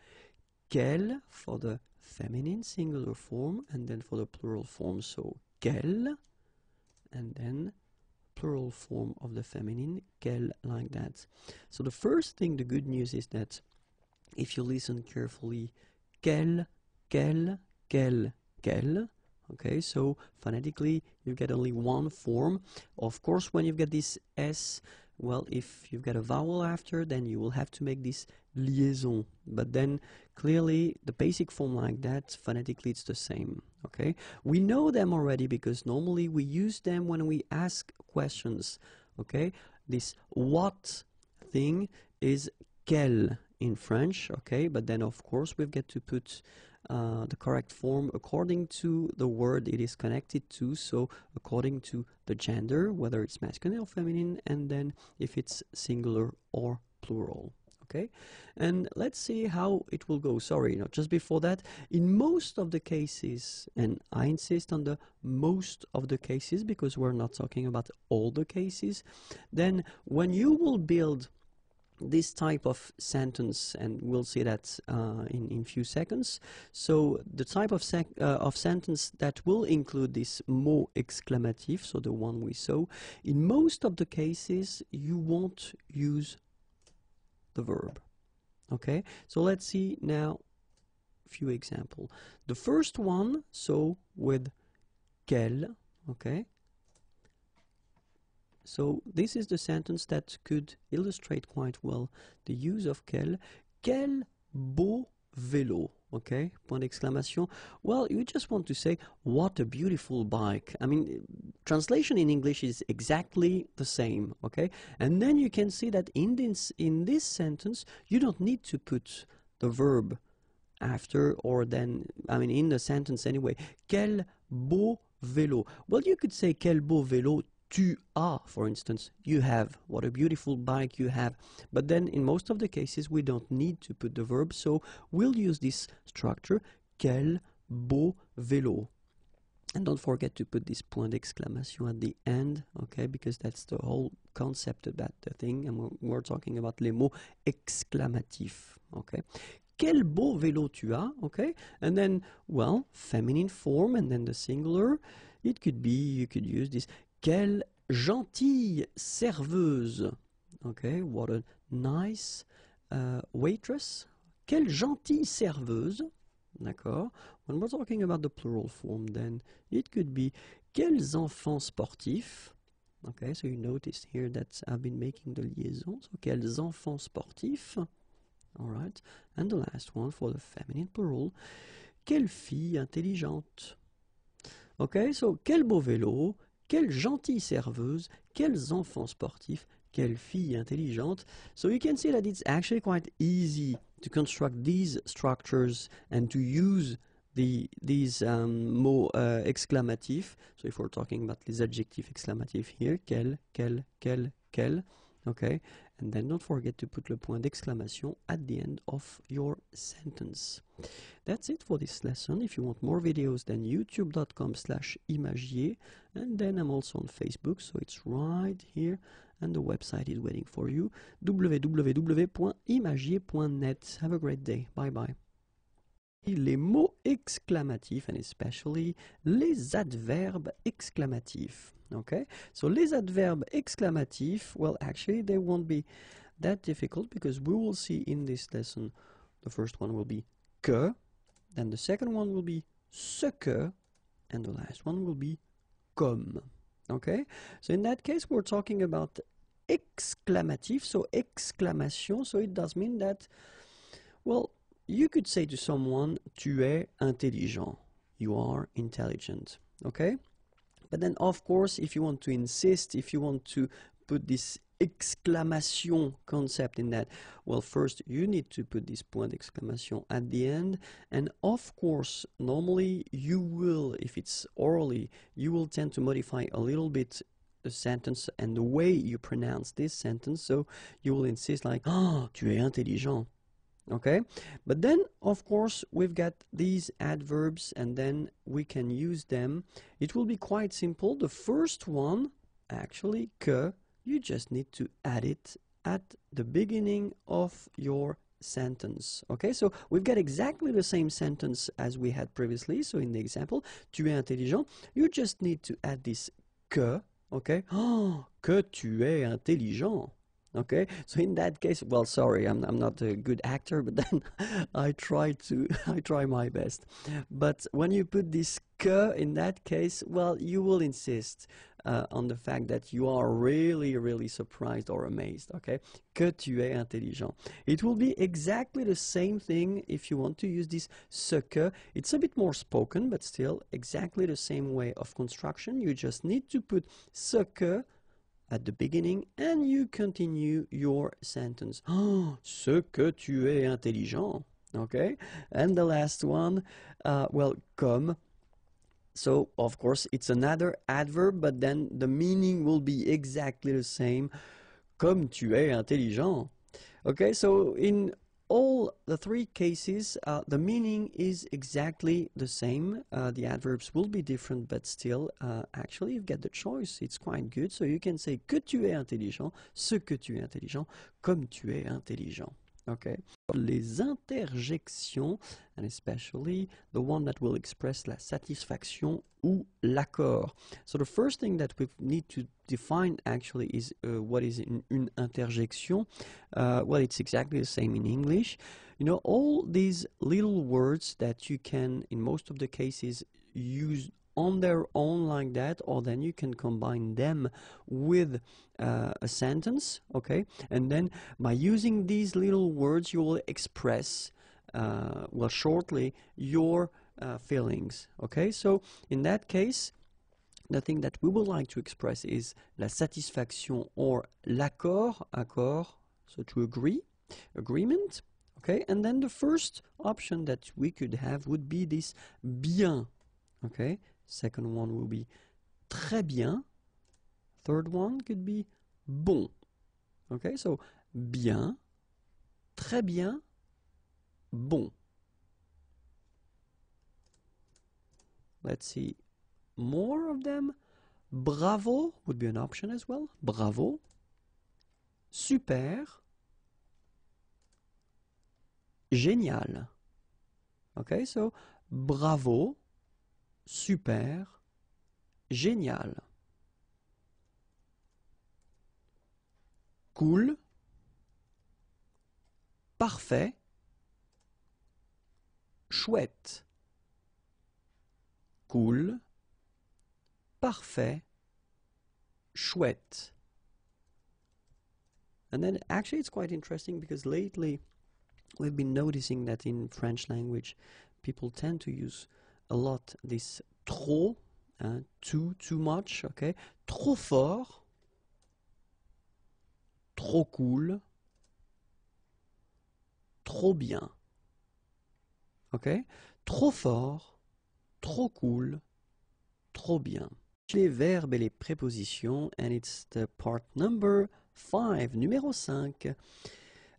quel for the feminine singular form and then for the plural form so quelle and then plural form of the feminine quelle like that so the first thing the good news is that if you listen carefully quelle quelle quelle quelle okay so phonetically you get only one form of course when you've got this s well if you've got a vowel after then you will have to make this liaison but then clearly the basic form like that phonetically it's the same okay we know them already because normally we use them when we ask questions okay this what thing is quel in French okay but then of course we get to put uh, the correct form according to the word it is connected to so according to the gender whether it's masculine or feminine and then if it's singular or plural okay and let's see how it will go sorry you know just before that in most of the cases and I insist on the most of the cases because we're not talking about all the cases then when you will build this type of sentence and we'll see that uh, in in few seconds so the type of sec uh, of sentence that will include this more exclamative so the one we saw in most of the cases you won't use the verb. Okay, so let's see now a few example. The first one, so with quel, okay. So this is the sentence that could illustrate quite well the use of quel. Quel beau vélo okay point exclamation well you just want to say what a beautiful bike i mean translation in english is exactly the same okay and then you can see that in this in this sentence you don't need to put the verb after or then i mean in the sentence anyway quel beau vélo well you could say quel beau vélo tu as, for instance, you have, what a beautiful bike you have. But then in most of the cases, we don't need to put the verb, so we'll use this structure, quel beau vélo. And don't forget to put this point d'exclamation at the end, okay, because that's the whole concept about the thing, and we're, we're talking about les mots exclamatifs, okay. Quel beau vélo tu as, okay, and then, well, feminine form, and then the singular, it could be, you could use this Quelle gentille serveuse! Ok, what a nice euh, waitress. Quelle gentille serveuse! D'accord. When we're talking about the plural form, then it could be quels enfants sportifs. Okay, so you notice here that I've been making the liaison. So quels enfants sportifs. All right. And the last one for the feminine plural. Quelle fille intelligente. Okay, so quel beau vélo, quelle gentille serveuse, quels enfants sportifs, quelle fille intelligente. So you can see that it's actually quite easy to construct these structures and to use the, these um, mots uh, exclamatifs. So if we're talking about les adjectifs exclamatifs here, quel, quel, quel, quel, okay, and then don't forget to put le point d'exclamation at the end of your sentence. That's it for this lesson. If you want more videos, then youtube.com slash imagier, and then I'm also on Facebook, so it's right here, and the website is waiting for you, www.imagier.net. Have a great day. Bye-bye les mots exclamatifs and especially les adverbes exclamatifs. Okay, so les adverbes exclamatifs, well, actually, they won't be that difficult because we will see in this lesson the first one will be que, then the second one will be ce que, and the last one will be comme. Okay, so in that case, we're talking about exclamatif, so exclamation, so it does mean that, well, you could say to someone, tu es intelligent. You are intelligent. Okay? But then, of course, if you want to insist, if you want to put this exclamation concept in that, well, first you need to put this point exclamation at the end. And of course, normally you will, if it's orally, you will tend to modify a little bit the sentence and the way you pronounce this sentence. So you will insist like, ah, oh, tu es intelligent okay but then of course we've got these adverbs and then we can use them it will be quite simple the first one actually que you just need to add it at the beginning of your sentence okay so we've got exactly the same sentence as we had previously so in the example tu es intelligent you just need to add this que okay que *gasps* tu es intelligent okay so in that case well sorry i'm, I'm not a good actor but *laughs* then i try to *laughs* i try my best but when you put this que in that case well you will insist uh, on the fact that you are really really surprised or amazed okay que tu es intelligent it will be exactly the same thing if you want to use this ce que it's a bit more spoken but still exactly the same way of construction you just need to put ce que at the beginning and you continue your sentence. Oh, *gasps* ce que tu es intelligent. Okay? And the last one, uh, well, comme. So, of course, it's another adverb, but then the meaning will be exactly the same. Comme tu es intelligent. Okay, so in all the three cases, uh, the meaning is exactly the same. Uh, the adverbs will be different, but still, uh, actually, you get the choice. It's quite good. So you can say que tu es intelligent, ce que tu es intelligent, comme tu es intelligent. Okay. Les interjections, and especially the one that will express la satisfaction ou l'accord. So the first thing that we need to define actually is uh, what is in, une interjection. Uh, well, it's exactly the same in English. You know, all these little words that you can, in most of the cases, use on their own like that or then you can combine them with uh, a sentence okay and then by using these little words you will express uh, well shortly your uh, feelings okay so in that case the thing that we would like to express is la satisfaction or l'accord accord so to agree agreement okay and then the first option that we could have would be this bien okay Second one will be très bien. Third one could be bon. Okay, so bien, très bien, bon. Let's see more of them. Bravo would be an option as well. Bravo. Super. Génial. Okay, so bravo, super, génial. Cool, parfait, chouette. Cool, parfait, chouette. And then actually it's quite interesting because lately we've been noticing that in French language people tend to use a lot this trop, hein, too, too much, ok, trop fort, trop cool, trop bien, ok, trop fort, trop cool, trop bien. Les verbes et les prépositions, and it's the part number five, numéro 5.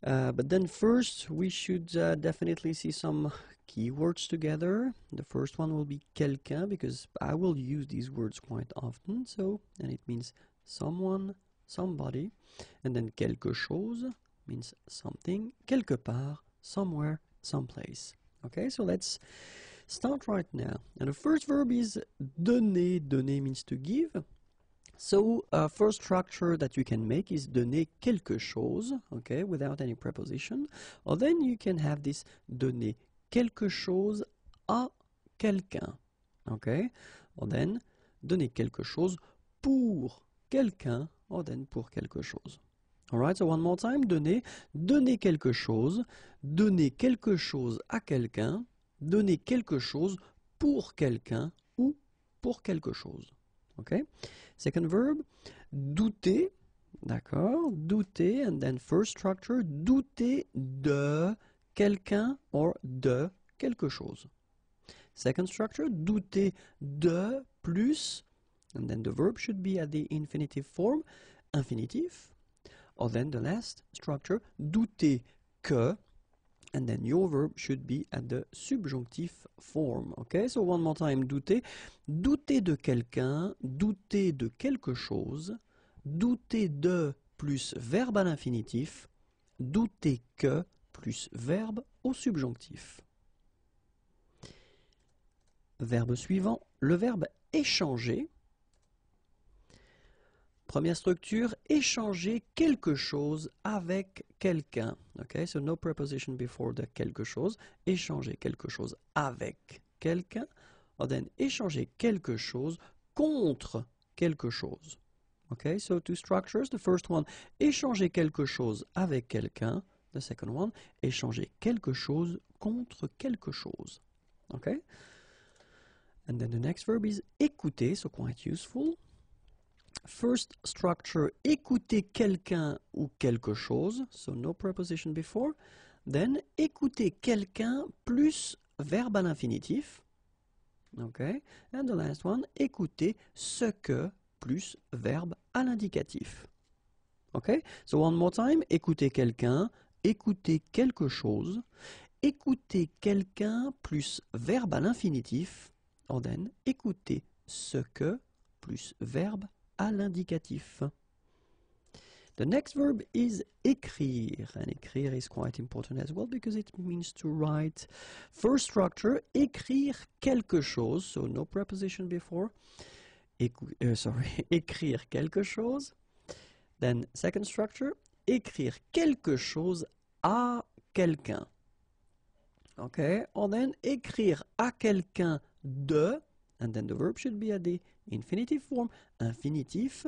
Uh, but then first we should uh, definitely see some keywords together. The first one will be quelqu'un because I will use these words quite often. So, and it means someone, somebody. And then quelque chose means something, quelque part, somewhere, someplace. Okay, so let's start right now. And the first verb is donner. Donner means to give. So, uh, first structure that you can make is donner quelque chose, okay, without any preposition. Or then you can have this donner quelque chose à quelqu'un. Ok then, donner quelque chose pour quelqu'un. then, pour quelque chose. Alright, so one more time. Donner, donner quelque chose, donner quelque chose à quelqu'un, donner quelque chose pour quelqu'un ou pour quelque chose. Ok Second verb, douter. D'accord Douter, and then first structure, douter de quelqu'un or de quelque chose. Second structure, douter de plus, and then the verb should be at the infinitive form, infinitif. Or then the last structure, douter que, and then your verb should be at the subjonctif form. Okay, so one more time, douter. Douter de quelqu'un, douter de quelque chose, douter de plus verbe à l'infinitif, douter que, plus verbe au subjonctif. Verbe suivant, le verbe échanger. Première structure, échanger quelque chose avec quelqu'un. Ok, so no preposition before the quelque chose. Échanger quelque chose avec quelqu'un. Or then, échanger quelque chose contre quelque chose. Ok, so two structures. The first one, échanger quelque chose avec quelqu'un second one, échanger quelque chose contre quelque chose. Okay? And then the next verb is écouter, so quite useful. First structure, écouter quelqu'un ou quelque chose, so no preposition before. Then, écouter quelqu'un plus verbe à l'infinitif. Okay? And the last one, écouter ce que plus verbe à l'indicatif. Okay? So one more time, écouter quelqu'un, écouter quelque chose, écouter quelqu'un plus verbe à l'infinitif, then, écouter ce que plus verbe à l'indicatif. The next verb is écrire, and écrire is quite important as well because it means to write. First structure, écrire quelque chose, so no preposition before. Euh, sorry, *laughs* écrire quelque chose. Then second structure, écrire quelque chose quelqu'un. Ok? on then écrire à quelqu'un de, and then the verb should be at the infinitive form, infinitif.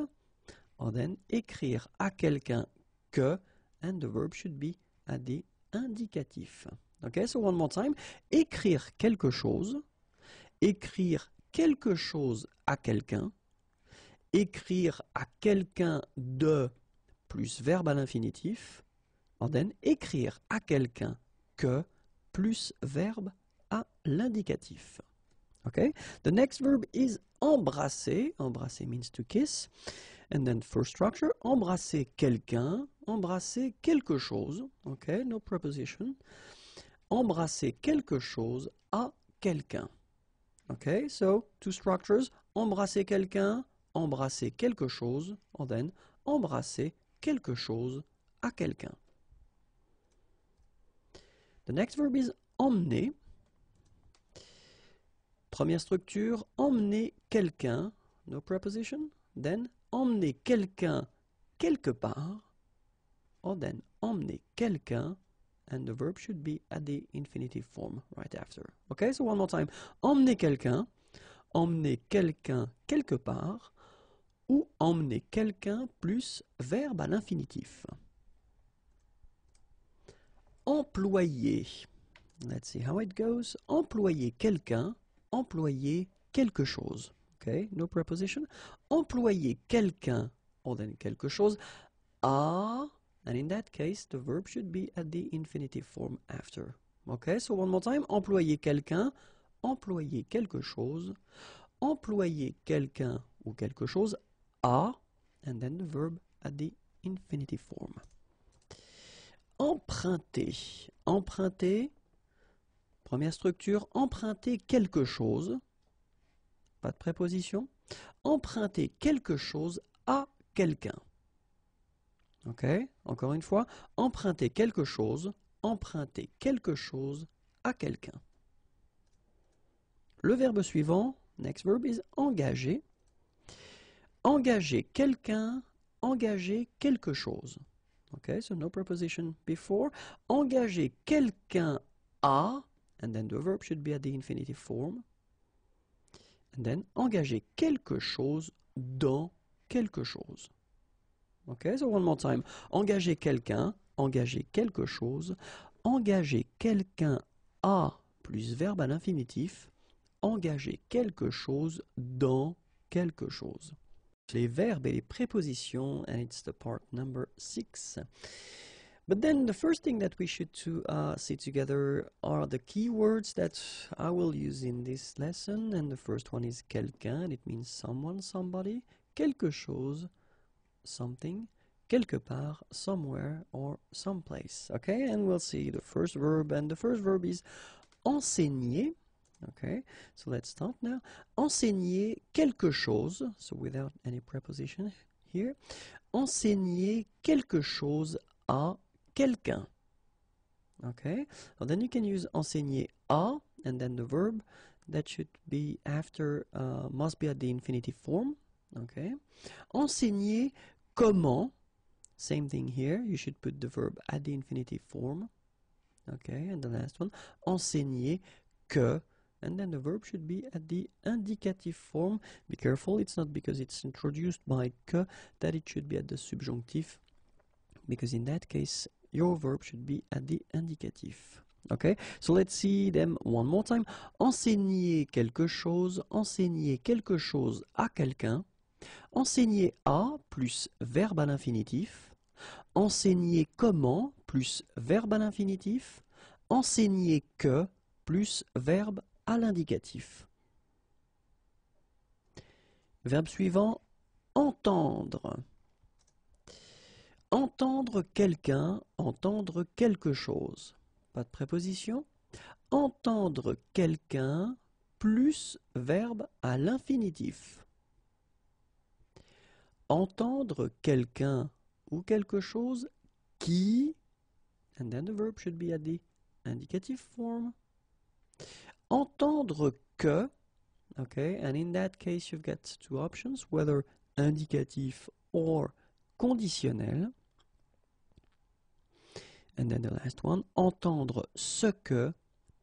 En then écrire à quelqu'un que, and the verb should be at the indicatif. Ok? So one more time. Écrire quelque chose, écrire quelque chose à quelqu'un, écrire à quelqu'un de plus verbe à l'infinitif, then, écrire à quelqu'un que plus verbe à l'indicatif. Okay? The next verb is embrasser. Embrasser means to kiss. And then first structure, embrasser quelqu'un, embrasser quelque chose. Okay? No preposition. Embrasser quelque chose à quelqu'un. Okay? So, two structures. Embrasser quelqu'un, embrasser quelque chose. And then, embrasser quelque chose à quelqu'un. The next verb is emmener. Première structure, emmener quelqu'un, no preposition, then emmener quelqu'un quelque part, or then emmener quelqu'un, and the verb should be at the infinitive form right after. Okay, so one more time, emmener quelqu'un, emmener quelqu'un quelque part, ou emmener quelqu'un plus verbe à l'infinitif employer. Let's see how it goes. Employer quelqu'un, employer quelque chose. Okay, no preposition. Employer quelqu'un, or then quelque chose, à, ah, and in that case, the verb should be at the infinitive form after. Okay, so one more time. Employer quelqu'un, employer quelque chose, employer quelqu'un ou quelque chose à, ah, and then the verb at the infinitive form emprunter. Emprunter, première structure, emprunter quelque chose, pas de préposition, emprunter quelque chose à quelqu'un. Ok Encore une fois, emprunter quelque chose, emprunter quelque chose à quelqu'un. Le verbe suivant, next verb, is engager. Engager quelqu'un, engager quelque chose. Ok, so no preposition before. Engager quelqu'un à, and then the verb should be at the infinitive form. And then engager quelque chose dans quelque chose. Ok, so one more time. Engager quelqu'un, engager quelque chose, engager quelqu'un à plus verbe à l'infinitif, engager quelque chose dans quelque chose. les verbs et les prépositions, and it's the part number six. But then the first thing that we should to uh, see together are the keywords that I will use in this lesson. And the first one is quelqu'un, it means someone, somebody, quelque chose, something, quelque part, somewhere, or someplace. Okay, and we'll see the first verb, and the first verb is enseigner, Okay, so let's start now. Enseigner quelque chose, so without any preposition here. Enseigner quelque chose à quelqu'un. Okay, so then you can use enseigner à, and then the verb that should be after, uh, must be at the infinitive form. Okay, enseigner comment, same thing here, you should put the verb at the infinitive form. Okay, and the last one, enseigner que and then the verb should be at the indicative form. Be careful, it's not because it's introduced by que that it should be at the subjunctive, because in that case your verb should be at the indicative. Okay, so let's see them one more time. Enseigner quelque chose, enseigner quelque chose à quelqu'un, enseigner à plus verbe à l'infinitif, enseigner comment plus verbe à l'infinitif, enseigner que plus verbe à l'indicatif. Verbe suivant, entendre. Entendre quelqu'un, entendre quelque chose. Pas de préposition. Entendre quelqu'un plus verbe à l'infinitif. Entendre quelqu'un ou quelque chose qui, and then the verb should be at the indicative form entendre que, ok, and in that case you've got two options, whether indicatif or conditionnel. And then the last one, entendre ce que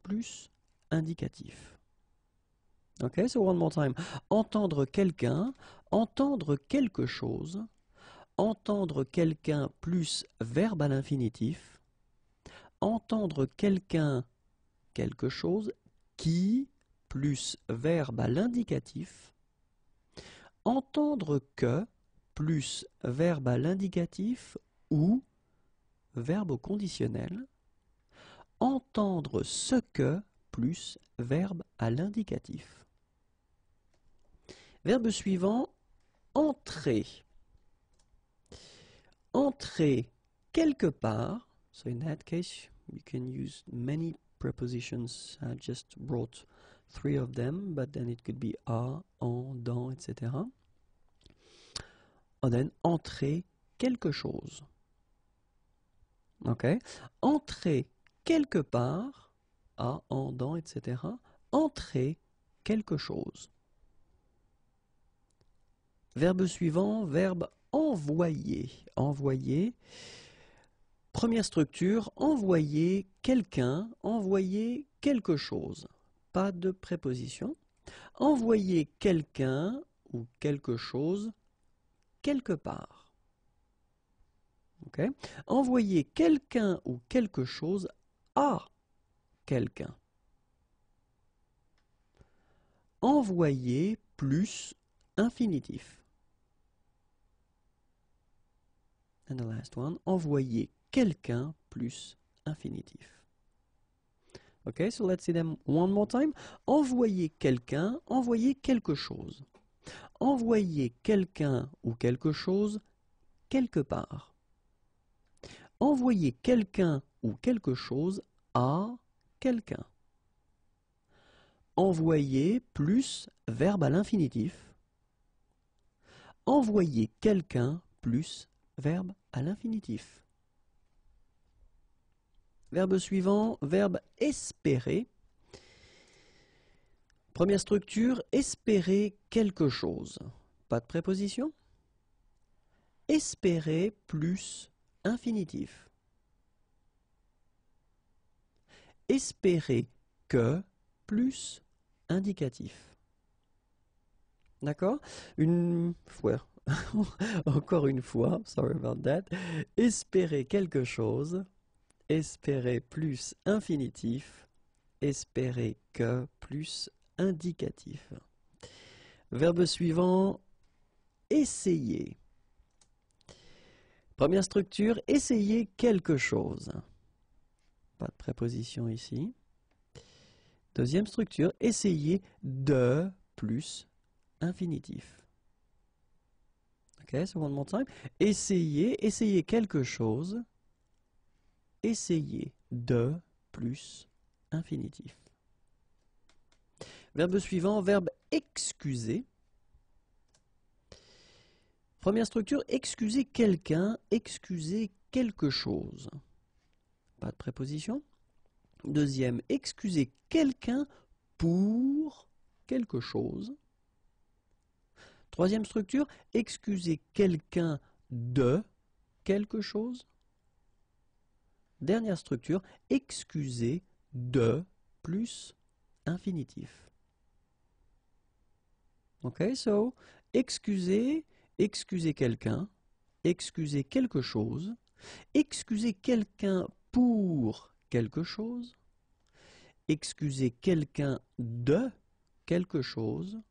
plus indicatif. Okay, so one more time. Entendre quelqu'un, entendre quelque chose, entendre quelqu'un plus verbe à l'infinitif, entendre quelqu'un quelque chose qui plus verbe à l'indicatif, entendre que plus verbe à l'indicatif ou verbe au conditionnel, entendre ce que plus verbe à l'indicatif. Verbe suivant, entrer. Entrer quelque part, so in that case you can use many prepositions. I just brought three of them, but then it could be à, en, dans, etc. And then entrer quelque chose. Okay? Entrer quelque part, à, en, dans, etc. Entrer quelque chose. Verbe suivant, verbe envoyer. Envoyer. Première structure, envoyer quelqu'un, envoyer quelque chose. Pas de préposition. Envoyer quelqu'un ou quelque chose quelque part. Ok Envoyer quelqu'un ou quelque chose à quelqu'un. Envoyer plus infinitif. And the last one, envoyer quelqu'un plus infinitif. Ok, so let's see them one more time. Envoyer quelqu'un, envoyer quelque chose. Envoyer quelqu'un ou quelque chose quelque part. Envoyer quelqu'un ou quelque chose à quelqu'un. Envoyer plus verbe à l'infinitif. Envoyer quelqu'un plus verbe à l'infinitif. Verbe suivant, verbe espérer. Première structure, espérer quelque chose. Pas de préposition. Espérer plus infinitif. Espérer que plus indicatif. D'accord Une fois, *laughs* encore une fois, sorry about that, espérer quelque chose espérer plus infinitif, espérer que plus indicatif. Verbe suivant, essayer. Première structure, essayer quelque chose. Pas de préposition ici. Deuxième structure, essayer de plus infinitif. Ok, second montre Essayer, essayer quelque chose essayer de plus infinitif. Verbe suivant, verbe excuser. Première structure, excuser quelqu'un, excuser quelque chose. Pas de préposition. Deuxième, excuser quelqu'un pour quelque chose. Troisième structure, excuser quelqu'un de quelque chose. Dernière structure, excusez de plus infinitif. Ok, so, excusez, excusez quelqu'un, excusez quelque chose, excusez quelqu'un pour quelque chose, excusez quelqu'un de quelque chose,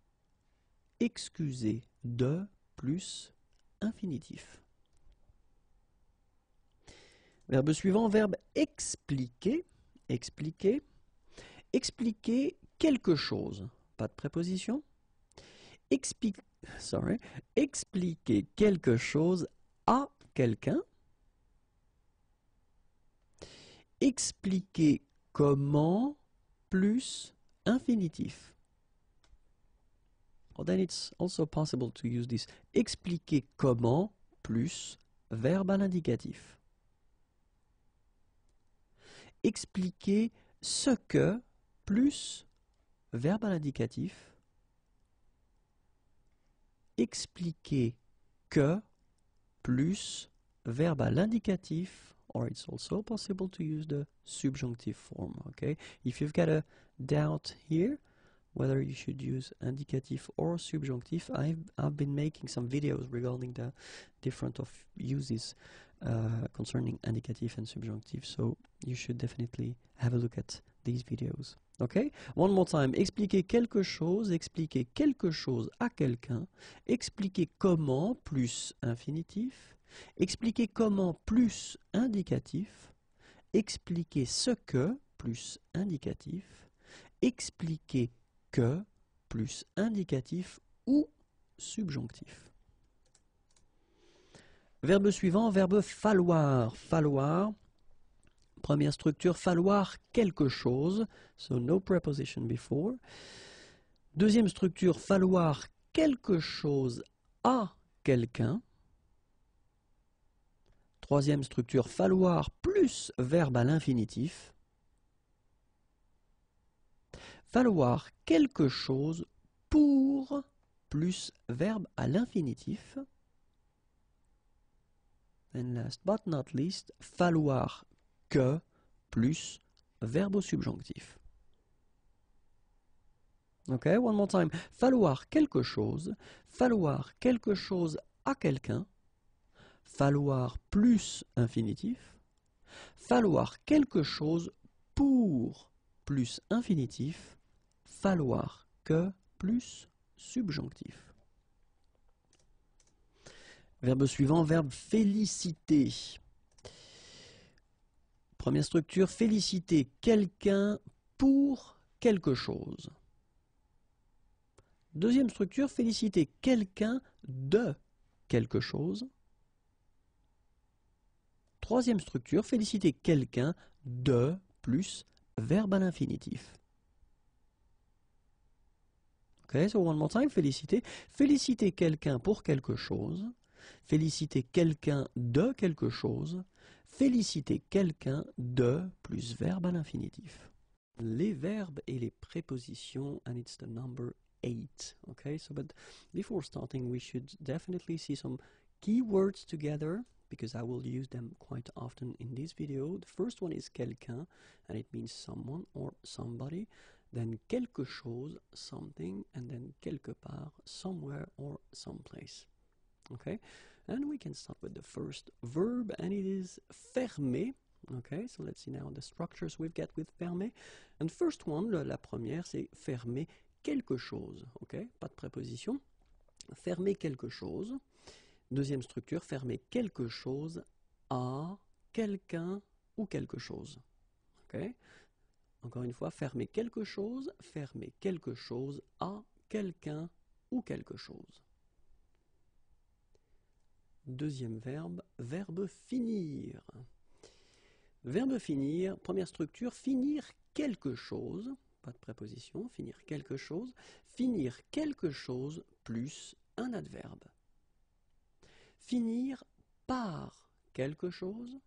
excusez de plus infinitif. Verbe suivant, verbe expliquer. Expliquer. Expliquer quelque chose. Pas de préposition. Explique, sorry, expliquer quelque chose à quelqu'un. Expliquer comment plus infinitif. Well, then it's also possible to use this expliquer comment plus verbe à l'indicatif expliquer ce que plus verbe à l'indicatif, expliquer que plus verbe à l'indicatif, or it's also possible to use the subjunctive form, okay? If you've got a doubt here, whether you should use indicatif or subjunctive, I've, I've been making some videos regarding the different of uses uh, concerning indicative and subjonctif, So you should definitely have a look at these videos. Okay? One more time. Expliquer quelque chose, expliquer quelque chose à quelqu'un, expliquer comment plus infinitif, expliquer comment plus indicatif, expliquer ce que plus indicatif, expliquer que plus indicatif ou subjonctif. Verbe suivant, verbe falloir. Falloir, première structure, falloir quelque chose. So no preposition before. Deuxième structure, falloir quelque chose à quelqu'un. Troisième structure, falloir plus verbe à l'infinitif. Falloir quelque chose pour plus verbe à l'infinitif. And last but not least, falloir que plus verbe au subjonctif. Ok, one more time. Falloir quelque chose, falloir quelque chose à quelqu'un, falloir plus infinitif, falloir quelque chose pour plus infinitif, falloir que plus subjonctif. Verbe suivant, verbe féliciter. Première structure, féliciter quelqu'un pour quelque chose. Deuxième structure, féliciter quelqu'un de quelque chose. Troisième structure, féliciter quelqu'un de plus verbe à l'infinitif. Ok, so one more time, féliciter. Féliciter quelqu'un pour quelque chose. Féliciter quelqu'un de quelque chose, féliciter quelqu'un de plus verbe à l'infinitif. Les verbes et les prépositions, and it's the number 8. Okay, so but before starting, we should definitely see some words together because I will use them quite often in this video. The first one is quelqu'un, and it means someone or somebody. Then quelque chose, something, and then quelque part, somewhere or someplace okay and we can start with the first verb and it is fermer okay so let's see now the structures we've got with fermer and first one la première c'est fermer quelque chose okay pas de préposition fermer quelque chose deuxième structure fermer quelque chose à quelqu'un ou quelque chose okay encore une fois fermer quelque chose fermer quelque chose à quelqu'un ou quelque chose Deuxième verbe, verbe finir. Verbe finir, première structure, finir quelque chose, pas de préposition, finir quelque chose, finir quelque chose plus un adverbe. Finir par quelque chose,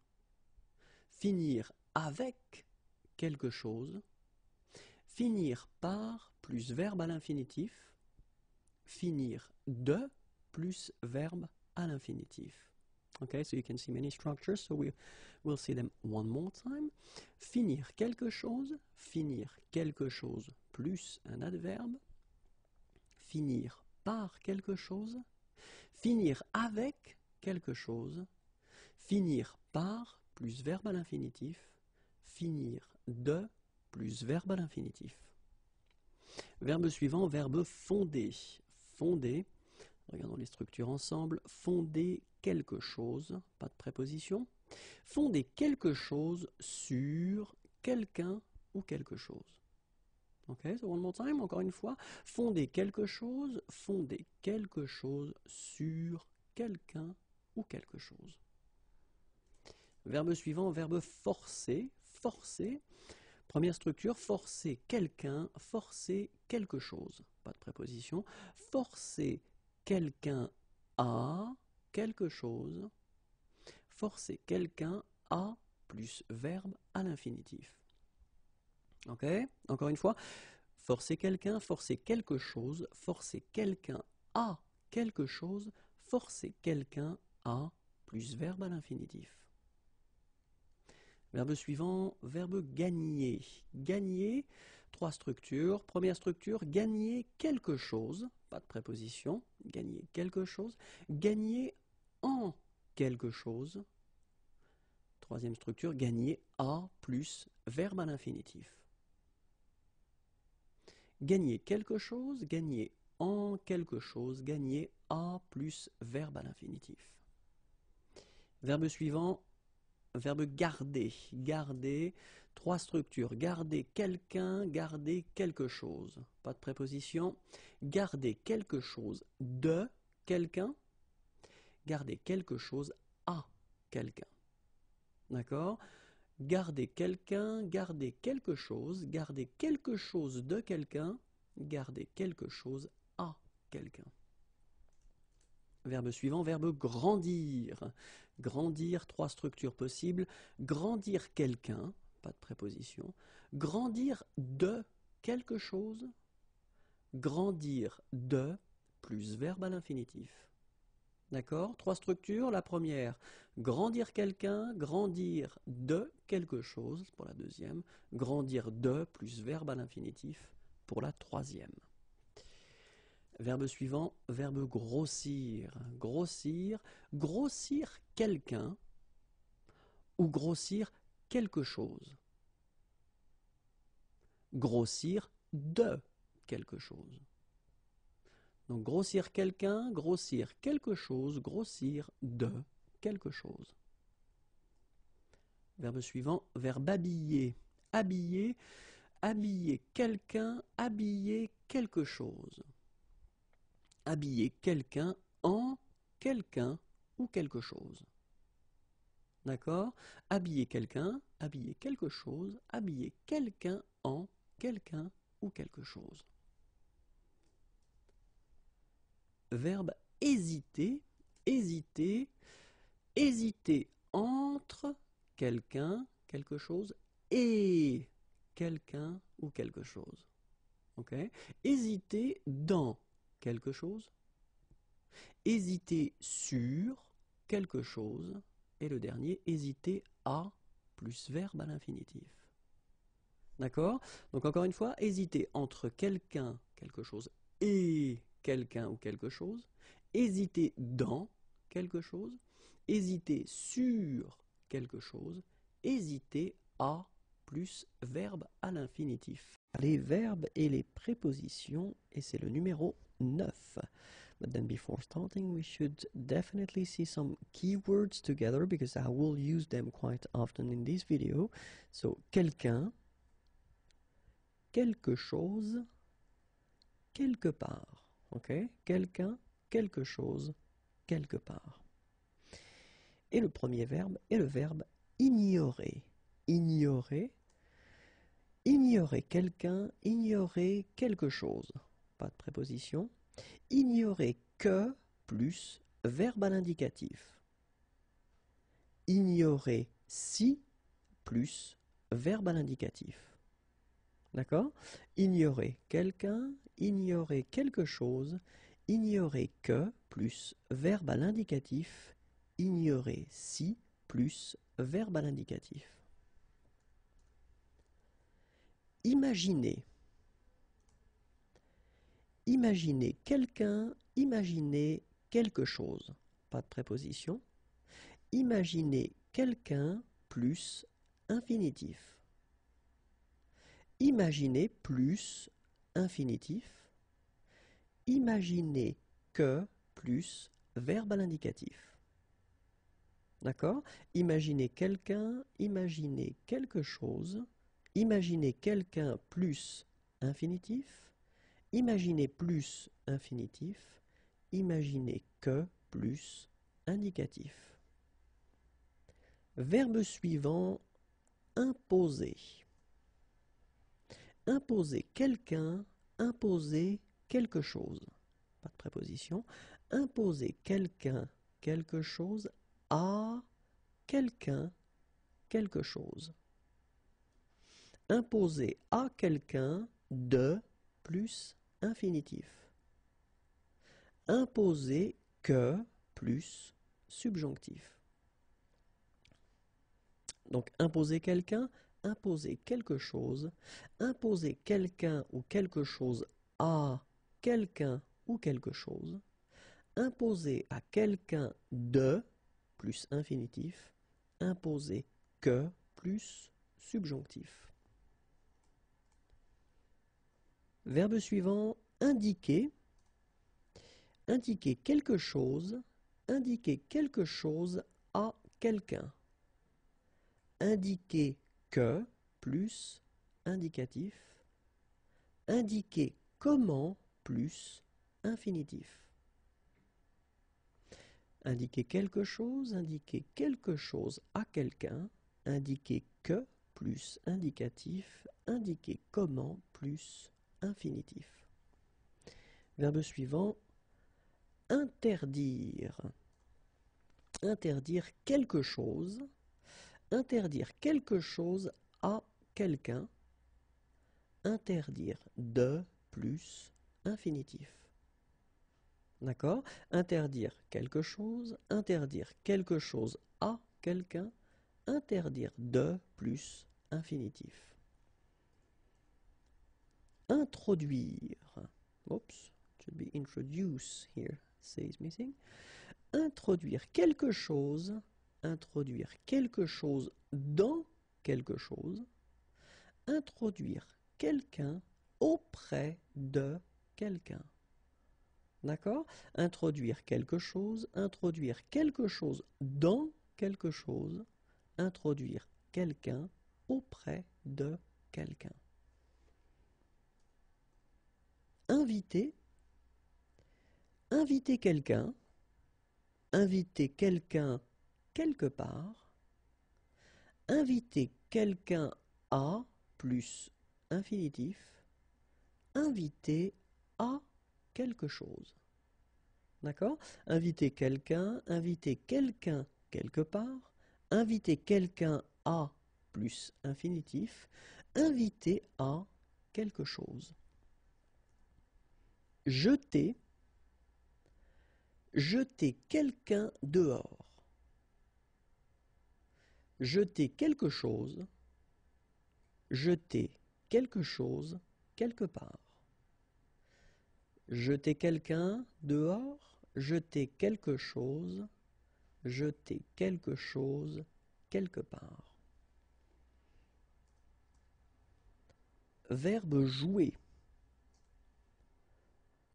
finir avec quelque chose, finir par plus verbe à l'infinitif, finir de plus verbe à l'infinitif. Okay, so you can see many structures, so we will see them one more time. Finir quelque chose, finir quelque chose plus un adverbe. Finir par quelque chose, finir avec quelque chose, finir par plus verbe à l'infinitif, finir de plus verbe à l'infinitif. Verbe suivant, verbe fonder. Fonder, regardons les structures ensemble, fonder quelque chose, pas de préposition, fonder quelque chose sur quelqu'un ou quelque chose. Ok, so one more time, encore une fois, fonder quelque chose, fonder quelque chose sur quelqu'un ou quelque chose. Verbe suivant, verbe forcer, forcer. Première structure, forcer quelqu'un, forcer quelque chose, pas de préposition, forcer quelqu'un a quelque chose, forcer quelqu'un a plus verbe à l'infinitif. Ok Encore une fois, forcer quelqu'un, forcer quelque chose, forcer quelqu'un a quelque chose, forcer quelqu'un a plus verbe à l'infinitif. Verbe suivant, verbe gagner. Gagner, trois structures. Première structure, gagner quelque chose, pas de préposition, gagner quelque chose, gagner en quelque chose. Troisième structure, gagner à plus verbe à l'infinitif. Gagner quelque chose, gagner en quelque chose, gagner à plus verbe à l'infinitif. Verbe suivant, verbe garder. Garder, Trois structures. Garder quelqu'un, garder quelque chose. Pas de préposition. Garder quelque chose de quelqu'un. Garder quelque chose à quelqu'un. D'accord Garder quelqu'un, garder quelque chose, garder quelque chose de quelqu'un, garder quelque chose à quelqu'un. Verbe suivant, verbe grandir. Grandir, trois structures possibles. Grandir quelqu'un, pas de préposition, grandir de quelque chose, grandir de plus verbe à l'infinitif. D'accord Trois structures. La première, grandir quelqu'un, grandir de quelque chose pour la deuxième, grandir de plus verbe à l'infinitif pour la troisième. Verbe suivant, verbe grossir. Grossir, grossir quelqu'un ou grossir quelque chose. Grossir de quelque chose. Donc grossir quelqu'un, grossir quelque chose, grossir de quelque chose. Verbe suivant, verbe habiller. Habiller, habiller quelqu'un, habiller quelque chose. Habiller quelqu'un en quelqu'un ou quelque chose. D'accord Habiller quelqu'un, habiller quelque chose, habiller quelqu'un en quelqu'un ou quelque chose. Verbe hésiter, hésiter, hésiter entre quelqu'un, quelque chose et quelqu'un ou quelque chose. Ok Hésiter dans quelque chose, hésiter sur quelque chose, et le dernier, hésiter à plus verbe à l'infinitif. D'accord Donc encore une fois, hésiter entre quelqu'un, quelque chose et quelqu'un ou quelque chose, hésiter dans quelque chose, hésiter sur quelque chose, hésiter à plus verbe à l'infinitif. Les verbes et les prépositions, et c'est le numéro 9. But then before starting, we should definitely see some keywords together because I will use them quite often in this video. So quelqu'un, quelque chose, quelque part. Ok? Quelqu'un, quelque chose, quelque part. Et le premier verbe est le verbe ignorer. Ignorer. Ignorer quelqu'un, ignorer quelque chose. Pas de préposition. Ignorer que plus verbe à l'indicatif. Ignorer si plus verbe à l'indicatif. D'accord Ignorer quelqu'un, ignorer quelque chose, ignorer que plus verbe à l'indicatif, ignorer si plus verbe à l'indicatif. Imaginez. Imaginez quelqu'un, imaginez quelque chose. Pas de préposition. Imaginez quelqu'un plus infinitif. Imaginez plus infinitif. Imaginez que plus verbe à l'indicatif. D'accord Imaginez quelqu'un, imaginez quelque chose. Imaginez quelqu'un plus infinitif Imaginez plus infinitif, imaginez que plus indicatif. Verbe suivant, imposer. Imposer quelqu'un, imposer quelque chose. Pas de préposition. Imposer quelqu'un, quelque chose à quelqu'un, quelque chose. Imposer à quelqu'un de plus infinitif. Imposer que plus subjonctif. Donc imposer quelqu'un, imposer quelque chose, imposer quelqu'un ou quelque chose à quelqu'un ou quelque chose, imposer à quelqu'un de plus infinitif, imposer que plus subjonctif. Verbe suivant, indiquer. Indiquer quelque chose, indiquer quelque chose à quelqu'un. Indiquer que, plus, indicatif. Indiquer comment, plus, infinitif. Indiquer quelque chose, indiquer quelque chose à quelqu'un, indiquer que, plus, indicatif, indiquer comment, plus, infinitif. Verbe suivant, interdire. Interdire quelque chose, interdire quelque chose à quelqu'un, interdire de plus infinitif. D'accord Interdire quelque chose, interdire quelque chose à quelqu'un, interdire de plus infinitif introduire. Introduire quelque chose, introduire quelque chose dans quelque chose, introduire quelqu'un auprès de quelqu'un. D'accord Introduire quelque chose, introduire quelque chose dans quelque chose, introduire quelqu'un auprès de quelqu'un inviter, inviter quelqu'un, inviter quelqu'un quelque part, inviter quelqu'un à plus infinitif, inviter à quelque chose. D'accord Inviter quelqu'un, inviter quelqu'un quelque part, inviter quelqu'un à plus infinitif, inviter à quelque chose. Jeter, jeter quelqu'un dehors, jeter quelque chose, jeter quelque chose quelque part, jeter quelqu'un dehors, jeter quelque chose, jeter quelque chose quelque part. Verbe jouer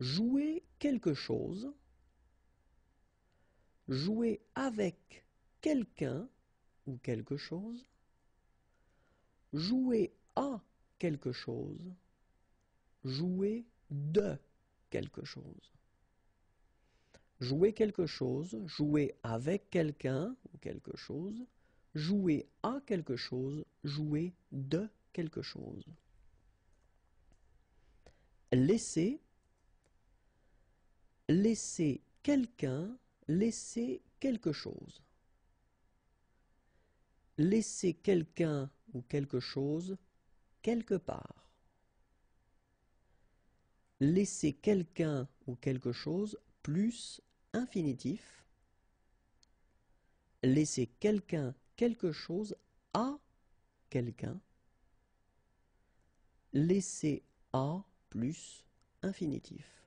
jouer quelque chose, jouer avec quelqu'un ou quelque chose, jouer à quelque chose, jouer de quelque chose. Jouer quelque chose, jouer avec quelqu'un ou quelque chose, jouer à quelque chose, jouer de quelque chose. Laisser Laisser quelqu'un, laisser quelque chose. Laisser quelqu'un ou quelque chose quelque part. Laisser quelqu'un ou quelque chose plus infinitif. Laisser quelqu'un quelque chose à quelqu'un. Laisser à plus infinitif.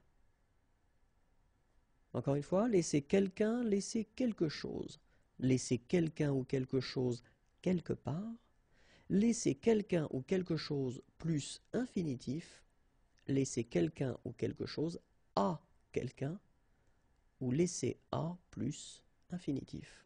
Encore une fois, laisser quelqu'un, laisser quelque chose. Laisser quelqu'un ou quelque chose quelque part. Laisser quelqu'un ou quelque chose plus infinitif. Laisser quelqu'un ou quelque chose à quelqu'un. Ou laisser à plus infinitif.